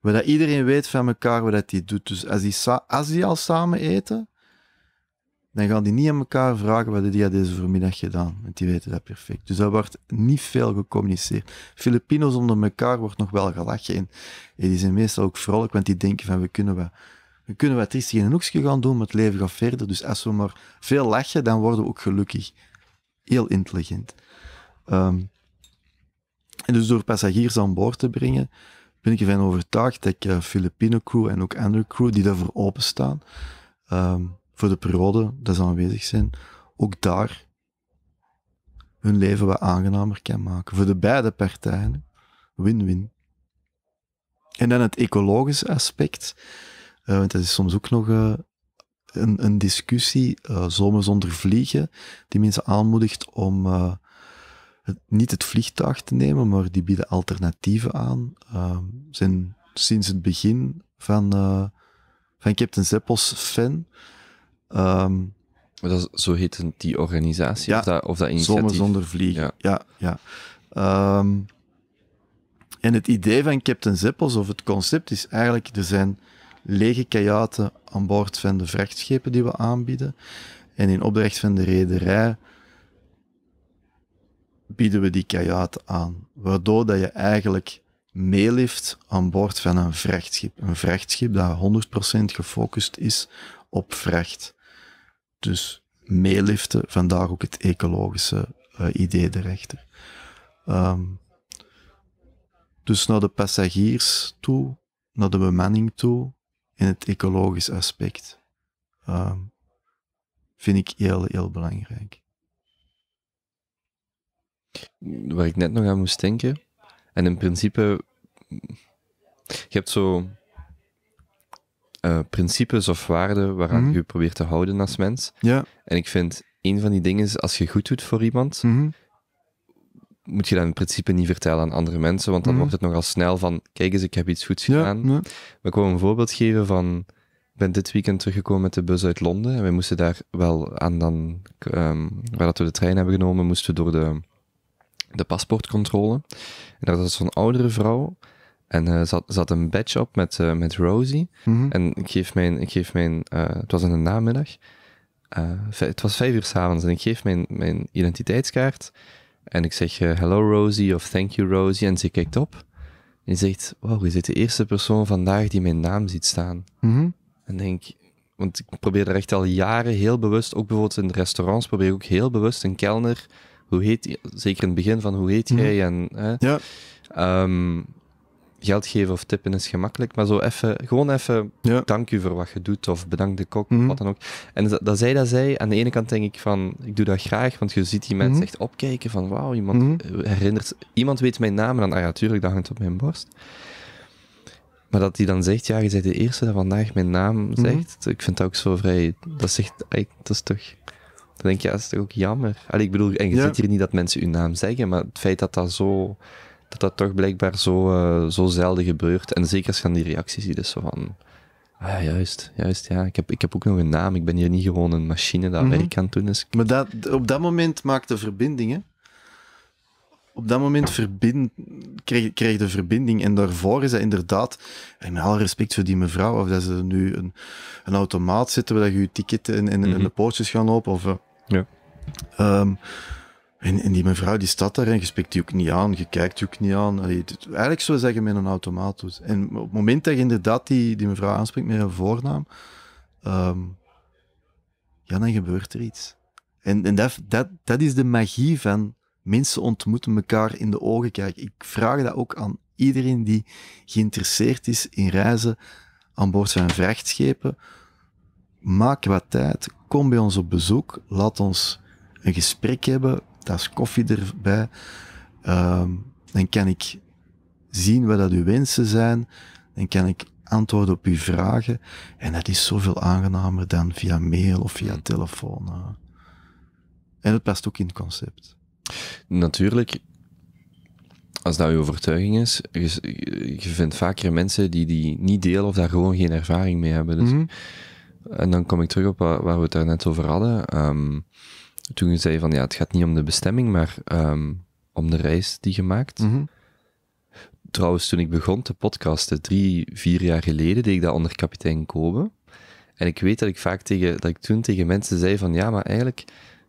waar dat iedereen weet van elkaar wat dat die doet. Dus als als die al samen eten, dan gaan die niet aan elkaar vragen wat die deze voormiddag gedaan. Want die weten dat perfect. Dus dat wordt niet veel gecommuniceerd. Filipino's onder elkaar wordt nog wel gelachen. En die zijn meestal ook vrolijk, want die denken van we kunnen wat, we kunnen wat triestig in een hoekje gaan doen, maar het leven gaat verder. Dus als we maar veel lachen, dan worden we ook gelukkig. Heel intelligent. Ehm, en dus door passagiers aan boord te brengen, ben ik ervan overtuigd dat ik uh, Filipino crew en ook andere crew die daarvoor openstaan, um, voor de periode dat ze aanwezig zijn, ook daar hun leven wat aangenamer kan maken. Voor de beide partijen. Win-win. En dan het ecologische aspect. Eh, want dat is soms ook nog eh, een, een, discussie, uh, eh, zomer zonder vliegen, die mensen aanmoedigt om niet het vliegtuig te nemen, maar die bieden alternatieven aan. zijn sinds het begin van, van Captain Zeppels fan. Ehm, dat zo heet die organisatie of, dat, of dat initiatief? Zomer zonder vliegen, ja. ja, ehm, en het idee van Captain Zippels, of het concept, is eigenlijk, er zijn lege kajaten aan boord van de vrachtschepen die we aanbieden. En in opdracht van de rederij bieden we die kajaten aan. Waardoor dat je eigenlijk meelift aan boord van een vrachtschip. Een vrachtschip dat 100% gefocust is op vracht. Dus meeliften, vandaag ook het ecologische eh, idee erachter. Um, ehm, dus naar de passagiers toe, naar de bemanning toe, in het ecologisch aspect, ehm, vind ik heel, heel belangrijk. Waar ik net nog aan moest denken, en in principe, je hebt zo eh, principes of waarden waaraan mhm. je probeert te houden als mens. Ja. En ik vind, een van die dingen is, als je goed doet voor iemand, mhm. moet je dat in principe niet vertellen aan andere mensen, want dan mhm. wordt het nogal snel van, kijk eens, ik heb iets goeds gedaan. We komen een voorbeeld geven van, ik ben dit weekend teruggekomen met de bus uit Londen, en we moesten daar wel aan dan, um, waar dat we de trein hebben genomen, moesten we door de, de paspoortcontrole. En daar was zo'n oudere vrouw, en eh, zat, zat een badge op met, eh, met Rosie. Mhm. En ik geef mijn, ik geef mijn eh, het was in de namiddag, het was vijf uur s'avonds, en ik geef mijn, mijn identiteitskaart. En ik zeg hello Rosie of thank you Rosie. En ze kijkt op. En zegt, wow, je zit de eerste persoon vandaag die mijn naam ziet staan. Mhm. En denk, want ik probeer er echt al jaren heel bewust, ook bijvoorbeeld in restaurants, probeer ik ook heel bewust een kelner, hoe heet, zeker in het begin van hoe heet mhm. jij? En, ja. Ehm, geld geven of tippen is gemakkelijk, maar zo even, gewoon even dank u voor wat je doet of bedank de kok, mhm. wat dan ook. En dat, dat, zij dat zij, aan de ene kant denk ik van, ik doe dat graag, want je ziet die mensen mhm. echt opkijken van, wauw, iemand mhm. herinnert, iemand weet mijn naam en dan, ah ja, tuurlijk, dat hangt op mijn borst. Maar dat hij dan zegt, ja, je bent de eerste dat vandaag mijn naam zegt, ik vind dat ook zo vrij, dat zegt, dat is toch... Dan denk je, ja, dat is toch ook jammer. Allee, ik bedoel, en je ziet hier niet dat mensen uw naam zeggen, maar het feit dat dat zo dat dat toch blijkbaar zo, eh, zo zelden gebeurt. En zeker als je die reacties ziet, dus zo van... Ah ja, juist, juist, ja. Ik heb, ik heb ook nog een naam. Ik ben hier niet gewoon een machine dat mm -hmm. werk aan doen is. Maar dat, op dat moment maakte verbindingen Op dat moment verbind, kreeg, kreeg de verbinding. En daarvoor is dat inderdaad, en met alle respect voor die mevrouw, of dat ze nu een, een automaat zetten waar je je ticket en, en, de mhm. poortjes gaan lopen, of... Eh, ja. Ehm, en, en, die mevrouw die staat daar en je spreekt die ook niet aan, je kijkt die ook niet aan. Allee, eigenlijk zou zeggen met een automaat. Dus. En op het moment dat je inderdaad die, die mevrouw aanspreekt met een voornaam, ehm, ja, dan gebeurt er iets. En, en dat, dat, dat is de magie van mensen ontmoeten elkaar in de ogen kijken. Ik vraag dat ook aan iedereen die geïnteresseerd is in reizen aan boord van vrachtschepen. Maak wat tijd, kom bij ons op bezoek, laat ons een gesprek hebben, tas koffie erbij. Ehm, dan kan ik zien wat dat uw wensen zijn. Dan kan ik antwoorden op uw vragen. En dat is zoveel aangenamer dan via mail of via hmm. telefoon. Eh. En het past ook in het concept. Natuurlijk, als dat uw overtuiging is, je, je vindt vaker mensen die die niet delen of daar gewoon geen ervaring mee hebben. Dus, mhm. En dan kom ik terug op waar we het daarnet over hadden. Um, toen je zei van ja, het gaat niet om de bestemming, maar ehm, om de reis die je maakt. Mhm. Trouwens, toen ik begon te podcasten, drie, vier jaar geleden, deed ik dat onder kapitein Kobe. En ik weet dat ik vaak tegen, dat ik toen tegen mensen zei van ja, maar eigenlijk,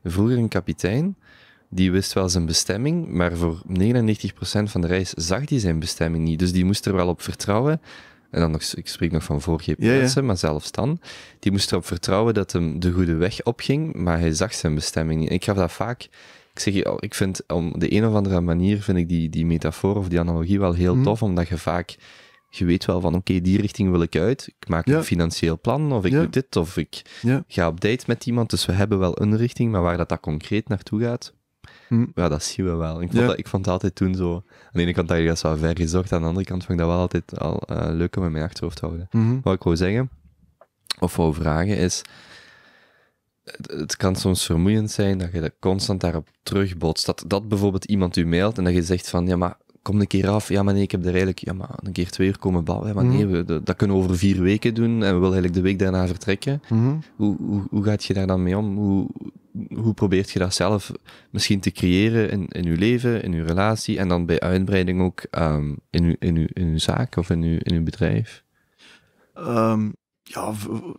vroeger een kapitein, die wist wel zijn bestemming, maar voor 99% van de reis zag hij zijn bestemming niet. Dus die moest er wel op vertrouwen en dan nog, ik spreek nog van voor mensen maar zelfs dan, die moest erop vertrouwen dat hem de goede weg opging, maar hij zag zijn bestemming niet. Ik gaf dat vaak ik zeg je, oh, ik vind om de een of andere manier vind ik die, die metafoor of die analogie wel heel mhm. tof, omdat je vaak, je weet wel van oké, die richting wil ik uit, ik maak een financieel plan, of ik doe dit, of ik ga op date met iemand, dus we hebben wel een richting, maar waar dat, dat concreet naartoe gaat, Hm. Ja, dat zien we wel. Ik vond, dat, ik vond het altijd toen zo... Aan de ene kant dat je dat zo ver gezocht, aan de andere kant vond ik dat wel altijd al eh, leuk om in mijn achterhoofd te houden. Mhm. Wat ik wou zeggen, of wou vragen, is... Het, kan soms vermoeiend zijn dat je dat constant daarop terugbotst. Dat, dat bijvoorbeeld iemand u mailt en dat je zegt van, ja, maar kom een keer af. Ja, maar nee, ik heb er eigenlijk ja, maar een keer twee uur komen babbelen. Maar mhm. nee, we, dat kunnen we over vier weken doen en we willen eigenlijk de week daarna vertrekken. Mhm. hoe, hoe, hoe gaat je daar dan mee om? Hoe hoe probeert je dat zelf misschien te creëren in, in je leven, in je relatie en dan bij uitbreiding ook ehm, in, uw, in, uw, in uw zaak of in uw, in uw bedrijf? Ehm, ja,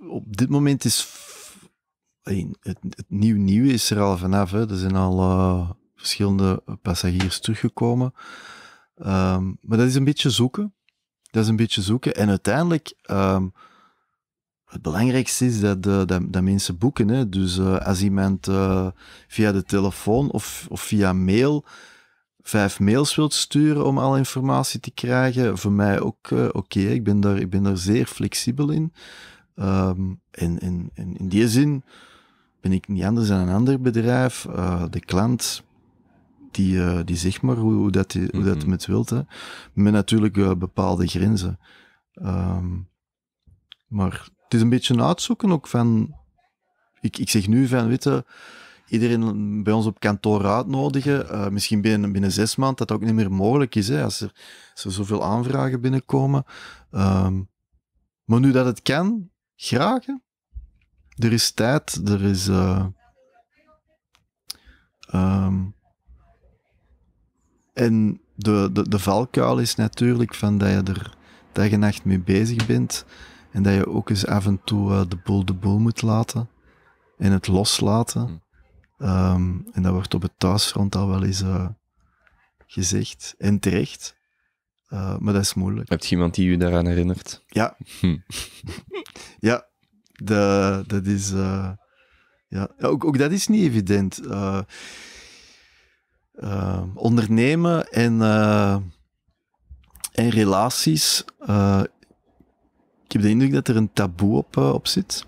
op dit moment is het, het nieuw nieuw is er al vanaf. Hè. Er zijn al eh, verschillende passagiers teruggekomen. Ehm, maar dat is een beetje zoeken. Dat is een beetje zoeken. En uiteindelijk het belangrijkste is dat, eh, dat, dat mensen boeken. Hè. Dus eh, als iemand eh, via de telefoon of, of via mail vijf mails wilt sturen om al informatie te krijgen, voor mij ook oké. Ik, ben daar, ik ben daar zeer flexibel in. Um, en, in die zin ben ik niet anders dan een ander bedrijf. de klant die, uh, die zeg maar hoe, hoe dat, hoe dat mhm. met wilt. Hè. Met natuurlijk bepaalde grenzen. Ehm, maar het is een beetje uitzoeken ook van... Ik, ik zeg nu van, witte iedereen bij ons op kantoor uitnodigen. Eh, misschien binnen, binnen zes maanden dat, ook niet meer mogelijk is, hè, als, er, als zoveel aanvragen binnenkomen. Ehm, maar nu dat het kan, graag. Er is tijd, er is. Eh, ehm, en de, de, de valkuil is natuurlijk van dat je er dag en nacht mee bezig bent. En dat je ook eens af en toe eh, de boel de boel moet laten en het loslaten. Hmm. Ehm, en dat wordt op het thuisfront al wel eens eh, gezegd en terecht. Eh, maar dat is moeilijk. Hebt je iemand die je daaraan herinnert? Ja. Hm. ja, de, dat is. ja. Ook, ook, dat is niet evident. Ehm, ondernemen en, en relaties ik heb de indruk dat er een taboe op, eh, op zit.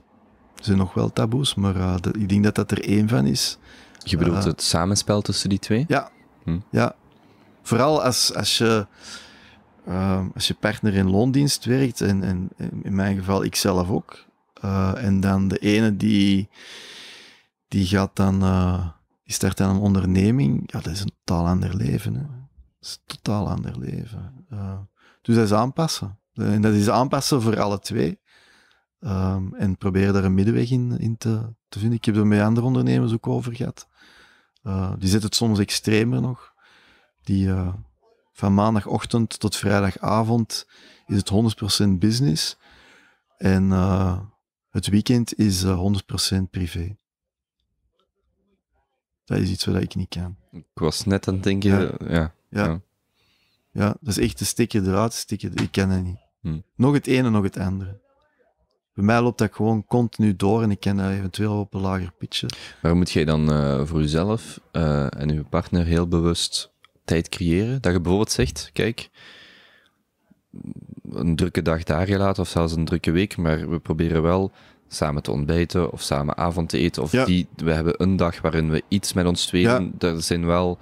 Er zijn nog wel taboes, maar eh, ik denk dat dat er één van is. Je bedoelt eh, het samenspel tussen die twee? Ja. Hm. ja. Vooral als, als, je, als je partner in loondienst werkt, en, en in mijn geval ik zelf ook, en dan de ene die, die gaat dan die start aan een onderneming, ja, dat is een totaal ander leven. Hè. Dat is een totaal ander leven. Uh, dus dat is aanpassen. Eh, en dat is aanpassen voor alle twee. Ehm, en proberen daar een middenweg in, in te, te, vinden. Ik heb er met andere ondernemers ook over gehad. Eh, die zetten het soms extremer nog. Die eh, van maandagochtend tot vrijdagavond is het 100% business. En het weekend is 100% privé. Dat is iets wat ik niet kan. Ik was net aan het denken. Ja. Ja, ja. dat is echt de stikken eruit, stikken. Ik ken het niet. Hmm. Nog het ene, nog het andere. Bij mij loopt dat gewoon continu door en ik ken dat eventueel op een lager pitchen. Maar moet jij dan eh, voor jezelf eh, en je partner heel bewust tijd creëren? Dat je bijvoorbeeld zegt, kijk, een drukke dag daar gelaten of zelfs een drukke week, maar we proberen wel samen te ontbijten of samen avond te eten. Of die, we hebben een dag waarin we iets met ons tweeën, ja. er zijn wel,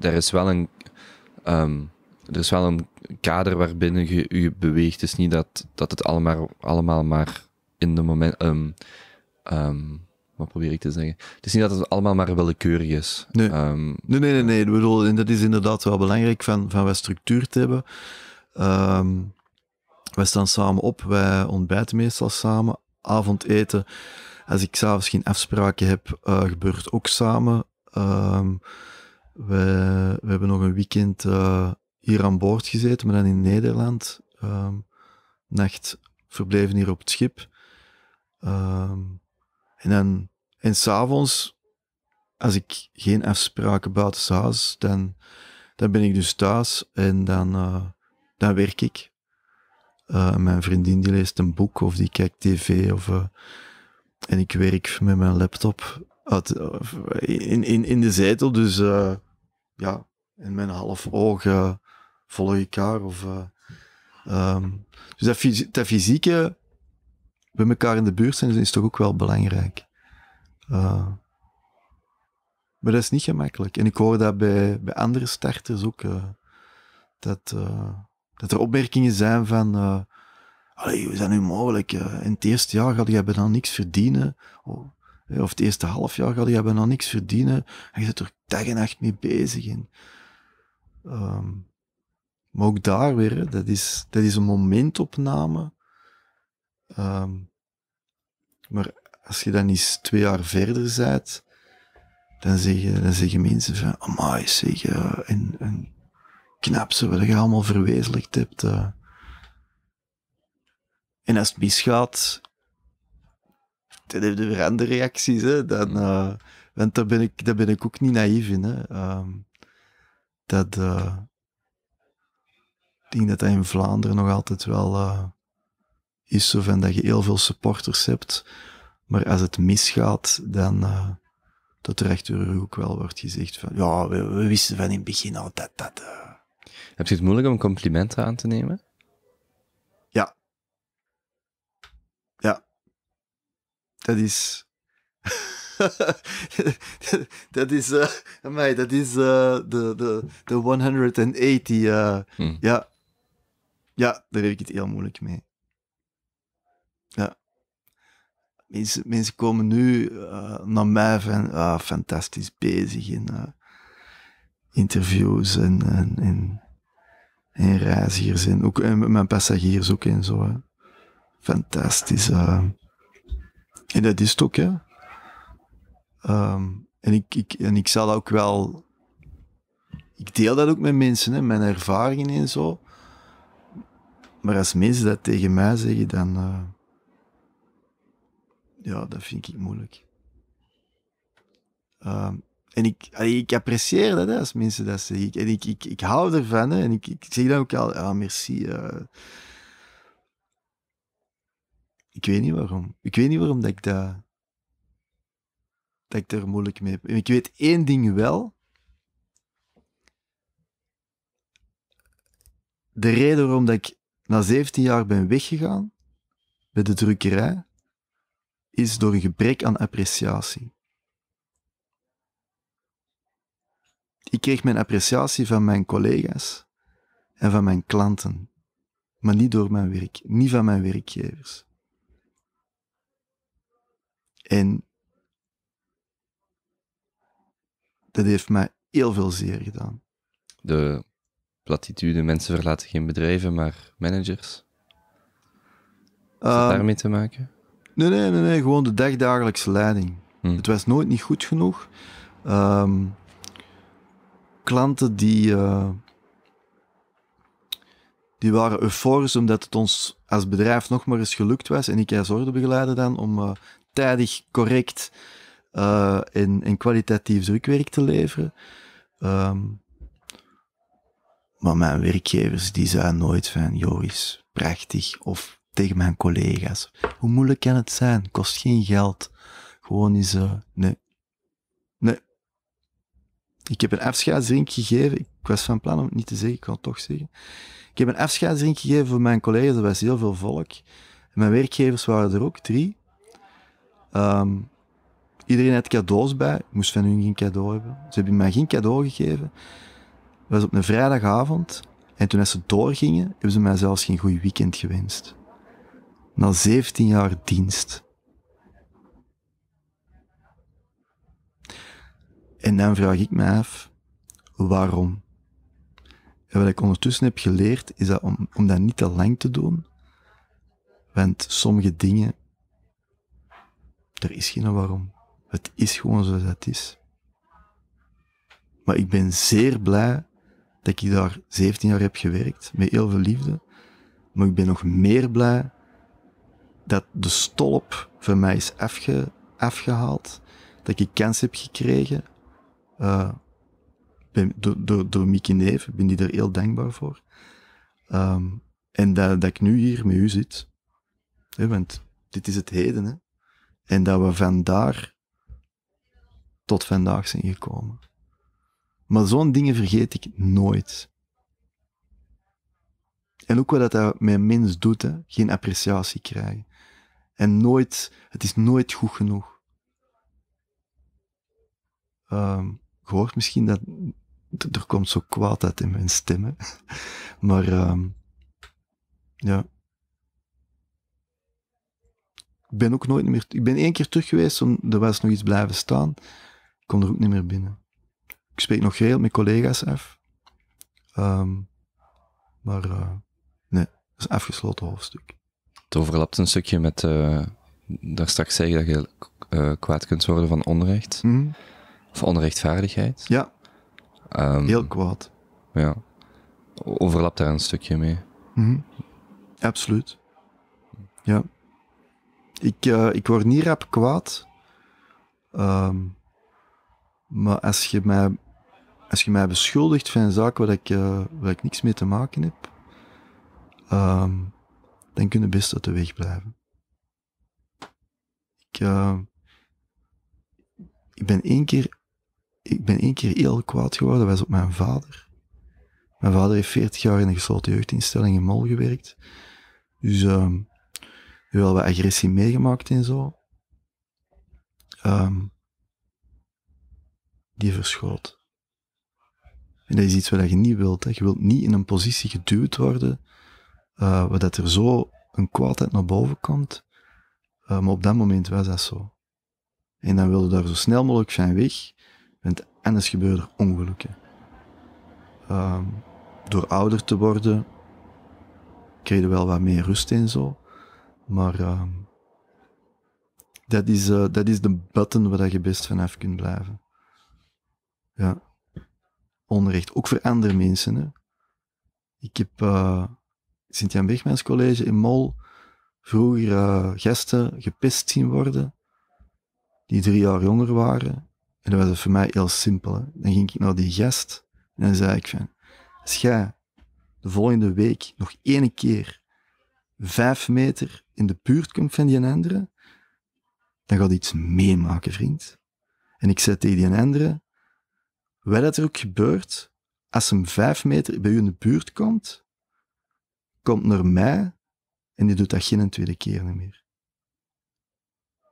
er is wel een... Ehm, er is wel een kader waarbinnen je je beweegt. Het is niet dat, dat het allemaal, allemaal maar in de moment. Ehm, ehm, wat probeer ik te zeggen? Het is niet dat het allemaal maar willekeurig is. Nee, ehm, nee, nee. nee, nee. Ik bedoel, en dat is inderdaad wel belangrijk van, van wat structuur te hebben. wij staan samen op, wij ontbijten meestal samen, avondeten. Als ik s'avonds geen afspraken heb, uh, gebeurt ook samen. We, we, hebben nog een weekend eh, hier aan boord gezeten, maar dan in Nederland. Ehm, nacht verbleven hier op het schip. Ehm, en dan, en s'avonds, als ik geen afspraken buiten huis, dan, dan ben ik dus thuis en dan, eh, dan werk ik. Eh, mijn vriendin die leest een boek of die kijkt tv of, eh, en ik werk met mijn laptop uit, in, in, in de zetel. Dus ja, in mijn half oog volg ik Of, uh, dus dat, fysieke, bij elkaar in de buurt zijn, is toch ook wel belangrijk. Eh, maar dat is niet gemakkelijk. En ik hoor dat bij, bij andere starters ook, eh, dat, dat er opmerkingen zijn van... Allee, hoe is dat nu mogelijk? in het eerste jaar had jij dan niks verdienen. Oh, of het eerste half jaar ga je dan niks verdienen. En je zit er dag en nacht mee bezig. in. Ehm, maar ook daar weer, hè, dat, is, dat is een momentopname. Ehm, maar als je dan eens twee jaar verder bent, dan zeggen, dan zeggen mensen van, amai zeg, uh, en, knap ze wat je allemaal verwezenlijkt hebt. Eh. En als het misgaat, dan heb je weer andere reacties. Hè? Dan, eh, want daar ben, ik, daar ben ik ook niet naïef in. Hè? Ehm, dat, ik denk dat dat in Vlaanderen nog altijd wel eh, is zo van dat je heel veel supporters hebt. Maar als het misgaat, dan uh, dat er ook wel wordt gezegd van ja, we, wisten van in het begin al dat dat. Uh. Heb je het moeilijk om complimenten aan te nemen? Ja. Ja. Dat is. dat is, uh, amai, dat is de de 180. Uh, Ja, ja, daar heb ik het heel moeilijk mee. Ja. Mensen, mensen komen nu eh, naar mij van ah, fantastisch bezig in eh, interviews en, en, en, en, reizigers en ook en mijn passagiers ook en zo. Hè. Fantastisch. Eh. En dat is het ook, hè. Ehm, en, ik, ik, en ik zal ook wel... Ik deel dat ook met mensen, hè, mijn ervaringen en zo maar als mensen dat tegen mij zeggen, dan. Eh, ja, dat vind ik moeilijk. Ehm, en ik, ik apprecieer dat als mensen dat zeggen. En ik, ik, ik hou ervan. en ik, ik zeg dan ook al, ah, merci. Eh. ik weet niet waarom. Ik weet niet waarom dat ik, dat, dat ik daar moeilijk mee heb. ik weet één ding wel. De reden waarom dat ik na 17 jaar ben weggegaan bij de drukkerij, is door een gebrek aan appreciatie. Ik kreeg mijn appreciatie van mijn collega's en van mijn klanten, maar niet door mijn werk, niet van mijn werkgevers. En dat heeft mij heel veel zeer gedaan. De platitude, mensen verlaten geen bedrijven, maar managers? Heeft ehm, daarmee te maken? Nee, nee, nee, nee gewoon de dagdagelijkse leiding. Hmm. Het was nooit niet goed genoeg. Ehm, klanten die, eh, die waren euforisch omdat het ons als bedrijf nog maar eens gelukt was, en ik als ordebegeleider dan, om eh, tijdig, correct en, eh, en kwalitatief drukwerk te leveren. Ehm, maar mijn werkgevers, die zijn nooit van, joh, is prachtig. Of tegen mijn collega's. Hoe moeilijk kan het zijn? Kost geen geld. Gewoon is, uh, nee. Nee. Ik heb een afscheidsrink gegeven. Ik was van plan om het niet te zeggen, ik kan het toch zeggen. Ik heb een afscheidsrink gegeven voor mijn collega's, er was heel veel volk. Mijn werkgevers waren er ook, drie. Ehm, iedereen had cadeaus bij. Ik moest van hun geen cadeau hebben. Ze hebben mij geen cadeau gegeven was op een vrijdagavond. En toen ze doorgingen, hebben ze mij zelfs geen goed weekend gewenst. Na 17 jaar dienst. En dan vraag ik me af, waarom? En wat ik ondertussen heb geleerd, is dat om, om dat niet te lang te doen. Want sommige dingen, er is geen waarom. Het is gewoon zoals het is. Maar ik ben zeer blij dat ik daar 17 jaar heb gewerkt, met heel veel liefde. Maar ik ben nog meer blij dat de stolp van mij is afge, afgehaald, dat ik kans heb gekregen eh, door, door, Mickey Neef, ik ben die er heel dankbaar voor. Ehm, en dat, dat ik nu hier met u zit. want dit is het heden. Hè? En dat we vandaar tot vandaag zijn gekomen. Maar zo'n dingen vergeet ik nooit. En ook wat dat, dat met doet, geen appreciatie krijgen. En nooit, het is nooit goed genoeg. Um, je hoort misschien dat, er komt zo kwaad uit in mijn stemmen. maar, ehm, ja. Ik ben ook nooit meer, ik ben één keer terug geweest, om, er was nog iets blijven staan. Ik kon er ook niet meer binnen ik spreek nog heel met collega's af. Ehm, maar eh, nee, dat is een afgesloten hoofdstuk. Het overlapt een stukje met uh, eh, daar straks zeggen dat je eh, kwaad kunt worden van onrecht. Mm Of onrechtvaardigheid. Ja. Ehm, heel kwaad. Ja. Overlapt daar een stukje mee. Mhm. Absoluut. Ja. Ik, ik word niet rap kwaad. Ehm, maar als je mij als je mij beschuldigt van een zaak waar ik, eh, waar ik niks mee te maken heb, ehm, dan kun je best uit de weg blijven. Ik, ehm, ik, ben één keer, ik ben één keer heel kwaad geworden, dat was op mijn vader. Mijn vader heeft 40 jaar in een gesloten jeugdinstelling in Mol gewerkt. Dus um, wel wat agressie meegemaakt en zo. die verschoot. En dat is iets wat je niet wilt. Je wilt niet in een positie geduwd worden eh, waar dat er zo een kwaadheid naar boven komt. Eh, maar op dat moment was dat zo. En dan wilde daar zo snel mogelijk zijn weg. Want anders gebeuren er ongelukken. Ehm, door ouder te worden, kreeg je wel wat meer rust in zo. Maar ehm, dat, is, eh, dat is de button waar je best vanaf kunt blijven. Ja onrecht, ook voor andere mensen. Ik heb uh, Sint-Jan Wegmans College in Mol vroeger uh, gasten gepest zien worden, die drie jaar jonger waren. En dat was voor mij heel simpel. Dan ging ik naar die gast en dan zei ik van, als jij de volgende week nog één keer vijf meter in de buurt komt van die andere, dan gaat iets meemaken, vriend. En ik zei tegen die andere, wat dat er ook gebeurt, als hem vijf meter bij u in de buurt komt, komt naar mij en die doet dat geen tweede keer meer.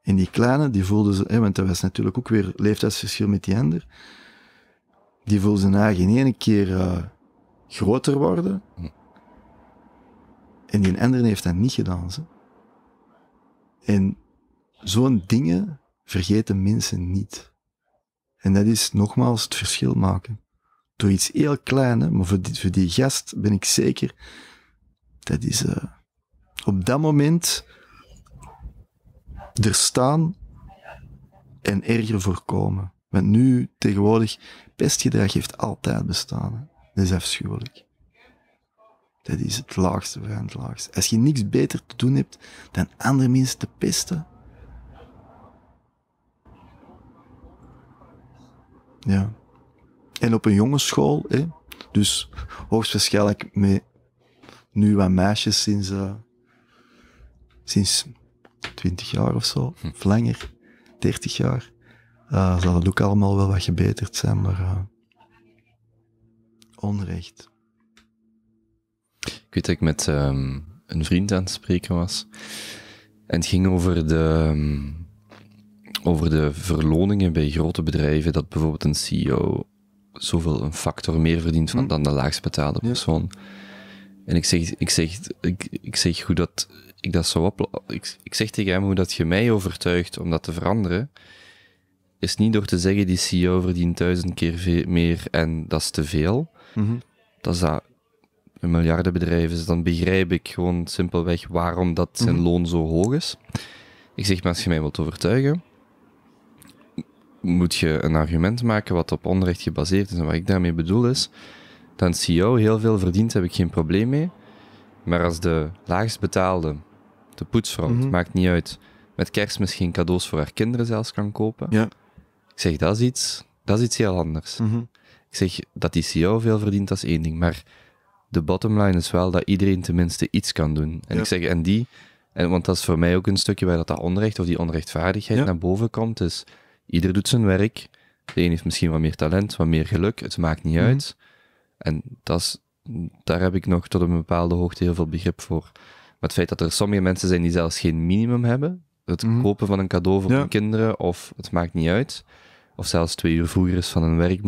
En die kleine, die voelde ze, hè, want er was natuurlijk ook weer leeftijdsverschil met die ander, die voelde zijn eigen in ene keer eh, groter worden. En die ander heeft dat niet gedaan. Ze. En zo'n dingen vergeten mensen niet. En dat is nogmaals het verschil maken. Door iets heel kleins, maar voor die, voor die gast ben ik zeker, dat is eh, op dat moment er staan en erger voorkomen. Want nu, tegenwoordig, pestgedrag heeft altijd bestaan. Dat is afschuwelijk. Dat is het laagste van het laagste. Als je niks beter te doen hebt dan andere mensen te pesten, Ja. En op een jongensschool, hè? dus hoogstwaarschijnlijk met nu wat meisjes sinds, eh, sinds 20 jaar of zo, hm. of langer, 30 jaar, uh, zal het ook allemaal wel wat gebeterd zijn, maar eh, onrecht. Ik weet dat ik met ehm, een vriend aan het spreken was en het ging over de. Ehm, over de verloningen bij grote bedrijven, dat bijvoorbeeld een CEO zoveel een factor meer verdient van, hm. dan de laagst betaalde persoon. En ik zeg, ik, zeg, ik, ik zeg hoe dat ik dat zou op, ik, ik zeg tegen hem hoe dat je mij overtuigt om dat te veranderen is niet door te zeggen die CEO verdient duizend keer meer en dat is te veel. Mhm. Dat is dat een miljardenbedrijf is, dan begrijp ik gewoon simpelweg waarom dat zijn mhm. loon zo hoog is. Ik zeg, maar als je mij wilt overtuigen, moet je een argument maken wat op onrecht gebaseerd is. En wat ik daarmee bedoel is, dat een CEO heel veel verdient, heb ik geen probleem mee. Maar als de laagst betaalde, de poetsvrouw, mhm. maakt niet uit, met kerst misschien cadeaus voor haar kinderen zelfs kan kopen. Ja. Ik zeg, dat is iets, dat is iets heel anders. Mhm. Ik zeg, dat die CEO veel verdient, dat is één ding. Maar de bottom line is wel dat iedereen tenminste iets kan doen. En ik zeg, en die, en, want dat is voor mij ook een stukje waar dat, dat onrecht of die onrechtvaardigheid naar boven komt, is... Dus Ieder doet zijn werk. De een heeft misschien wat meer talent, wat meer geluk. Het maakt niet mhm. uit. En dat is, daar heb ik nog tot een bepaalde hoogte heel veel begrip voor. Maar het feit dat er sommige mensen zijn die zelfs geen minimum hebben. Het mhm. kopen van een cadeau voor hun kinderen, of het maakt niet uit. Of zelfs twee uur vroeger is van hun werk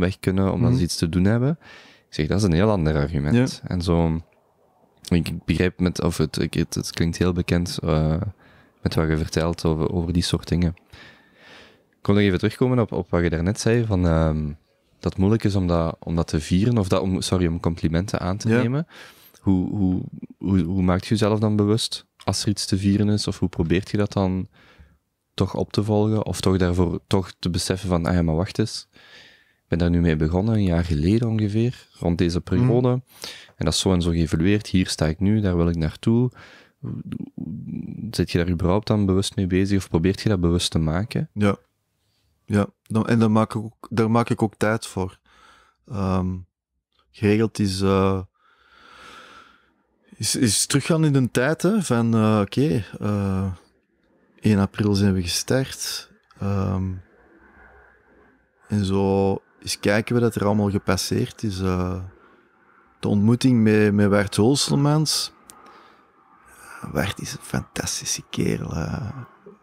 weg kunnen, omdat mm ze iets te doen hebben. Ik zeg, dat is een heel ander argument. En zo, ik begrijp met, of het, het, klinkt heel bekend eh, met wat je vertelt over, over die soort dingen wil nog even terugkomen op, op wat je daarnet zei, van, ehm, dat het moeilijk is om dat, te vieren, of dat, om, sorry, om complimenten aan te nemen. Hoe, hoe, hoe, maakt je jezelf dan bewust als er iets te vieren is, of hoe probeert je dat dan toch op te volgen, of toch daarvoor toch te beseffen van, ah ja, maar wacht eens, ik ben daar nu mee begonnen, een jaar geleden ongeveer, rond deze periode, mm. en dat is zo en zo geëvalueerd, hier sta ik nu, daar wil ik naartoe. Zit je daar überhaupt dan bewust mee bezig, of probeert je dat bewust te maken? Ja. Ja, dan, en daar maak, ik ook, daar maak ik ook tijd voor. Ehm, geregeld is, uh, is, is teruggaan in de tijd hè, van eh, oké, okay, eh, 1 april zijn we gestart. Ehm, en zo eens kijken we dat er allemaal gepasseerd is. de ontmoeting met, met Wert Holselmans. Wert is een fantastische kerel.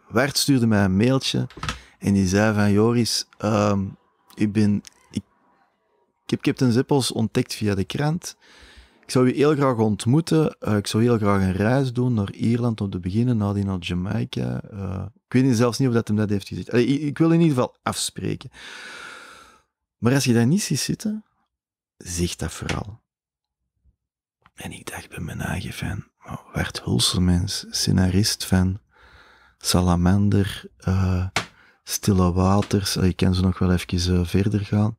Wert stuurde mij een mailtje. En die zei van, Joris, ehm, ik, ben, ik, heb Captain Zippels ontdekt via de krant. Ik zou u heel graag ontmoeten. Eh, ik zou heel graag een reis doen naar Ierland om te beginnen, nadien naar Jamaica. Eh, ik weet niet, zelfs niet of dat hem dat heeft gezegd. ik, wil in ieder geval afspreken. Maar als je daar niet ziet zitten, zeg dat vooral. En ik dacht bij mijn eigen fan, werd Hulselmens, scenarist van Salamander, eh, Stille Waters, je eh, kan ze nog wel even eh, verder gaan,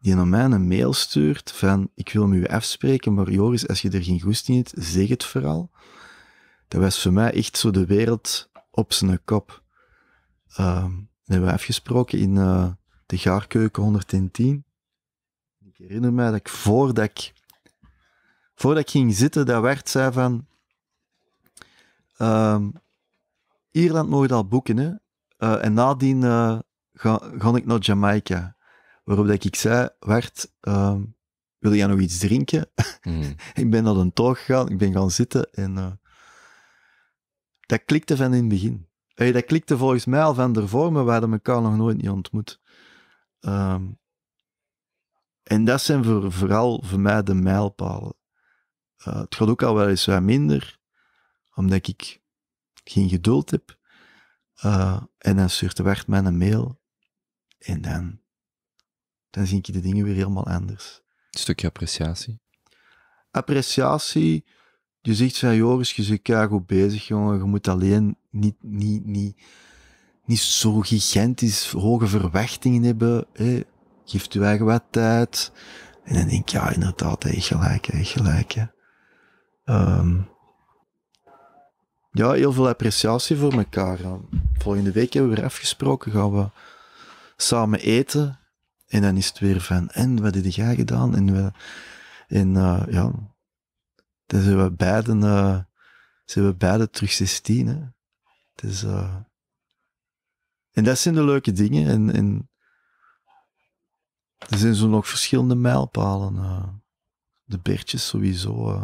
die naar mij een mail stuurt van ik wil me u afspreken, maar Joris, als je er geen goest in hebt, zeg het vooral. Dat was voor mij echt zo de wereld op zijn kop. Um, hebben afgesproken in eh, de Gaarkeuken 110. Ik herinner mij dat ik voordat ik, voordat ik ging zitten, daar werd zei van ehm, Ierland moet al boeken, hè? Eh, en nadien uh, ga, ga, ik naar Jamaica. Waarop dat ik zei, Wart, ehm, wil jij nog iets drinken? Mm. ik ben naar een toog gegaan, ik ben gaan zitten en eh, dat klikte van in het begin. dat klikte volgens mij al van ervoor, maar we hadden elkaar nog nooit niet ontmoet. Ehm, en dat zijn voor, vooral voor mij de mijlpalen. het gaat ook al wel eens wat minder, omdat ik geen geduld heb. Eh, en dan stuurt de wachtman een mail. En dan, dan zie ik de dingen weer helemaal anders. Een stukje appreciatie. Appreciatie. Je zegt van Joris, je zit goed bezig, jongen. Je moet alleen niet, niet, niet, niet zo gigantisch hoge verwachtingen hebben. Hè. Geeft u eigen wat tijd. En dan denk ik, ja, inderdaad, echt gelijk, gelijk. Hè. Ehm, ja, heel veel appreciatie voor elkaar. Volgende week hebben we weer afgesproken, gaan we samen eten. En dan is het weer van, en wat heb jij gedaan? En, we, eh, ja, dan zijn we beiden, uh, zijn we beiden terug 16. Hè. Het is, dus, uh, eh, en dat zijn de leuke dingen. En, en er zijn zo nog verschillende mijlpalen. de beertjes sowieso.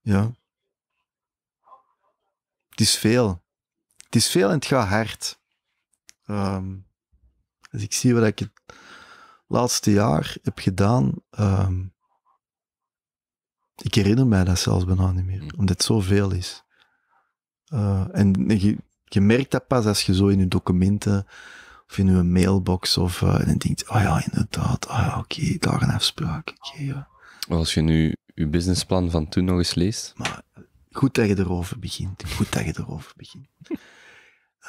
ja het is veel. Het is veel en het gaat hard. Um, ehm, als dus ik zie wat ik het laatste jaar heb gedaan, ehm, ik herinner mij dat zelfs bijna niet meer, mm. omdat het zoveel is. Eh, en je, je, merkt dat pas als je zo in je documenten of in je mailbox of uh, en dan denkt, oh ja, inderdaad, oh ja, oké, okay, daar een afspraak. Okay, ja. Als je nu je businessplan van toen nog eens leest. Maar Goed dat je erover begint. Goed dat je erover begint.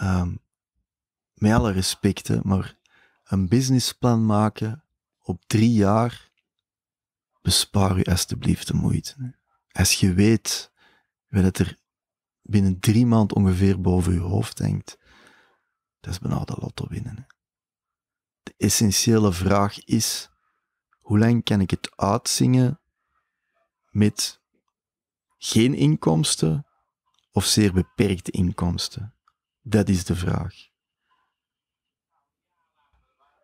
Um, met alle respecten, maar een businessplan maken op drie jaar, bespaar u alsjeblieft de moeite. Als je weet dat het er binnen drie maanden ongeveer boven je hoofd hangt, dat is bijna de lotto winnen. De essentiële vraag is, hoe lang kan ik het uitzingen met geen inkomsten of zeer beperkte inkomsten? Dat is de vraag.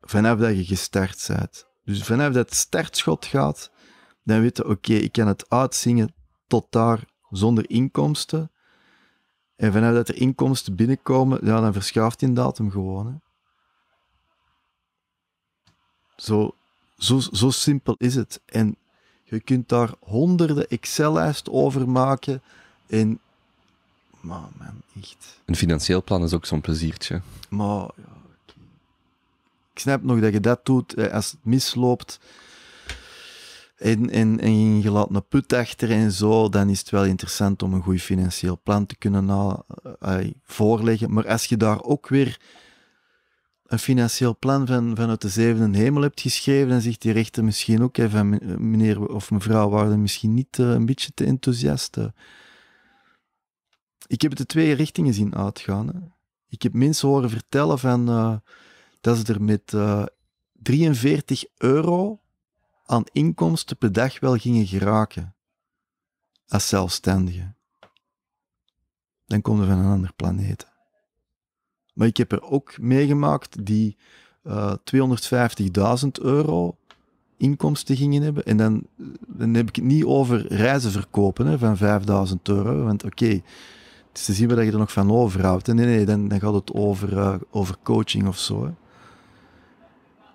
Vanaf dat je gestart bent. Dus vanaf dat startschot gaat, dan weet je, oké, ik kan het uitzingen tot daar zonder inkomsten. En vanaf dat er inkomsten binnenkomen, ja, dan verschuift die datum gewoon. Zo, zo, zo simpel is het. En je kunt daar honderden Excel-lijsten over maken. En, maar man, echt. Een financieel plan is ook zo'n pleziertje. Maar, ja, Ik snap nog dat je dat doet eh, als het misloopt. En, en, en je laat een put achter en zo, dan is het wel interessant om een goed financieel plan te kunnen na, eh, eh, voorleggen. Maar als je daar ook weer een financieel plan van, vanuit de zevende hemel hebt geschreven, dan zegt die rechter misschien ook even, meneer of mevrouw, waren misschien niet eh, een beetje te enthousiast. Eh. Ik heb het de twee richtingen zien uitgaan. Hè. Ik heb mensen horen vertellen van, eh, dat ze er met 43 euro aan inkomsten per dag wel gingen geraken. Als zelfstandige. Dan komen we van een ander planeet. Maar ik heb er ook meegemaakt die 250.000 eh, euro inkomsten gingen hebben. En dan, eh, dan heb ik het niet over reizen verkopen hè, van 5000 euro. Want oké, het is te zien wat je er nog van overhoudt. Nee, nee, dan, dan gaat het over, eh, over coaching of zo. Hè.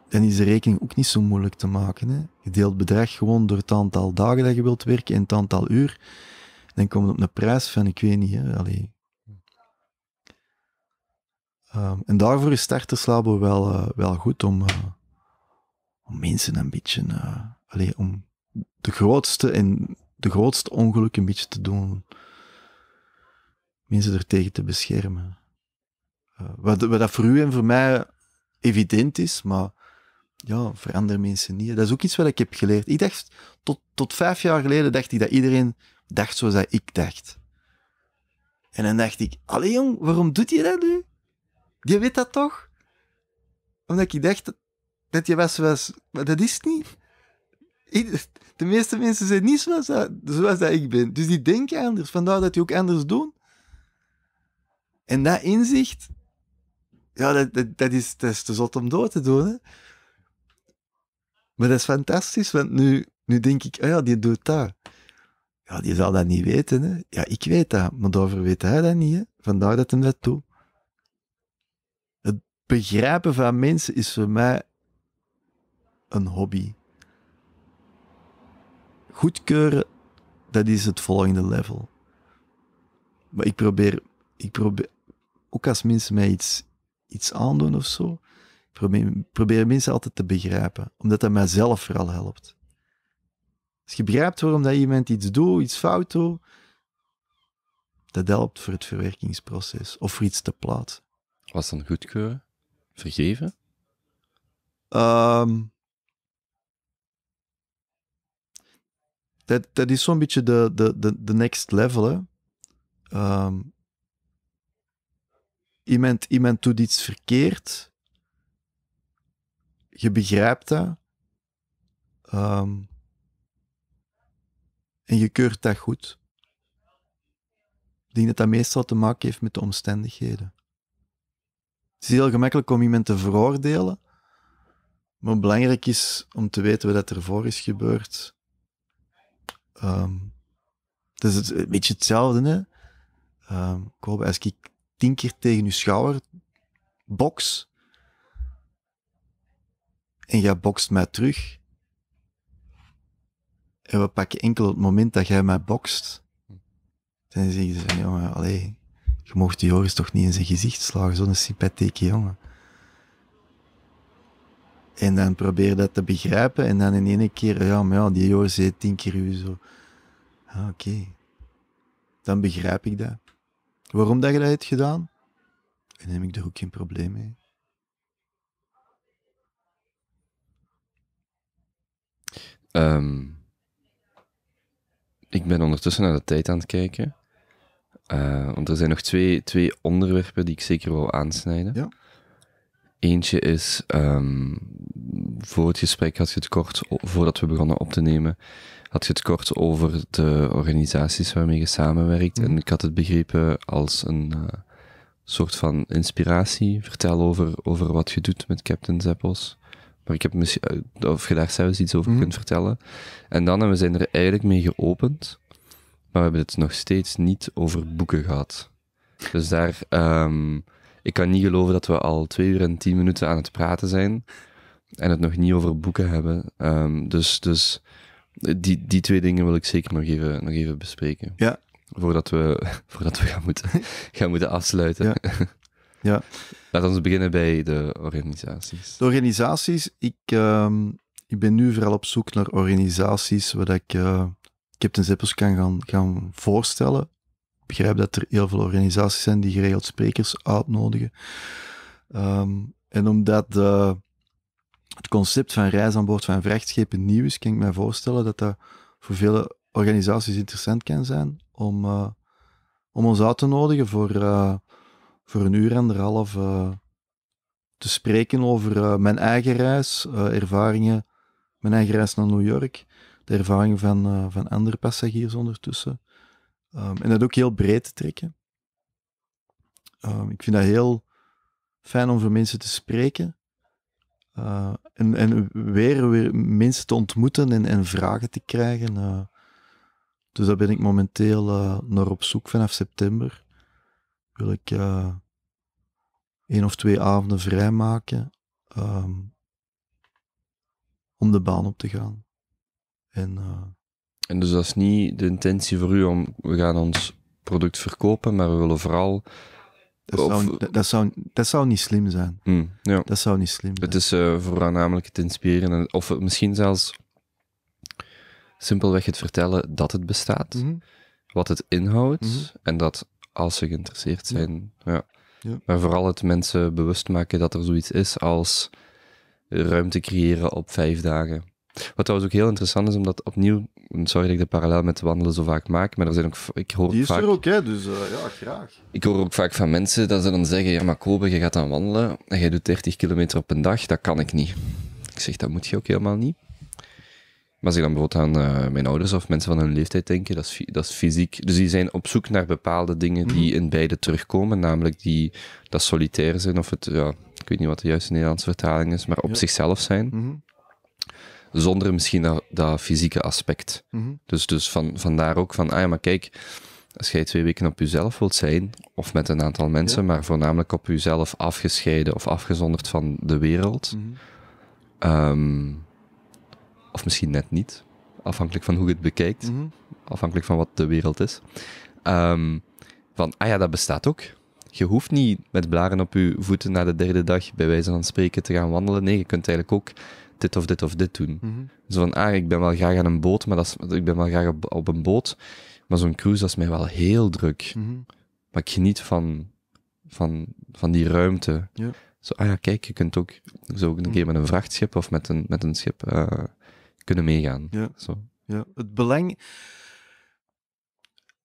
Dan is de rekening ook niet zo moeilijk te maken. Hè. Je deelt bedrag gewoon door het aantal dagen dat je wilt werken en het aantal uur. Dan kom je op een prijs van, ik weet niet, hè, allee, Um, en daarvoor is Starterslabo wel, eh, wel goed om, eh, om mensen een beetje, uh, om de grootste en de grootste ongeluk een beetje te doen. Mensen er tegen te beschermen. Wat, wat, dat voor u en voor mij evident is, maar ja, verander mensen niet. Dat is ook iets wat ik heb geleerd. Ik dacht, tot, tot vijf jaar geleden dacht ik dat iedereen dacht zoals dat ik dacht. En dan dacht ik, allee jong, waarom doet je dat nu? Je weet dat toch? Omdat ik dacht dat je was zoals... Maar dat is niet. De meeste mensen zijn niet zoals, dat, zoals dat ik ben. Dus die denken anders. Vandaar dat die ook anders doen. En dat inzicht... Ja, dat, dat, is, dat is te zot om door te doen. Hè? Maar dat is fantastisch, want nu, nu denk ik... Oh ja, die doet dat. Ja, die zal dat niet weten. Hè? Ja, ik weet dat, maar daarvoor weet hij dat niet. Hè? Vandaar dat hem dat doet begrijpen van mensen is voor mij een hobby. Goedkeuren, dat is het volgende level. Maar ik probeer, ik probeer ook als mensen mij iets, iets aandoen of zo, probeer, probeer mensen altijd te begrijpen, omdat dat mijzelf vooral helpt. Als je begrijpt waarom dat iemand iets doet, iets fout doet, dat helpt voor het verwerkingsproces of voor iets te plaatsen. Was dan goedkeuren? vergeven? Ehm, dat, dat is zo'n beetje de, de, de, de next level. Hè. Ehm, iemand, iemand doet iets verkeerd. Je begrijpt dat. Ehm, en je keurt dat goed. Ik denk dat dat meestal te maken heeft met de omstandigheden. Het is heel gemakkelijk om iemand te veroordelen, maar belangrijk is om te weten wat ervoor is gebeurd. Um, ehm, dat is een beetje hetzelfde, hè. Um, ik hoop, als ik tien keer tegen je schouder box en jij bokst mij terug en we pakken enkel het moment dat jij mij bokst, dan zeg je van, jongen, allee, je mocht die Joris toch niet in zijn gezicht slagen, zo'n sympathieke jongen. En dan probeer dat te begrijpen en dan in één keer, ja, maar ja, die Joris zei tien keer u zo. oké. Dan begrijp ik dat. Waarom dat je dat hebt gedaan? En neem ik er ook geen probleem mee. Ehm, ik ben ondertussen naar de tijd aan het kijken. Uh, want er zijn nog twee, twee onderwerpen die ik zeker wil aansnijden. Ja. Eentje is, ehm, voor het gesprek had je het kort, voordat we begonnen op te nemen, had je het kort over de organisaties waarmee je samenwerkt. Mhm. En ik had het begrepen als een eh, soort van inspiratie. Vertel over, over wat je doet met Captain Zeppels. Maar ik heb misschien, eh, of je daar zelfs iets over mm. kunt vertellen. En dan, en we zijn er eigenlijk mee geopend, maar we hebben het nog steeds niet over boeken gehad. Dus daar, ehm, ik kan niet geloven dat we al twee uur en tien minuten aan het praten zijn en het nog niet over boeken hebben. Ehm, dus dus die, die twee dingen wil ik zeker nog even, nog even bespreken. Ja. Voordat we, voordat we gaan, moeten, gaan moeten afsluiten. Ja. ja. Laten we beginnen bij de organisaties. De organisaties, ik, ehm, ik ben nu vooral op zoek naar organisaties waar ik. Eh, Captain Zeppels kan gaan, gaan voorstellen. Ik begrijp dat er heel veel organisaties zijn die geregeld sprekers uitnodigen. Ehm, en omdat de, het concept van reis aan boord van vrachtschepen nieuw is, kan ik me voorstellen dat dat voor vele organisaties interessant kan zijn om, eh, om ons uit te nodigen voor, eh, voor een uur, anderhalf uh, te spreken over mijn eigen reis, ervaringen, mijn eigen reis naar New York de ervaring van, eh, van andere passagiers ondertussen. Ehm, en dat ook heel breed te trekken. Ehm, ik vind dat heel fijn om voor mensen te spreken. Eh, en, en weer, weer mensen te ontmoeten en, en vragen te krijgen. Eh. dus daar ben ik momenteel uh, naar op zoek. Vanaf september wil ik één of twee avonden vrijmaken um, om de baan op te gaan. En, eh, en dus dat is niet de intentie voor u om, we gaan ons product verkopen, maar we willen vooral... Dat, zou, dat, zou, niet slim zijn. Hmm, ja. Dat zou niet slim zijn. Het is eh, vooral voornamelijk het inspireren, of misschien zelfs simpelweg het vertellen dat het bestaat, mhm. wat het inhoudt, mhm. en dat als ze geïnteresseerd zijn. Ja. ja. Maar vooral het mensen bewust maken dat er zoiets is als ruimte creëren op vijf dagen. Wat trouwens ook heel interessant is, omdat opnieuw, sorry dat ik de parallel met wandelen zo vaak maak, maar er zijn ook, ik hoor Die is vaak, er ook, hè, dus eh, ja, graag. Ik hoor ook vaak van mensen dat ze dan zeggen, ja maar Kobe, je gaat dan wandelen en jij doet 30 kilometer op een dag, dat kan ik niet. Ik zeg, dat moet je ook helemaal niet. Maar als ik dan bijvoorbeeld aan eh, mijn ouders of mensen van hun leeftijd denk, dat is, dat is fysiek. Dus die zijn op zoek naar bepaalde dingen die mhm. in beide terugkomen, namelijk die, dat solitair zijn of het, ja, ik weet niet wat de juiste Nederlandse vertaling is, maar op zichzelf zijn. Mhm zonder misschien dat, fysieke aspect. Mm Dus, dus van, vandaar ook van, ah ja, maar kijk, als jij twee weken op jezelf wilt zijn, of met een aantal mensen, maar voornamelijk op jezelf afgescheiden of afgezonderd van de wereld, mhm. ehm, of misschien net niet, afhankelijk van hoe je het bekijkt, mhm. afhankelijk van wat de wereld is, ehm, van, ah ja, dat bestaat ook. Je hoeft niet met blaren op je voeten na de derde dag, bij wijze van spreken, te gaan wandelen. Nee, je kunt eigenlijk ook dit of dit of dit doen. Mhm. Zo van, ah, ik ben wel graag aan een boot, maar dat is, ik ben wel graag op, een boot. Maar zo'n cruise, dat is mij wel heel druk. Mhm. Maar ik geniet van, van, van die ruimte. Ja. Zo, ah ja, kijk, je kunt ook zo een mhm. keer met een vrachtschip of met een, met een schip eh, kunnen meegaan. Ja. Zo. ja, het belang...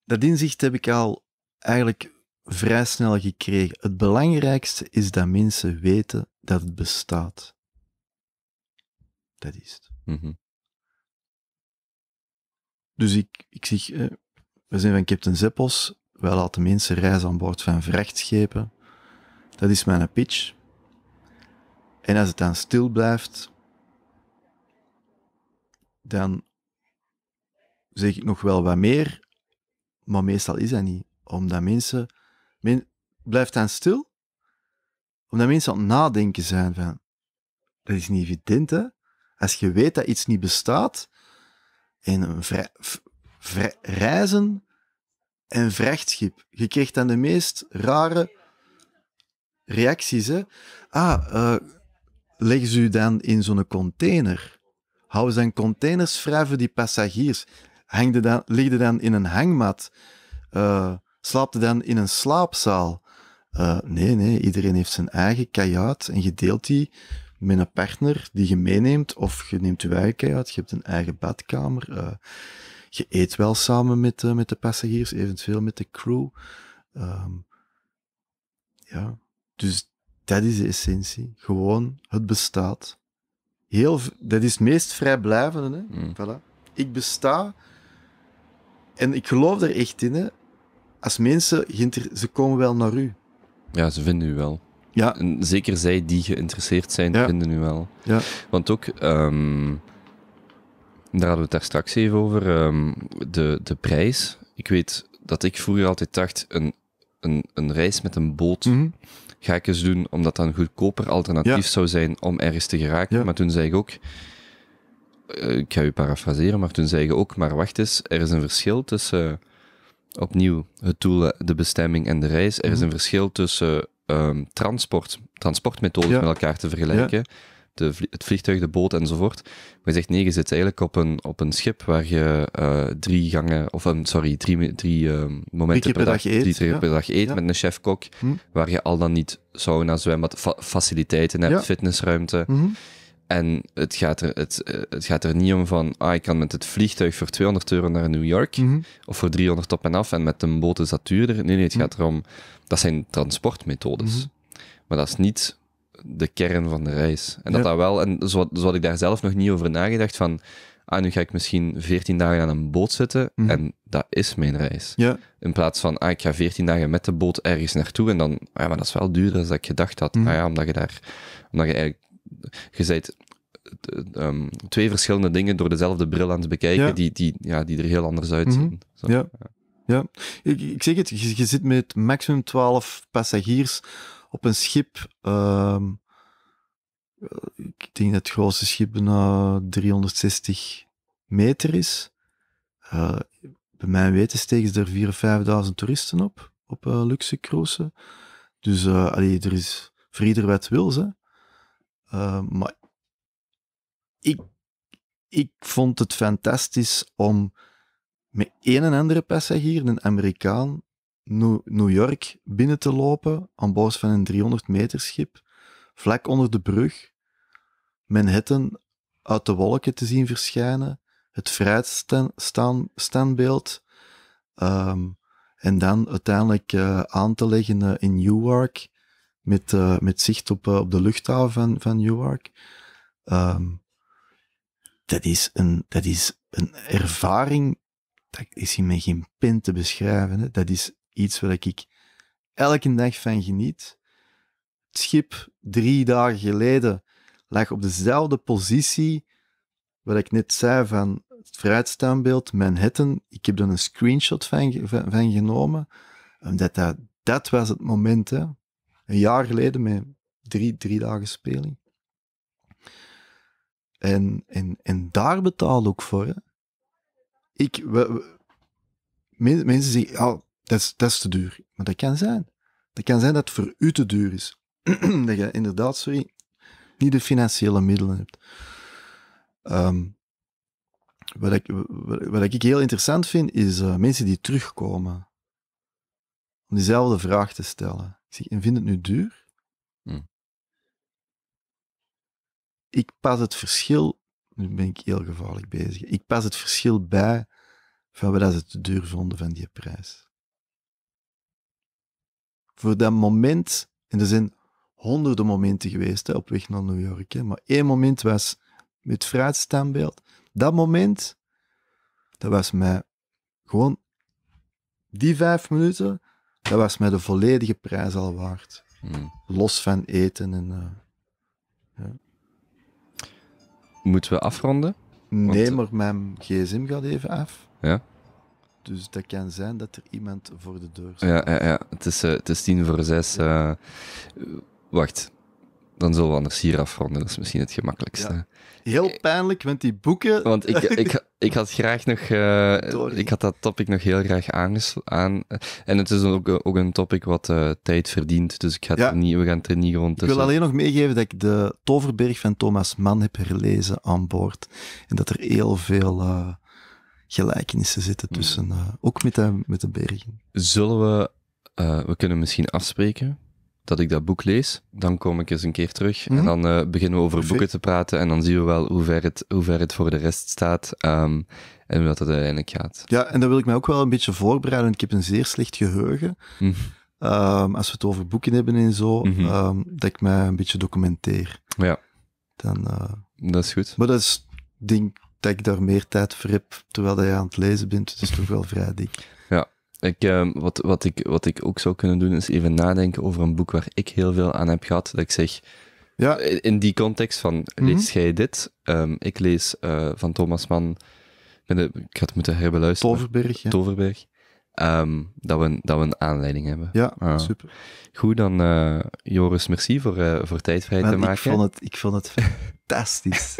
Dat inzicht heb ik al eigenlijk vrij snel gekregen. Het belangrijkste is dat mensen weten dat het bestaat. Dat is mhm. Dus ik, ik zeg, eh, we zijn van Captain Zeppels, wij laten mensen reizen aan boord van vrachtschepen. Dat is mijn pitch. En als het dan stil blijft, dan zeg ik nog wel wat meer, maar meestal is dat niet. Omdat mensen, men, blijft dan stil, omdat mensen aan het nadenken zijn van, dat is niet evident hè, als je weet dat iets niet bestaat, in een vrij, reizen en vrachtschip. Je krijgt dan de meest rare reacties. Hè? Ah, uh, leggen ze u dan in zo'n container? Houden ze dan containers vrij voor die passagiers? Hangde dan, dan in een hangmat? Uh, eh, slaapte dan in een slaapzaal? Eh, nee, nee, iedereen heeft zijn eigen kajuit en gedeelt die met een partner die je meeneemt, of je neemt je uit, je hebt een eigen badkamer, eh, je eet wel samen met, uh, met de passagiers, eventueel met de crew. Ehm, ja, dus dat is de essentie. Gewoon, het bestaat. Heel, dat is het meest vrijblijvende. Hè? Hmm. Voilà. Ik besta en ik geloof er echt in. Hè? Als mensen, ze komen wel naar u. Ja, ze vinden u wel. Ja. En zeker zij die geïnteresseerd zijn, vinden nu wel. Ja. Want ook, ehm, daar hadden we het daar straks even over, ehm, de, de prijs. Ik weet dat ik vroeger altijd dacht, een, een, een reis met een boot mhm. ga ik eens doen, omdat dat een goedkoper alternatief zou zijn om ergens te geraken. Maar toen zei ik ook, uh, ik ga u parafraseren, maar toen zei ik ook, maar wacht eens, er is een verschil tussen... opnieuw het doel, de bestemming en de reis. Er is mhm. een verschil tussen um, transport, transportmethodes met elkaar te vergelijken. De, het vliegtuig, de boot enzovoort. Maar je zegt nee, je zit eigenlijk op een, op een schip waar je eh, drie gangen, of ehm, sorry, drie, drie momenten per, dag, eet. Drie per dag eet met een Chefkok, hm. waar je al dan niet sauna, zwembad, fa faciliteiten hebt, fitnessruimte. Mhm. En het gaat, er, het, eh, het gaat er niet om van, ah, ik kan met het vliegtuig voor 200 euro naar New York, mhm. of voor 300 op en af, en met een boot is dat duurder. Nee, nee, het mhm. gaat erom dat zijn transportmethodes. Mhm. Maar dat is niet de kern van de reis. En dat dat wel, en zo, zo had ik daar zelf nog niet over nagedacht van, ah, nu ga ik misschien 14 dagen aan een boot zitten mhm. en dat is mijn reis. Ja. In plaats van, ah, ik ga 14 dagen met de boot ergens naartoe en dan, ah, maar dat is wel duurder dan ik gedacht had. Mhm. Ah ja, omdat je daar, omdat je eigenlijk, je bent eh, ehm, twee verschillende dingen door dezelfde bril aan het bekijken, Die, die, ja, die er heel anders uitzien. Zo, ja. Ja, ik, ik zeg het, je, zit met maximum 12 passagiers op een schip. Ehm, eh, ik denk dat het grootste schip bijna 360 meter is. Eh, bij mijn weten steken ze er 4.000 5.000 toeristen op, op eh, luxe cruises. Dus er is voor ieder wat wil. ze maar ik, ik vond het fantastisch om met een en andere passagier, een Amerikaan, New York binnen te lopen aan boord van een 300 meter schip, vlak onder de brug, Manhattan uit de wolken te zien verschijnen, het vrijheidsstandbeeld, um, ehm, en dan uiteindelijk eh, aan te leggen uh, in Newark, met, eh, met zicht op, op de luchthaven van, van Newark. Um, dat, is een, dat is een ervaring dat is hier met geen pen te beschrijven. Hè. Dat is iets waar ik elke dag van geniet. Het schip drie dagen geleden lag op dezelfde positie wat ik net zei van het vooruitstaanbeeld Manhattan. Ik heb er een screenshot van, van, genomen, omdat dat, dat was het moment. Een jaar geleden met drie, drie dagen speling. En, en, en daar betaal ik voor. Ik, mensen zeggen, oh, dat, is, dat is te duur. Maar dat kan zijn. Dat kan zijn dat het voor u te duur is. dat je inderdaad, sorry, niet de financiële middelen hebt. Ehm, wat, ik, wat, ik heel interessant vind, is eh, mensen die terugkomen. Om diezelfde vraag te stellen. Ik zeg, en vind het nu duur? Hm. Ik pas het verschil nu ben ik heel gevaarlijk bezig. Ik pas het verschil bij van wat ze te duur vonden van die prijs. Voor dat moment, en er zijn honderden momenten geweest hè, op weg naar New York, maar één moment was met het standbeeld. Dat moment, dat was mij gewoon, die vijf minuten, dat was mij de volledige prijs al waard. Hmm. Los van eten en... Eh, ja. Moeten we afronden? Nee, maar mijn gsm gaat even af. Ja. Dus dat kan zijn dat er iemand voor de deur staat. Ja, ja, ja. Het, is, eh, het is tien voor zes. Eh. wacht, dan zullen we anders hier afronden. Dat is misschien het gemakkelijkste. Ja. Heel eh, pijnlijk, want die boeken. Want ik, ik, ik had graag nog. Eh, ik had dat topic nog heel graag aan. En het is ook, eh, ook een topic wat tijd verdient. Dus ik ga niet, we gaan het er niet rond. Ik wil alleen nog meegeven dat ik de Toverberg van Thomas Mann heb herlezen aan boord. En dat er heel veel. gelijkenissen zitten hmm. tussen, ook met de, met de bergen. Zullen we, we kunnen misschien afspreken dat ik dat boek lees. Dan kom ik eens een keer terug en mhm. dan eh, beginnen we over boeken te praten en dan zien we wel hoe ver het, hoe ver het voor de rest staat ehm, en hoe dat het uiteindelijk gaat. Ja, en dan wil ik mij ook wel een beetje voorbereiden, want ik heb een zeer slecht geheugen. Mhm. Ehm, als we het over boeken hebben en zo, mhm. ehm, dat ik mij een beetje documenteer. Ja. Dan, eh, dat is goed. Maar dat is, denk dat ik daar meer tijd voor heb, terwijl je aan het lezen bent. Dat dus is toch wel vrij dik. Ja, ik, ehm, wat, wat, ik, wat ik ook zou kunnen doen, is even nadenken over een boek waar ik heel veel aan heb gehad. Dat ik zeg, ja. Eh, in die context van, mhm. lees jij dit? Ehm, ik lees eh, van Thomas Mann, ik had het moeten herbeluisteren. Toverberg. Ja. Toverberg. Ehm, dat, we, dat we een aanleiding hebben. Ja, ah. super. Goed, dan eh, Joris, merci voor, voor tijd vrij te maken. Ik vond het, ik vond het fantastisch.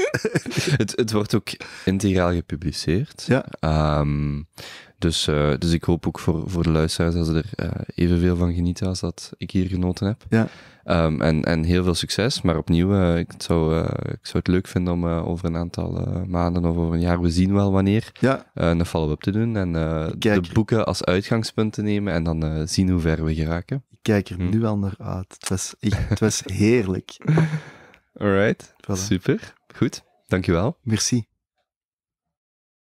het, het wordt ook integraal gepubliceerd. Ja. Dus, eh, dus ik hoop ook voor, voor de luisteraars dat ze er uh, evenveel van genieten als dat ik hier genoten heb. Ja. Ehm, en, en heel veel succes, maar opnieuw, eh, ik, zou, ik zou het leuk vinden om over een aantal maanden of over een jaar, we zien wel wanneer, ja. een follow-up te doen en de boeken als uitgangspunt te nemen en dan zien hoe ver we geraken. Ik kijk er hm? nu al naar uit. Het was, het was heerlijk. Alright, voilà. super. Goed, dankjewel. Merci.